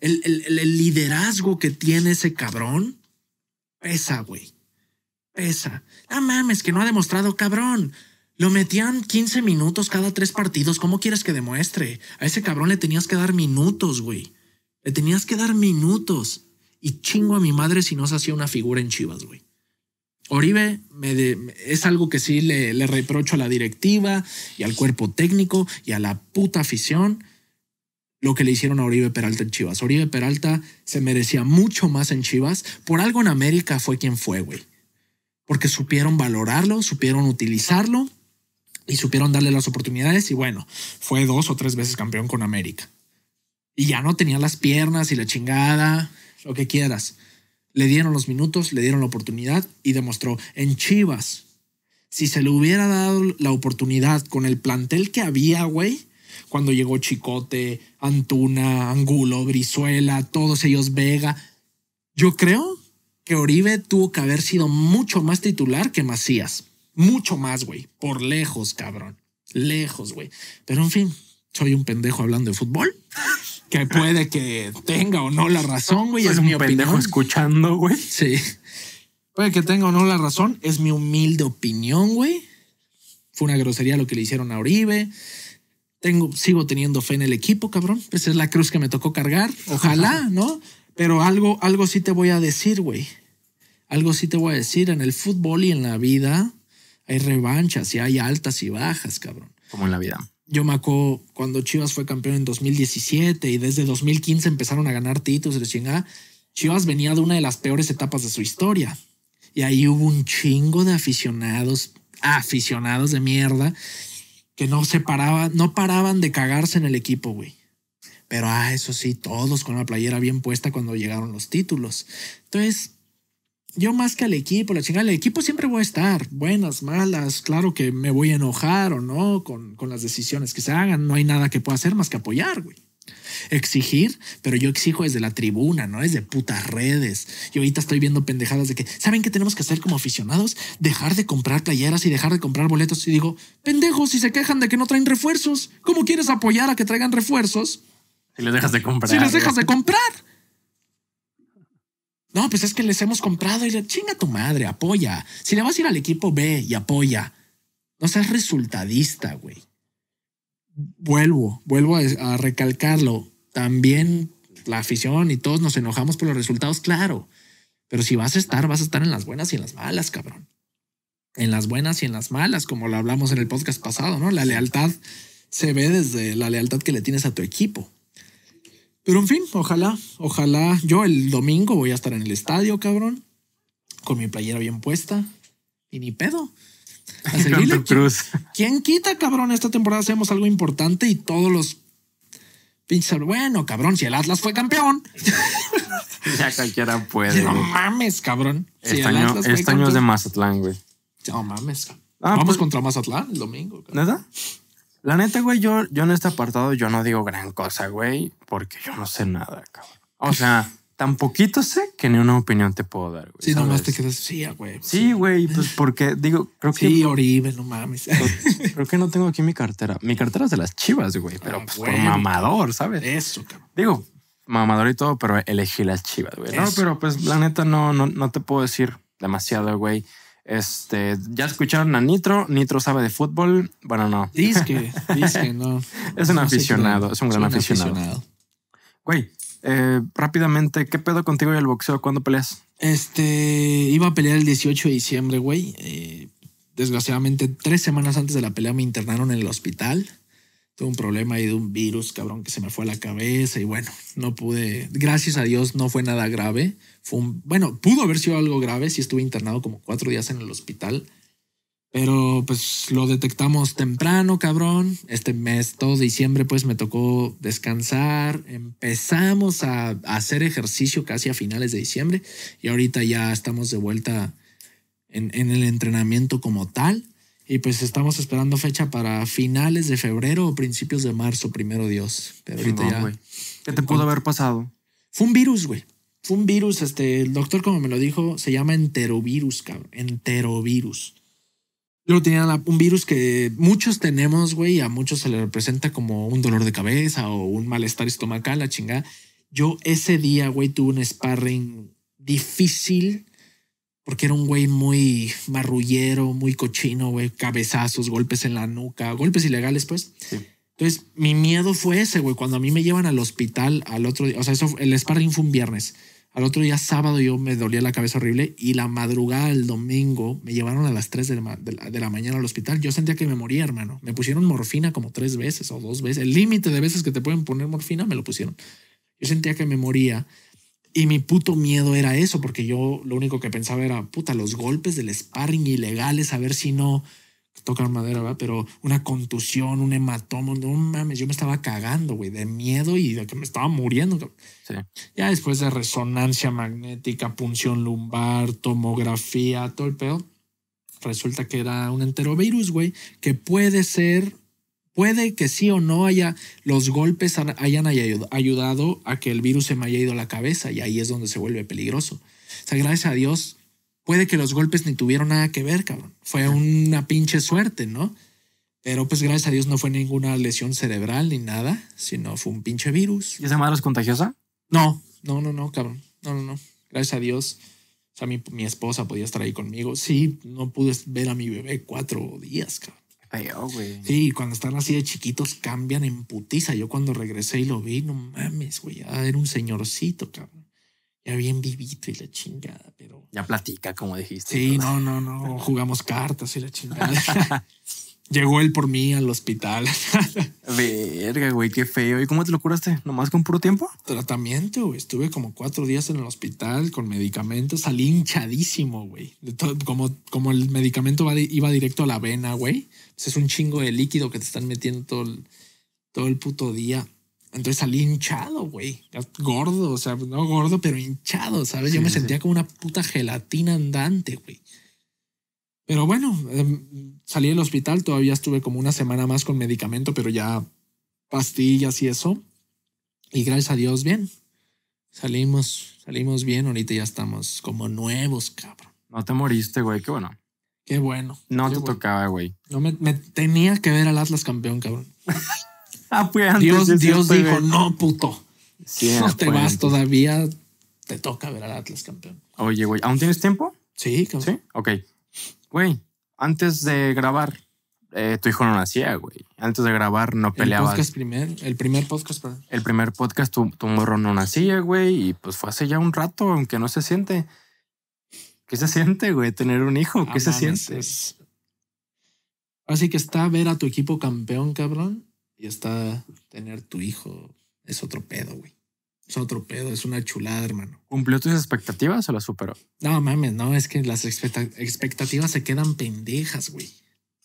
el, el liderazgo que tiene ese cabrón, pesa, güey. Pesa. No mames, que no ha demostrado, cabrón. Lo metían 15 minutos cada tres partidos. ¿Cómo quieres que demuestre? A ese cabrón le tenías que dar minutos, güey. Le tenías que dar minutos. Y chingo a mi madre si no se hacía una figura en Chivas, güey. Oribe me es algo que sí le, le, reprocho a la directiva y al cuerpo técnico y a la puta afición lo que le hicieron a Oribe Peralta en Chivas. Oribe Peralta se merecía mucho más en Chivas. Por algo en América fue quien fue, güey porque supieron valorarlo, supieron utilizarlo y supieron darle las oportunidades y bueno, fue dos o tres veces campeón con América. Y ya no tenía las piernas y la chingada, lo que quieras. Le dieron los minutos, le dieron la oportunidad y demostró en Chivas. Si se le hubiera dado la oportunidad con el plantel que había, güey, cuando llegó Chicote, Antuna, Angulo, Brizuela, todos ellos, Vega, yo creo que Oribe tuvo que haber sido mucho más titular que Macías. Mucho más, güey. Por lejos, cabrón. Lejos, güey. Pero en fin, soy un pendejo hablando de fútbol. Que puede que tenga o no la razón, güey. Es mi opinión. pendejo escuchando, güey. Sí. Puede que tenga o no la razón. Es mi humilde opinión, güey. Fue una grosería lo que le hicieron a Oribe. Tengo, sigo teniendo fe en el equipo, cabrón. Esa es la cruz que me tocó cargar. Ojalá, ¿no? Pero algo, algo sí te voy a decir, güey. Algo sí te voy a decir. En el fútbol y en la vida hay revanchas y hay altas y bajas, cabrón. Como en la vida. Yo me cuando Chivas fue campeón en 2017 y desde 2015 empezaron a ganar títulos de chingada. Chivas venía de una de las peores etapas de su historia. Y ahí hubo un chingo de aficionados, aficionados de mierda, que no se paraban, no paraban de cagarse en el equipo, güey. Pero, ah, eso sí, todos con la playera bien puesta cuando llegaron los títulos. Entonces, yo más que al equipo, la chingada, el equipo siempre voy a estar, buenas, malas, claro que me voy a enojar o no con, con las decisiones que se hagan, no hay nada que pueda hacer más que apoyar, güey. Exigir, pero yo exijo desde la tribuna, no desde putas redes. Y ahorita estoy viendo pendejadas de que, ¿saben qué tenemos que hacer como aficionados? Dejar de comprar playeras y dejar de comprar boletos. Y digo, pendejos, si se quejan de que no traen refuerzos, ¿cómo quieres apoyar a que traigan refuerzos? Si les dejas de comprar. Si les dejas de comprar. No, pues es que les hemos comprado y le chinga tu madre, apoya. Si le vas a ir al equipo B y apoya. No seas resultadista, güey. Vuelvo, vuelvo a recalcarlo. También la afición y todos nos enojamos por los resultados, claro. Pero si vas a estar, vas a estar en las buenas y en las malas, cabrón. En las buenas y en las malas, como lo hablamos en el podcast pasado, ¿no? La lealtad se ve desde la lealtad que le tienes a tu equipo. Pero en fin, ojalá, ojalá. Yo el domingo voy a estar en el estadio, cabrón. Con mi playera bien puesta. Y ni pedo. ¿Quién quita, cabrón? Esta temporada hacemos algo importante y todos los pinches. Bueno, cabrón, si el Atlas fue campeón. ya cualquiera puede. No mames, cabrón. Este, este año, es de Mazatlán, güey. No mames. Ah, Vamos pues- contra Mazatlán el domingo. Cabrón. ¿Nada? La neta, güey, yo, yo en este apartado yo no digo gran cosa, güey, porque yo no sé nada, cabrón. O sea, tan poquito sé que ni una opinión te puedo dar, güey. Sí, nomás te quedas, sí, ah, güey. Sí, güey, pues porque digo, creo que. Sí, Oribe, no mames. creo que no tengo aquí mi cartera. Mi cartera es de las chivas, güey, pero ah, pues por mamador, ¿sabes? Eso, cabrón. Digo, mamador y todo, pero elegí las chivas, güey. No, pero pues la neta no, no, no te puedo decir demasiado, güey. Este, ya escucharon a Nitro. Nitro sabe de fútbol. Bueno, no. Dice que, no. es un aficionado, es un gran aficionado. Güey, eh, rápidamente, ¿qué pedo contigo y el boxeo? ¿Cuándo peleas? Este, iba a pelear el 18 de diciembre, güey. Eh, desgraciadamente, tres semanas antes de la pelea me internaron en el hospital. Tuve un problema ahí de un virus, cabrón, que se me fue a la cabeza y bueno, no pude. Gracias a Dios no fue nada grave bueno, pudo haber sido algo grave, Si estuve internado como cuatro días en el hospital, pero pues lo detectamos temprano, cabrón. Este mes, todo diciembre, pues me tocó descansar. Empezamos a, hacer ejercicio casi a finales de diciembre y ahorita ya estamos de vuelta en, el entrenamiento como tal. Y pues estamos esperando fecha para finales de febrero o principios de marzo, primero Dios. ahorita ya. ¿Qué te pudo haber pasado? Fue un virus, güey. Fue un virus, este, el doctor como me lo dijo, se llama enterovirus, cabrón, enterovirus. Luego tenía un virus que muchos tenemos, güey, a muchos se le representa como un dolor de cabeza o un malestar estomacal, la chingada. Yo ese día, güey, tuve un sparring difícil porque era un güey muy marrullero, muy cochino, güey, cabezazos, golpes en la nuca, golpes ilegales, pues. Entonces, mi miedo fue ese, güey, cuando a mí me llevan al hospital al otro día, o sea, eso, el sparring fue un viernes. Al otro día, sábado, yo me dolía la cabeza horrible y la madrugada del domingo me llevaron a las 3 de la, de la mañana al hospital. Yo sentía que me moría, hermano. Me pusieron morfina como tres veces o dos veces. El límite de veces que te pueden poner morfina me lo pusieron. Yo sentía que me moría. Y mi puto miedo era eso, porque yo lo único que pensaba era, puta, los golpes del sparring ilegales, a ver si no, toca tocan madera, va Pero una contusión, un hematoma, no mames, yo me estaba cagando, güey, de miedo y de que me estaba muriendo. Ya después de resonancia magnética, punción lumbar, tomografía, todo el pedo, resulta que era un enterovirus, güey, que puede ser puede que sí o no haya los golpes hayan ayudado a que el virus se me haya ido a la cabeza y ahí es donde se vuelve peligroso. O sea, gracias a Dios puede que los golpes ni tuvieron nada que ver, cabrón. Fue una pinche suerte, ¿no? Pero pues gracias a Dios no fue ninguna lesión cerebral ni nada, sino fue un pinche virus. ¿Y esa madre es contagiosa? No, no, no, no, cabrón. No, no, no. Gracias a Dios. O sea, mi, esposa podía estar ahí conmigo. Sí, no pude ver a mi bebé cuatro días, cabrón. Oh, güey. Sí, cuando están así de chiquitos cambian en putiza. Yo cuando regresé y lo vi, no mames, güey, era un señorcito, cabrón ya bien vivito y la chingada, pero. Ya platica, como dijiste. Sí, no, no, no. Jugamos cartas y la chingada. Llegó él por mí al hospital. Verga, güey, qué feo. ¿Y cómo te lo curaste? ¿Nomás con puro tiempo? Tratamiento, güey. Estuve como cuatro días en el hospital con medicamentos. Salí hinchadísimo, güey. Como, como el medicamento iba directo a la vena, güey. es un chingo de líquido que te están metiendo todo todo el puto día. Entonces salí hinchado, güey. Gordo, o sea, no gordo, pero hinchado, ¿sabes? Yo me sentía como una puta gelatina andante, güey. Pero bueno, em, salí del hospital, todavía estuve como una semana más con medicamento, pero ya pastillas y eso. Y gracias a Dios, bien. Salimos, salimos bien, ahorita ya estamos como nuevos, cabrón. No te moriste, güey, qué bueno. Qué bueno. No te tocaba, güey. No me, me tenía que ver al Atlas campeón, cabrón. Ah, fue antes Dios, dijo, no, puto. Si no te vas todavía. Te toca ver al Atlas campeón. Oye, güey, ¿aún tienes tiempo? Sí, cabrón. Sí, ok. Güey, antes de grabar, eh, tu hijo no nacía, güey. Antes de grabar no peleaba. El, primer, el primer podcast, El primer podcast, tu, tu morro no nacía, güey. Y pues fue hace ya un rato, aunque no se siente. ¿Qué se siente, güey? Tener un hijo, ¿qué ah, se siente? Así que está ver a tu equipo campeón, cabrón. Y está tener tu hijo. Es otro pedo, güey. Es otro pedo, es una chulada, hermano. ¿Cumplió tus expectativas o las superó? No mames, no, es que las expectativas se quedan pendejas, güey.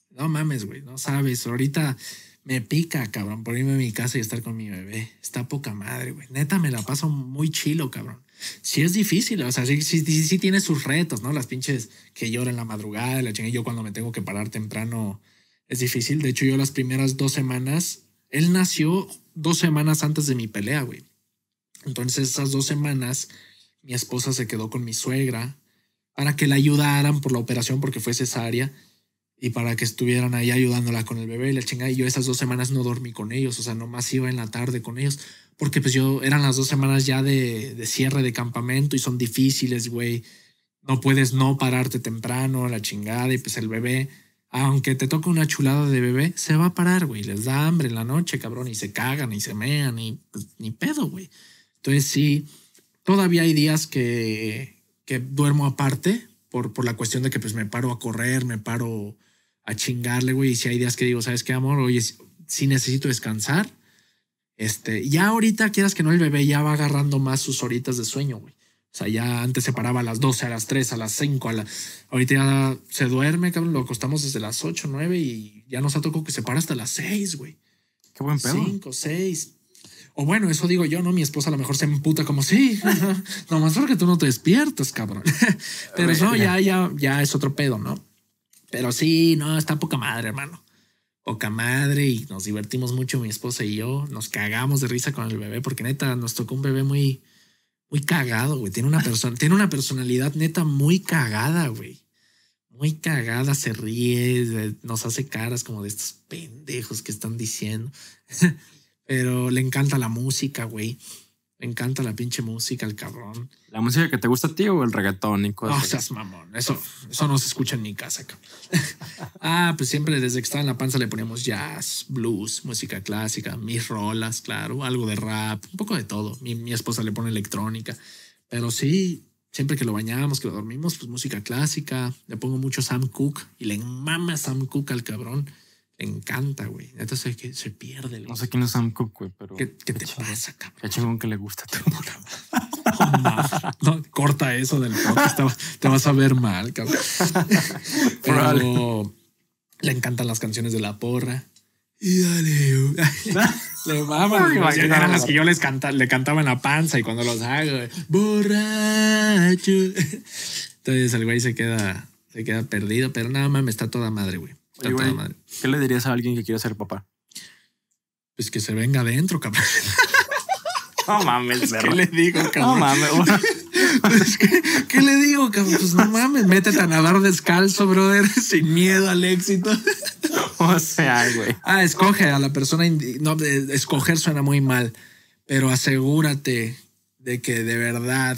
No mames, güey, no sabes. Ahorita me pica, cabrón, por irme a mi casa y estar con mi bebé. Está poca madre, güey. Neta, me la paso muy chilo, cabrón. Sí es difícil, o sea, sí, tiene sus retos, ¿no? Las pinches que lloran la madrugada, la chingue yo cuando me tengo que parar temprano. Es difícil. De hecho, yo las primeras dos semanas él nació dos semanas antes de mi pelea, güey. Entonces esas dos semanas mi esposa se quedó con mi suegra para que la ayudaran por la operación porque fue cesárea y para que estuvieran ahí ayudándola con el bebé y la chingada. Y yo esas dos semanas no dormí con ellos, o sea, nomás iba en la tarde con ellos, porque pues yo eran las dos semanas ya de, de cierre de campamento y son difíciles, güey. No puedes no pararte temprano, la chingada, y pues el bebé aunque te toque una chulada de bebé, se va a parar, güey. Les da hambre en la noche, cabrón, y se cagan y se mean y pues, ni pedo, güey. Entonces sí, todavía hay días que, que duermo aparte por, por la cuestión de que pues me paro a correr, me paro a chingarle, güey. Y si hay días que digo, ¿sabes qué, amor? Oye, si, si necesito descansar. Este, ya ahorita quieras que no, el bebé ya va agarrando más sus horitas de sueño, güey. O sea, ya antes se paraba a las 12, a las 3, a las 5, a la... Ahorita ya se duerme, cabrón, lo acostamos desde las 8, 9 y ya nos ha tocado que se para hasta las 6, güey. Qué buen pedo. 5, 6. O bueno, eso digo yo, ¿no? Mi esposa a lo mejor se emputa como, sí, más porque tú no te despiertas, cabrón. Pero eso ya, ya, ya es otro pedo, ¿no? Pero sí, no, está poca madre, hermano. Poca madre y nos divertimos mucho mi esposa y yo. Nos cagamos de risa con el bebé porque neta nos tocó un bebé muy muy cagado, güey. Tiene una persona, tiene una personalidad neta muy cagada, güey. Muy cagada, se ríe, eh, nos hace caras como de estos pendejos que están diciendo. Pero le encanta la música, güey. Me encanta la pinche música, el cabrón. ¿La música que te gusta a ti o el reggaetón cosas? No seas mamón. Eso, eso no se escucha en mi casa, cabrón. ah, pues siempre desde que estaba en la panza le ponemos jazz, blues, música clásica, mis rolas, claro, algo de rap, un poco de todo. Mi, esposa le pone electrónica. Pero sí, siempre que lo bañamos, que lo dormimos, pues música clásica. Le pongo mucho Sam Cooke y le mama Sam Cooke al cabrón encanta, güey. Entonces que se pierde. No sé quién es Sam Cook, güey, pero. ¿Qué, qué, te chingón? pasa, cabrón? Qué chingón que le gusta tu no, corta eso del podcast. Te vas a ver mal, cabrón. Pero le encantan las canciones de la porra. Y dale, le maman. eran las que yo les canta, le cantaba en la panza y cuando los hago, borracho. Entonces el güey se queda, se queda perdido, pero nada más me está toda madre, güey. ¿qué le dirías a alguien que quiere ser papá? Pues que se venga adentro, cabrón. No mames, ¿Qué le digo, cabrón? No mames, pues ¿qué, le digo, cabrón? Pues no mames, métete a nadar descalzo, brother, sin miedo al éxito. O sea, güey. Ah, escoge a la persona. No, escoger suena muy mal, pero asegúrate de que de verdad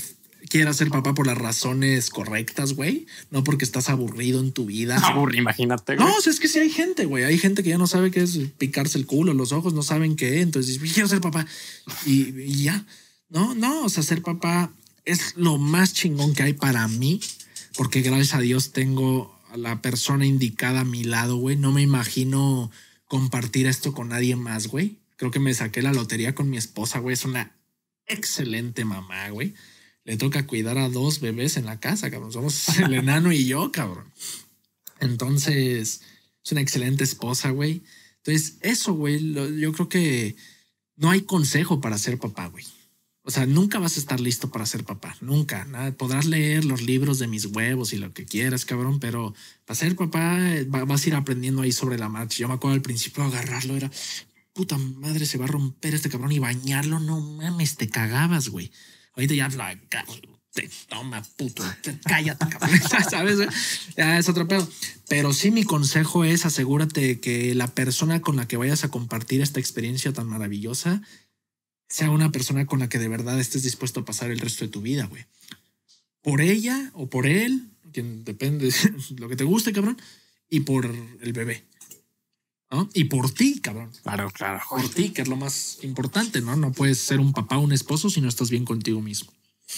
quieras ser papá por las razones correctas, güey. No porque estás aburrido en tu vida. Aburre, imagínate. No, es que si hay gente, güey. Hay gente que ya no sabe qué es picarse el culo, los ojos, no saben qué. Entonces dices, quiero ser papá. y ya. No, no, o sea, ser papá es lo más chingón que hay para mí. Porque gracias a Dios tengo a la persona indicada a mi lado, güey. No me imagino compartir esto con nadie más, güey. Creo que me saqué la lotería con mi esposa, güey. Es una excelente mamá, güey le toca cuidar a dos bebés en la casa, cabrón. Somos el enano y yo, cabrón. Entonces, es una excelente esposa, güey. Entonces, eso, güey, yo creo que no hay consejo para ser papá, güey. O sea, nunca vas a estar listo para ser papá, nunca. Nada. Podrás leer los libros de mis huevos y lo que quieras, cabrón, pero para ser papá eh, vas a ir aprendiendo ahí sobre la marcha. Yo me acuerdo al principio agarrarlo era, puta madre, se va a romper este cabrón y bañarlo, no mames, te cagabas, güey. Ahorita ya te toma, puto, cállate, cabrón. ¿Sabes? Ya es otro pedo. Pero sí, mi consejo es asegúrate que la persona con la que vayas a compartir esta experiencia tan maravillosa sea una persona con la que de verdad estés dispuesto a pasar el resto de tu vida, güey. Por ella o por él, quien depende, lo que te guste, cabrón, y por el bebé. Y por ti, cabrón. Claro, claro. Por ti, que es lo más importante, ¿no? No puedes ser un papá o un esposo si no estás bien contigo mismo.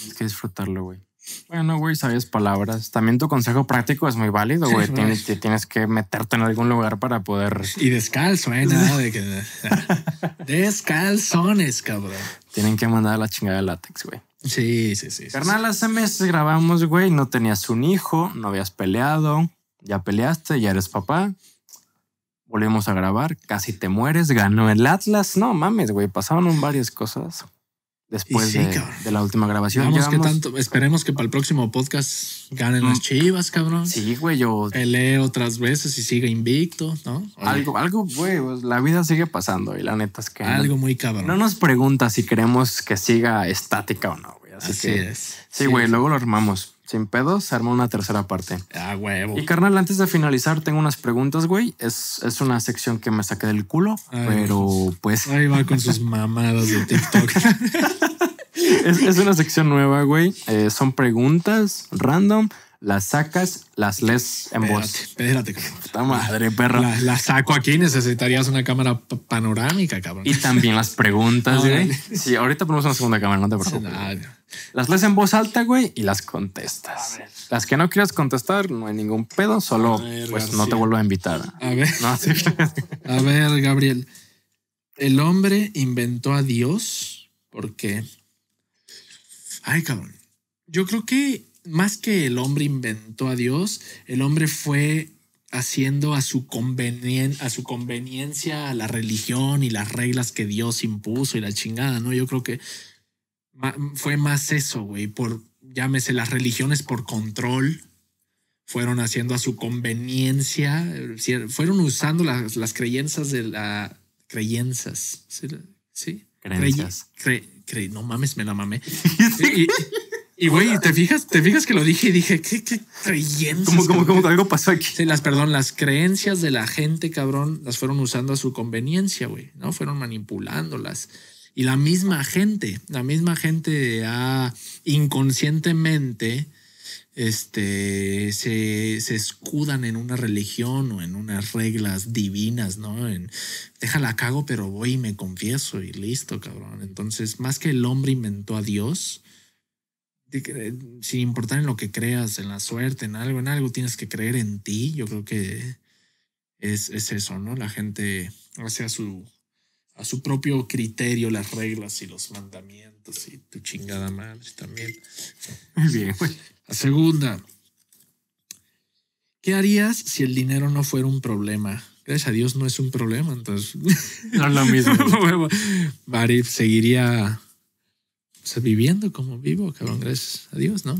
Hay que disfrutarlo, güey. Bueno, güey, sabes palabras. También tu consejo práctico es muy válido, güey. tienes, que meterte en algún lugar para poder. Y descalzo, ¿eh? Nada de que. Descalzones, cabrón. Tienen que mandar la chingada de látex, güey. Sí, sí, sí. hace meses grabamos, güey. No tenías un hijo, no habías peleado. Ya peleaste, ya eres papá. Volvimos a grabar, casi te mueres, ganó el Atlas. No mames, güey, pasaron varias cosas después de, la última grabación. que tanto, esperemos que para el próximo podcast ganen las mm. chivas, cabrón. Sí, güey, yo. leo otras veces y sigue invicto, ¿no? Algo, algo, güey, pues, la vida sigue pasando y la neta es que. Algo muy cabrón. No nos pregunta si queremos que siga estática o no, güey. Así, es. Sí, güey, luego lo armamos sin pedos, se armó una tercera parte. Ah, huevo. Y carnal, antes de finalizar, tengo unas preguntas, güey. Es, es una sección que me saqué del culo, pero pues. Ahí va con sus mamadas de TikTok. es, una sección nueva, güey. Eh, son preguntas random. Las sacas, las lees en espérate, voz. Espérate, Puta madre, perra. Las la saco aquí, necesitarías una cámara panorámica, cabrón. Y también las preguntas, ah, güey. sí, ahorita ponemos una segunda cámara, no te preocupes. Las lees en voz alta, güey, y las contestas. Las que no quieras contestar, no hay ningún pedo, solo pues no te vuelvo a invitar. A ver. Gabriel. El hombre inventó a Dios porque. Ay, cabrón. Yo creo que más que el hombre inventó a Dios, el hombre fue haciendo a su, convenien a su conveniencia la religión y las reglas que Dios impuso y la chingada, ¿no? Yo creo que fue más eso, güey, por, llámese, las religiones por control, fueron haciendo a su conveniencia, fueron usando las, las creencias de la... Creencias, ¿sí? Creencias. no mames, me la mamé. y, güey, te fijas, te fijas que lo dije y dije, qué, creencias. Como, algo pasó aquí. Sí, las, perdón, las creencias de la gente, cabrón, las fueron usando a su conveniencia, güey, ¿no? Fueron manipulándolas. Y la misma gente, la misma gente ha inconscientemente este, se, escudan en una religión o en unas reglas divinas, ¿no? En, déjala cago, pero voy y me confieso y listo, cabrón. Entonces, más que el hombre inventó a Dios, eh, sin importar en lo que creas, en la suerte, en algo, en algo tienes que creer en ti. Yo creo que es, es eso, ¿no? La gente hace a su, a su propio criterio las reglas y los mandamientos y tu chingada madre también. Muy bien, La segunda. ¿Qué harías si el dinero no fuera un problema? Gracias a Dios no es un problema, entonces. No es lo mismo. Barif seguiría viviendo como vivo, cabrón. Gracias a Dios, ¿no?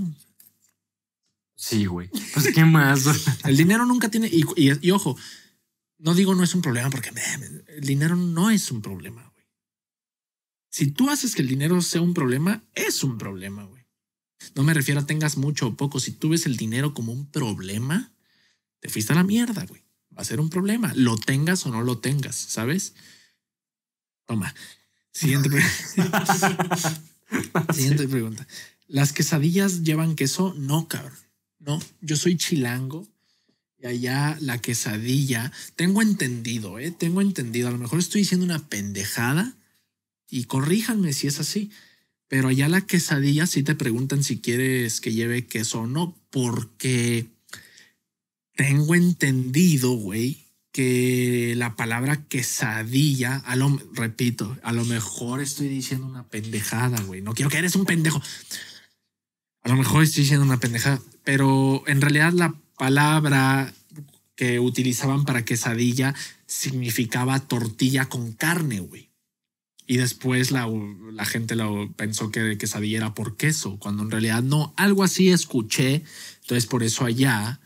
Sí, güey. Pues qué más. el dinero nunca tiene. Y, y, y ojo, no digo no es un problema porque el dinero no es un problema. Güey. Si tú haces que el dinero sea un problema, es un problema. Güey. No me refiero a tengas mucho o poco. Si tú ves el dinero como un problema, te fuiste a la mierda, güey. Va a ser un problema. Lo tengas o no lo tengas, ¿sabes? Toma. Siguiente pregunta. Siguiente pregunta. ¿Las quesadillas llevan queso? No, cabrón. No, yo soy chilango y allá la quesadilla. Tengo entendido, ¿eh? Tengo entendido. A lo mejor estoy diciendo una pendejada y corríjanme si es así. Pero allá la quesadilla si te preguntan si quieres que lleve queso o no, porque tengo entendido, güey, que la palabra quesadilla, a lo, repito, a lo mejor estoy diciendo una pendejada, güey. No quiero que eres un pendejo. A lo mejor estoy diciendo una pendejada, pero en realidad la palabra que utilizaban para quesadilla significaba tortilla con carne, güey. Y después la, gente pensó que quesadilla era por queso, cuando en realidad no, algo así escuché. Entonces por eso allá,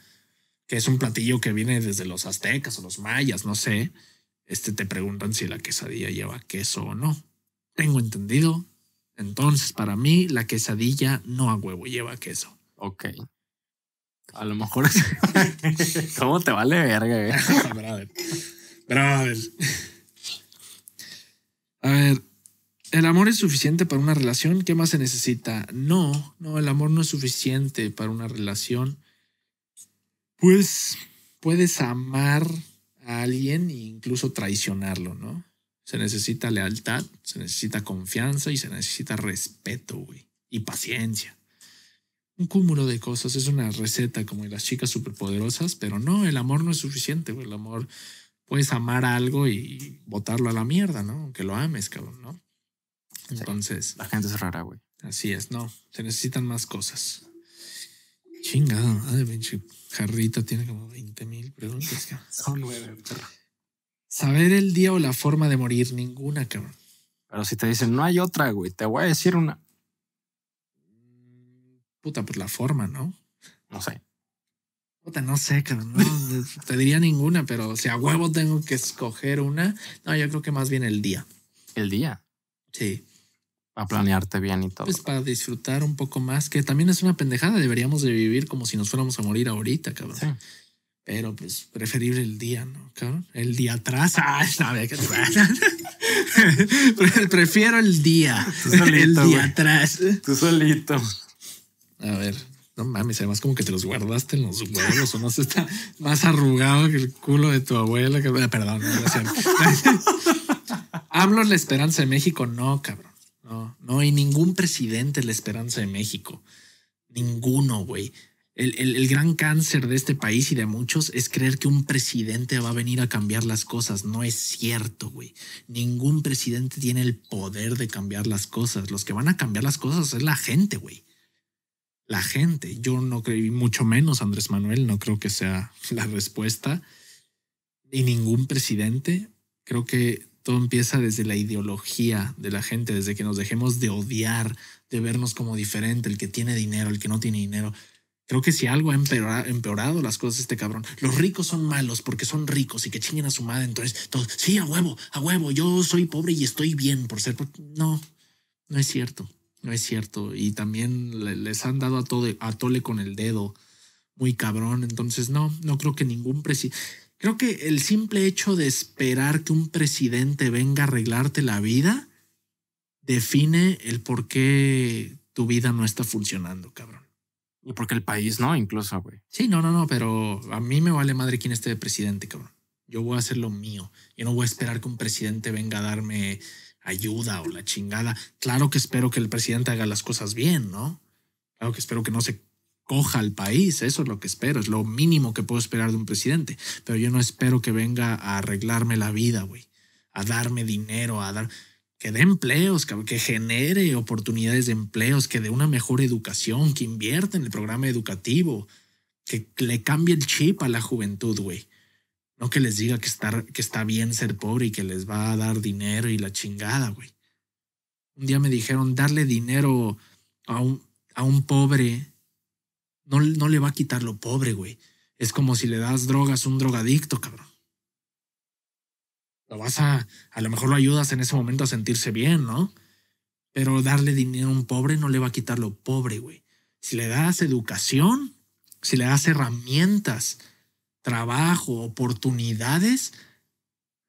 que es un platillo que viene desde los aztecas o los mayas, no sé, este te preguntan si la quesadilla lleva queso o no. Tengo entendido. Entonces para mí la quesadilla no a huevo lleva queso. Ok. A lo mejor. ¿Cómo te vale verga, a ver, A ver. ¿El amor es suficiente para una relación? ¿Qué más se necesita? No, no, el amor no es suficiente para una relación. Pues puedes amar a alguien e incluso traicionarlo, ¿no? Se necesita lealtad, se necesita confianza y se necesita respeto, güey. Y paciencia un cúmulo de cosas. Es una receta como de las chicas superpoderosas, pero no, el amor no es suficiente, güey. El amor puedes amar algo y botarlo a la mierda, ¿no? Aunque lo ames, cabrón, ¿no? Entonces. La gente es rara, güey. Así es, no. Se necesitan más cosas. Chingado, madre, tiene como 20 mil preguntas. Son nueve, Saber el día o la forma de morir, ninguna, cabrón. Pero si te dicen, no hay otra, güey, te voy a decir una. Puta, pues la forma, ¿no? No sé. Puta, no sé, cabrón. No, te diría ninguna, pero si a huevo tengo que escoger una, no, yo creo que más bien el día. ¿El día? Sí. Para planearte bien y todo. Pues para disfrutar un poco más, que también es una pendejada. Deberíamos de vivir como si nos fuéramos a morir ahorita, cabrón. Sí. Pero pues preferible el día, ¿no? Cabrón. El día atrás. Ah, sabe qué? Prefiero el día. el día atrás. Tú solito. A ver, no mames, además como que te los guardaste en los huevos o no se está más arrugado que el culo de tu abuela. Ah, perdón, no Hablo la esperanza de México, no, cabrón. No, no hay ningún presidente la esperanza de México. Ninguno, güey. El, el, gran cáncer de este país y de muchos es creer que un presidente va a venir a cambiar las cosas. No es cierto, güey. Ningún presidente tiene el poder de cambiar las cosas. Los que van a cambiar las cosas es la gente, güey la gente. Yo no creí, mucho menos Andrés Manuel, no creo que sea la respuesta. ni ningún presidente. Creo que todo empieza desde la ideología de la gente, desde que nos dejemos de odiar, de vernos como diferente, el que tiene dinero, el que no tiene dinero. Creo que si algo ha empeorado, las cosas este cabrón, los ricos son malos porque son ricos y que chinguen a su madre, entonces, sí, a huevo, a huevo, yo soy pobre y estoy bien por ser... No, no es cierto. No es cierto. Y también les han dado a, todo, a tole con el dedo. Muy cabrón. Entonces, no, no creo que ningún presidente. Creo que el simple hecho de esperar que un presidente venga a arreglarte la vida define el por qué tu vida no está funcionando, cabrón. Y porque el país no, incluso, güey. Sí, no, no, no, pero a mí me vale madre quién esté de presidente, cabrón. Yo voy a hacer lo mío. Yo no voy a esperar que un presidente venga a darme ayuda o la chingada. Claro que espero que el presidente haga las cosas bien, ¿no? Claro que espero que no se coja al país, eso es lo que espero, es lo mínimo que puedo esperar de un presidente, pero yo no espero que venga a arreglarme la vida, güey, a darme dinero, a dar que dé empleos, que genere oportunidades de empleos, que dé una mejor educación, que invierta en el programa educativo, que le cambie el chip a la juventud, güey. No que les diga que, que está bien ser pobre y que les va a dar dinero y la chingada, güey. Un día me dijeron, darle dinero a un, a un pobre no, no le va a quitar lo pobre, güey. Es como si le das drogas a un drogadicto, cabrón. Lo vas a, a lo mejor lo ayudas en ese momento a sentirse bien, ¿no? Pero darle dinero a un pobre no le va a quitar lo pobre, güey. Si le das educación, si le das herramientas, trabajo, oportunidades,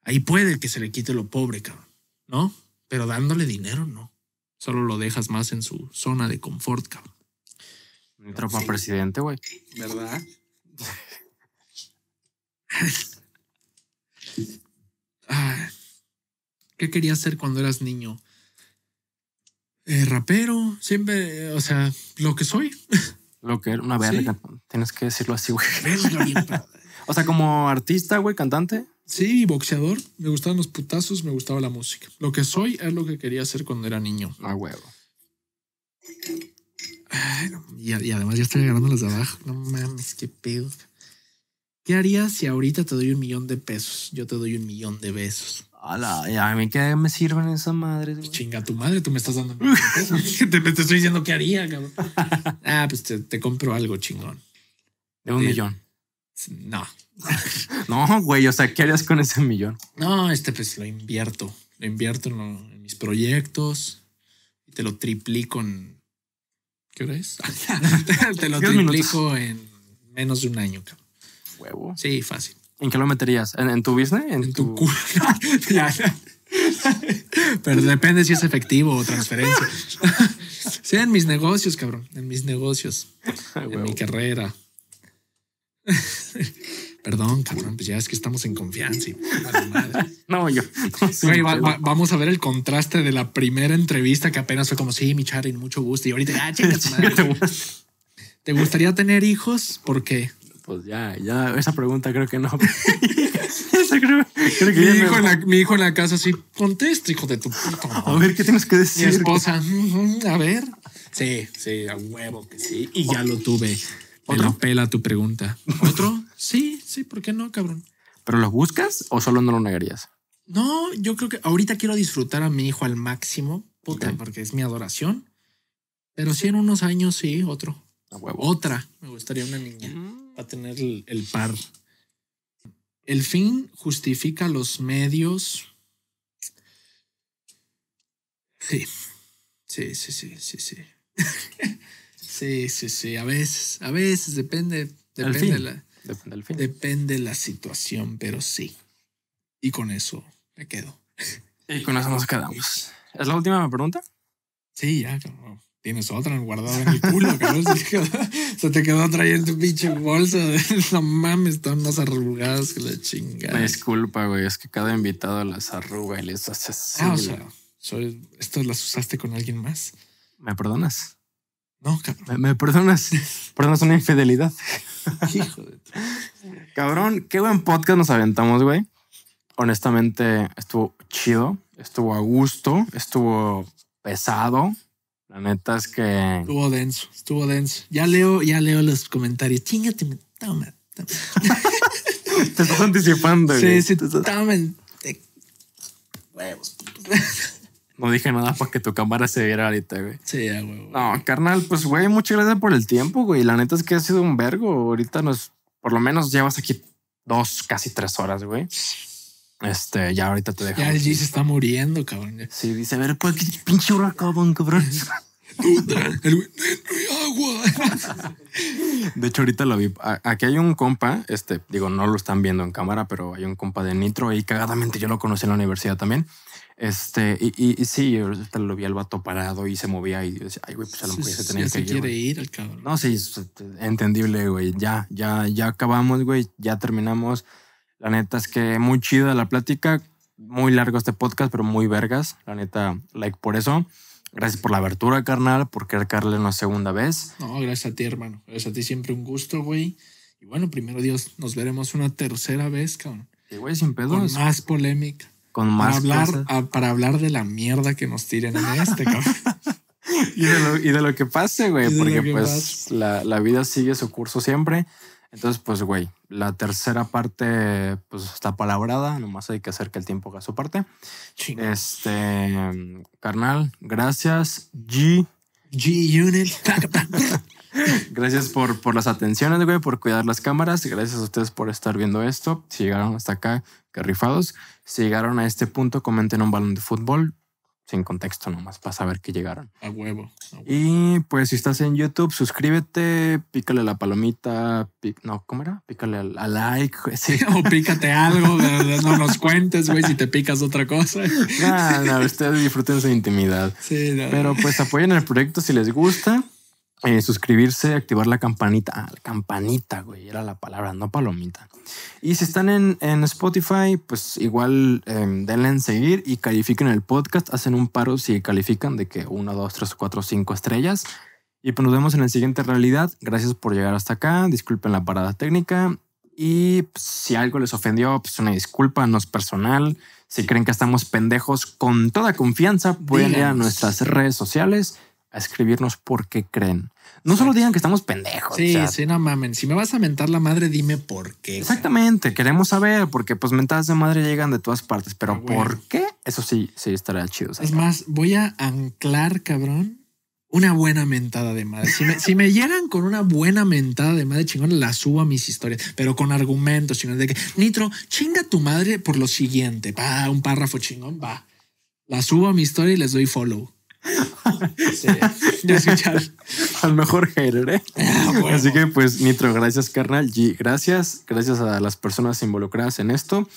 ahí puede que se le quite lo pobre, cabrón, ¿no? Pero dándole dinero, no. Solo lo dejas más en su zona de confort, cabrón. tropa presidente, güey. ¿Verdad? ¿Qué querías ser cuando eras niño? Eh, rapero, siempre, o sea, lo que soy. Lo que era una verga. Tienes que decirlo así, güey. O sea, como artista, güey, cantante. Sí, boxeador. Me gustaban los putazos, me gustaba la música. Lo que soy es lo que quería hacer cuando era niño. a huevo. Y, además ya estoy agarrando las de abajo. No mames, qué pedo. ¿Qué harías si ahorita te doy un millón de pesos? Yo te doy un millón de besos. a mí qué me sirven esa madre. Chinga tu madre, tú me estás dando. te, estoy diciendo qué haría, cabrón. ah, pues te, compro algo chingón. De un millón. No. no, güey, o sea, ¿qué harías con ese millón? No, este pues lo invierto. Lo invierto en, mis proyectos y te lo triplico en... ¿Qué hora te lo triplico en menos de un año, cabrón. Huevo. Sí, fácil. ¿En qué lo meterías? ¿En, tu business? En, tu, Pero depende si es efectivo o transferencia. sí, en mis negocios, cabrón. En mis negocios. en mi carrera. Perdón, cabrón, pues ya es que estamos en confianza. Y... no, yo. vamos a ver el contraste de la primera entrevista que apenas fue como, sí, mi y mucho gusto. Y ahorita, ah, ¿Te gustaría tener hijos? ¿Por qué? Pues ya, ya, esa pregunta creo que no. mi, hijo en la, casa, sí, contesta, hijo de tu puta. A ver, ¿qué tienes que decir? Mi esposa, a ver. Sí, sí, a huevo que sí. Y ya lo tuve. ¿Otro? Pela, tu pregunta. ¿Otro? sí, sí, ¿por qué no, cabrón? ¿Pero los buscas o solo no lo negarías? No, yo creo que ahorita quiero disfrutar a mi hijo al máximo, puta, porque es mi adoración. Pero sí, en unos años sí, otro. A Otra. Me gustaría una niña mm. para tener el, el par. El fin justifica los medios. Sí. Sí, sí, sí, sí, sí. Sí, sí, sí. A veces, a veces depende, depende la, depende, depende la situación, pero sí. Y con eso me quedo. Y con eso nos quedamos. ¿Es la última pregunta? Sí, ya, Tienes otra guardada en el culo, Se te quedó, trayendo tu pinche bolsa. no mames, están más arrugadas que la chingada. Disculpa, güey. Es que cada invitado las arruga y les hace ah, así. o sea, soy, ¿esto las usaste con alguien más? ¿Me perdonas? No, cabrón. Me, me perdonas. Perdonas una infidelidad. Hijo de Cabrón, qué buen podcast nos aventamos, güey. Honestamente, estuvo chido, estuvo a gusto, estuvo pesado. La neta es que. Estuvo denso, estuvo denso. Ya leo, ya leo los comentarios. Chingate, toma. te estás anticipando, güey. Sí, sí, te estás... No dije nada para que tu cámara se viera ahorita, güey. Sí, güey, No, carnal, pues, güey, muchas gracias por el tiempo, güey. La neta es que ha sido un vergo. Ahorita nos, por lo menos llevas aquí dos, casi tres horas, güey. Este, ya ahorita te dejo. Ya el G se está muriendo, cabrón. Sí, dice, a ver, pues, pinche hora, cabrón. agua. De hecho, ahorita lo vi. Aquí hay un compa, este, digo, no lo están viendo en cámara, pero hay un compa de Nitro y cagadamente. Yo lo conocí en la universidad también. Este, y, y, sí, lo vi al vato parado y se movía y decía, ay, güey, pues a lo mejor se tenía que ir. quiere ir cabrón. No, sí, entendible, güey. Ya, ya, ya acabamos, güey. Ya terminamos. La neta es que muy chida la plática. Muy largo este podcast, pero muy vergas. La neta, like por eso. Gracias por la abertura, carnal, por querer carle una segunda vez. No, gracias a ti, hermano. Gracias a ti, siempre un gusto, güey. Y bueno, primero Dios, nos veremos una tercera vez, cabrón. güey, sin pedo. Con más polémica más para hablar, de la mierda que nos tiren en este, y, de lo, que pase, güey, porque pues la, la, vida sigue su curso siempre. Entonces, pues, güey, la tercera parte pues está palabrada, nomás hay que hacer que el tiempo haga su parte. Este, carnal, gracias. G. G-Unit. Gracias por, por las atenciones, güey, por cuidar las cámaras. Gracias a ustedes por estar viendo esto. Si llegaron hasta acá, carrifados, rifados. Si llegaron a este punto, comenten un balón de fútbol sin contexto nomás para saber que llegaron. A huevo, Y pues si estás en YouTube, suscríbete, pícale la palomita, no, ¿cómo era? Pícale al, like, o pícate algo, no nos cuentes, güey, si te picas otra cosa. No, no, ustedes disfruten su intimidad. Sí, Pero pues apoyen el proyecto si les gusta. Eh, suscribirse, activar la campanita. Ah, la campanita, güey, era la palabra, no palomita. Y si están en, en Spotify, pues igual em, denle en seguir y califiquen el podcast. Hacen un paro si califican de que uno, dos, tres, cuatro, cinco estrellas. Y pues nos vemos en la siguiente realidad. Gracias por llegar hasta acá. Disculpen la parada técnica. Y pues, si algo les ofendió, pues una disculpa, no es personal. Si creen que estamos pendejos, con toda confianza pueden ir a nuestras redes sociales a escribirnos por qué creen. No solo digan que estamos pendejos. Sí, sí, no mamen. Si me vas a mentar la madre, dime por qué. Exactamente. Queremos saber, porque pues mentadas de madre llegan de todas partes. Pero ah, ¿por qué? Eso sí, sí, estaría chido. Es más, voy a anclar, cabrón, una buena mentada de madre. Si me, llegan con una buena mentada de madre chingón, la subo a mis historias, pero con argumentos chingón de que Nitro, chinga tu madre por lo siguiente. Va, un párrafo chingón, va. La subo a mi historia y les doy follow. Al mejor hater, ¿eh? ah, Así que, pues, Nitro, gracias, carnal. G, gracias. Gracias a las personas involucradas en esto.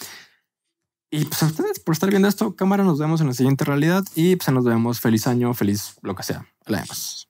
Y pues a ustedes por estar viendo esto, cámara, nos vemos en la siguiente realidad y pues nos vemos. Feliz año, feliz lo que sea. La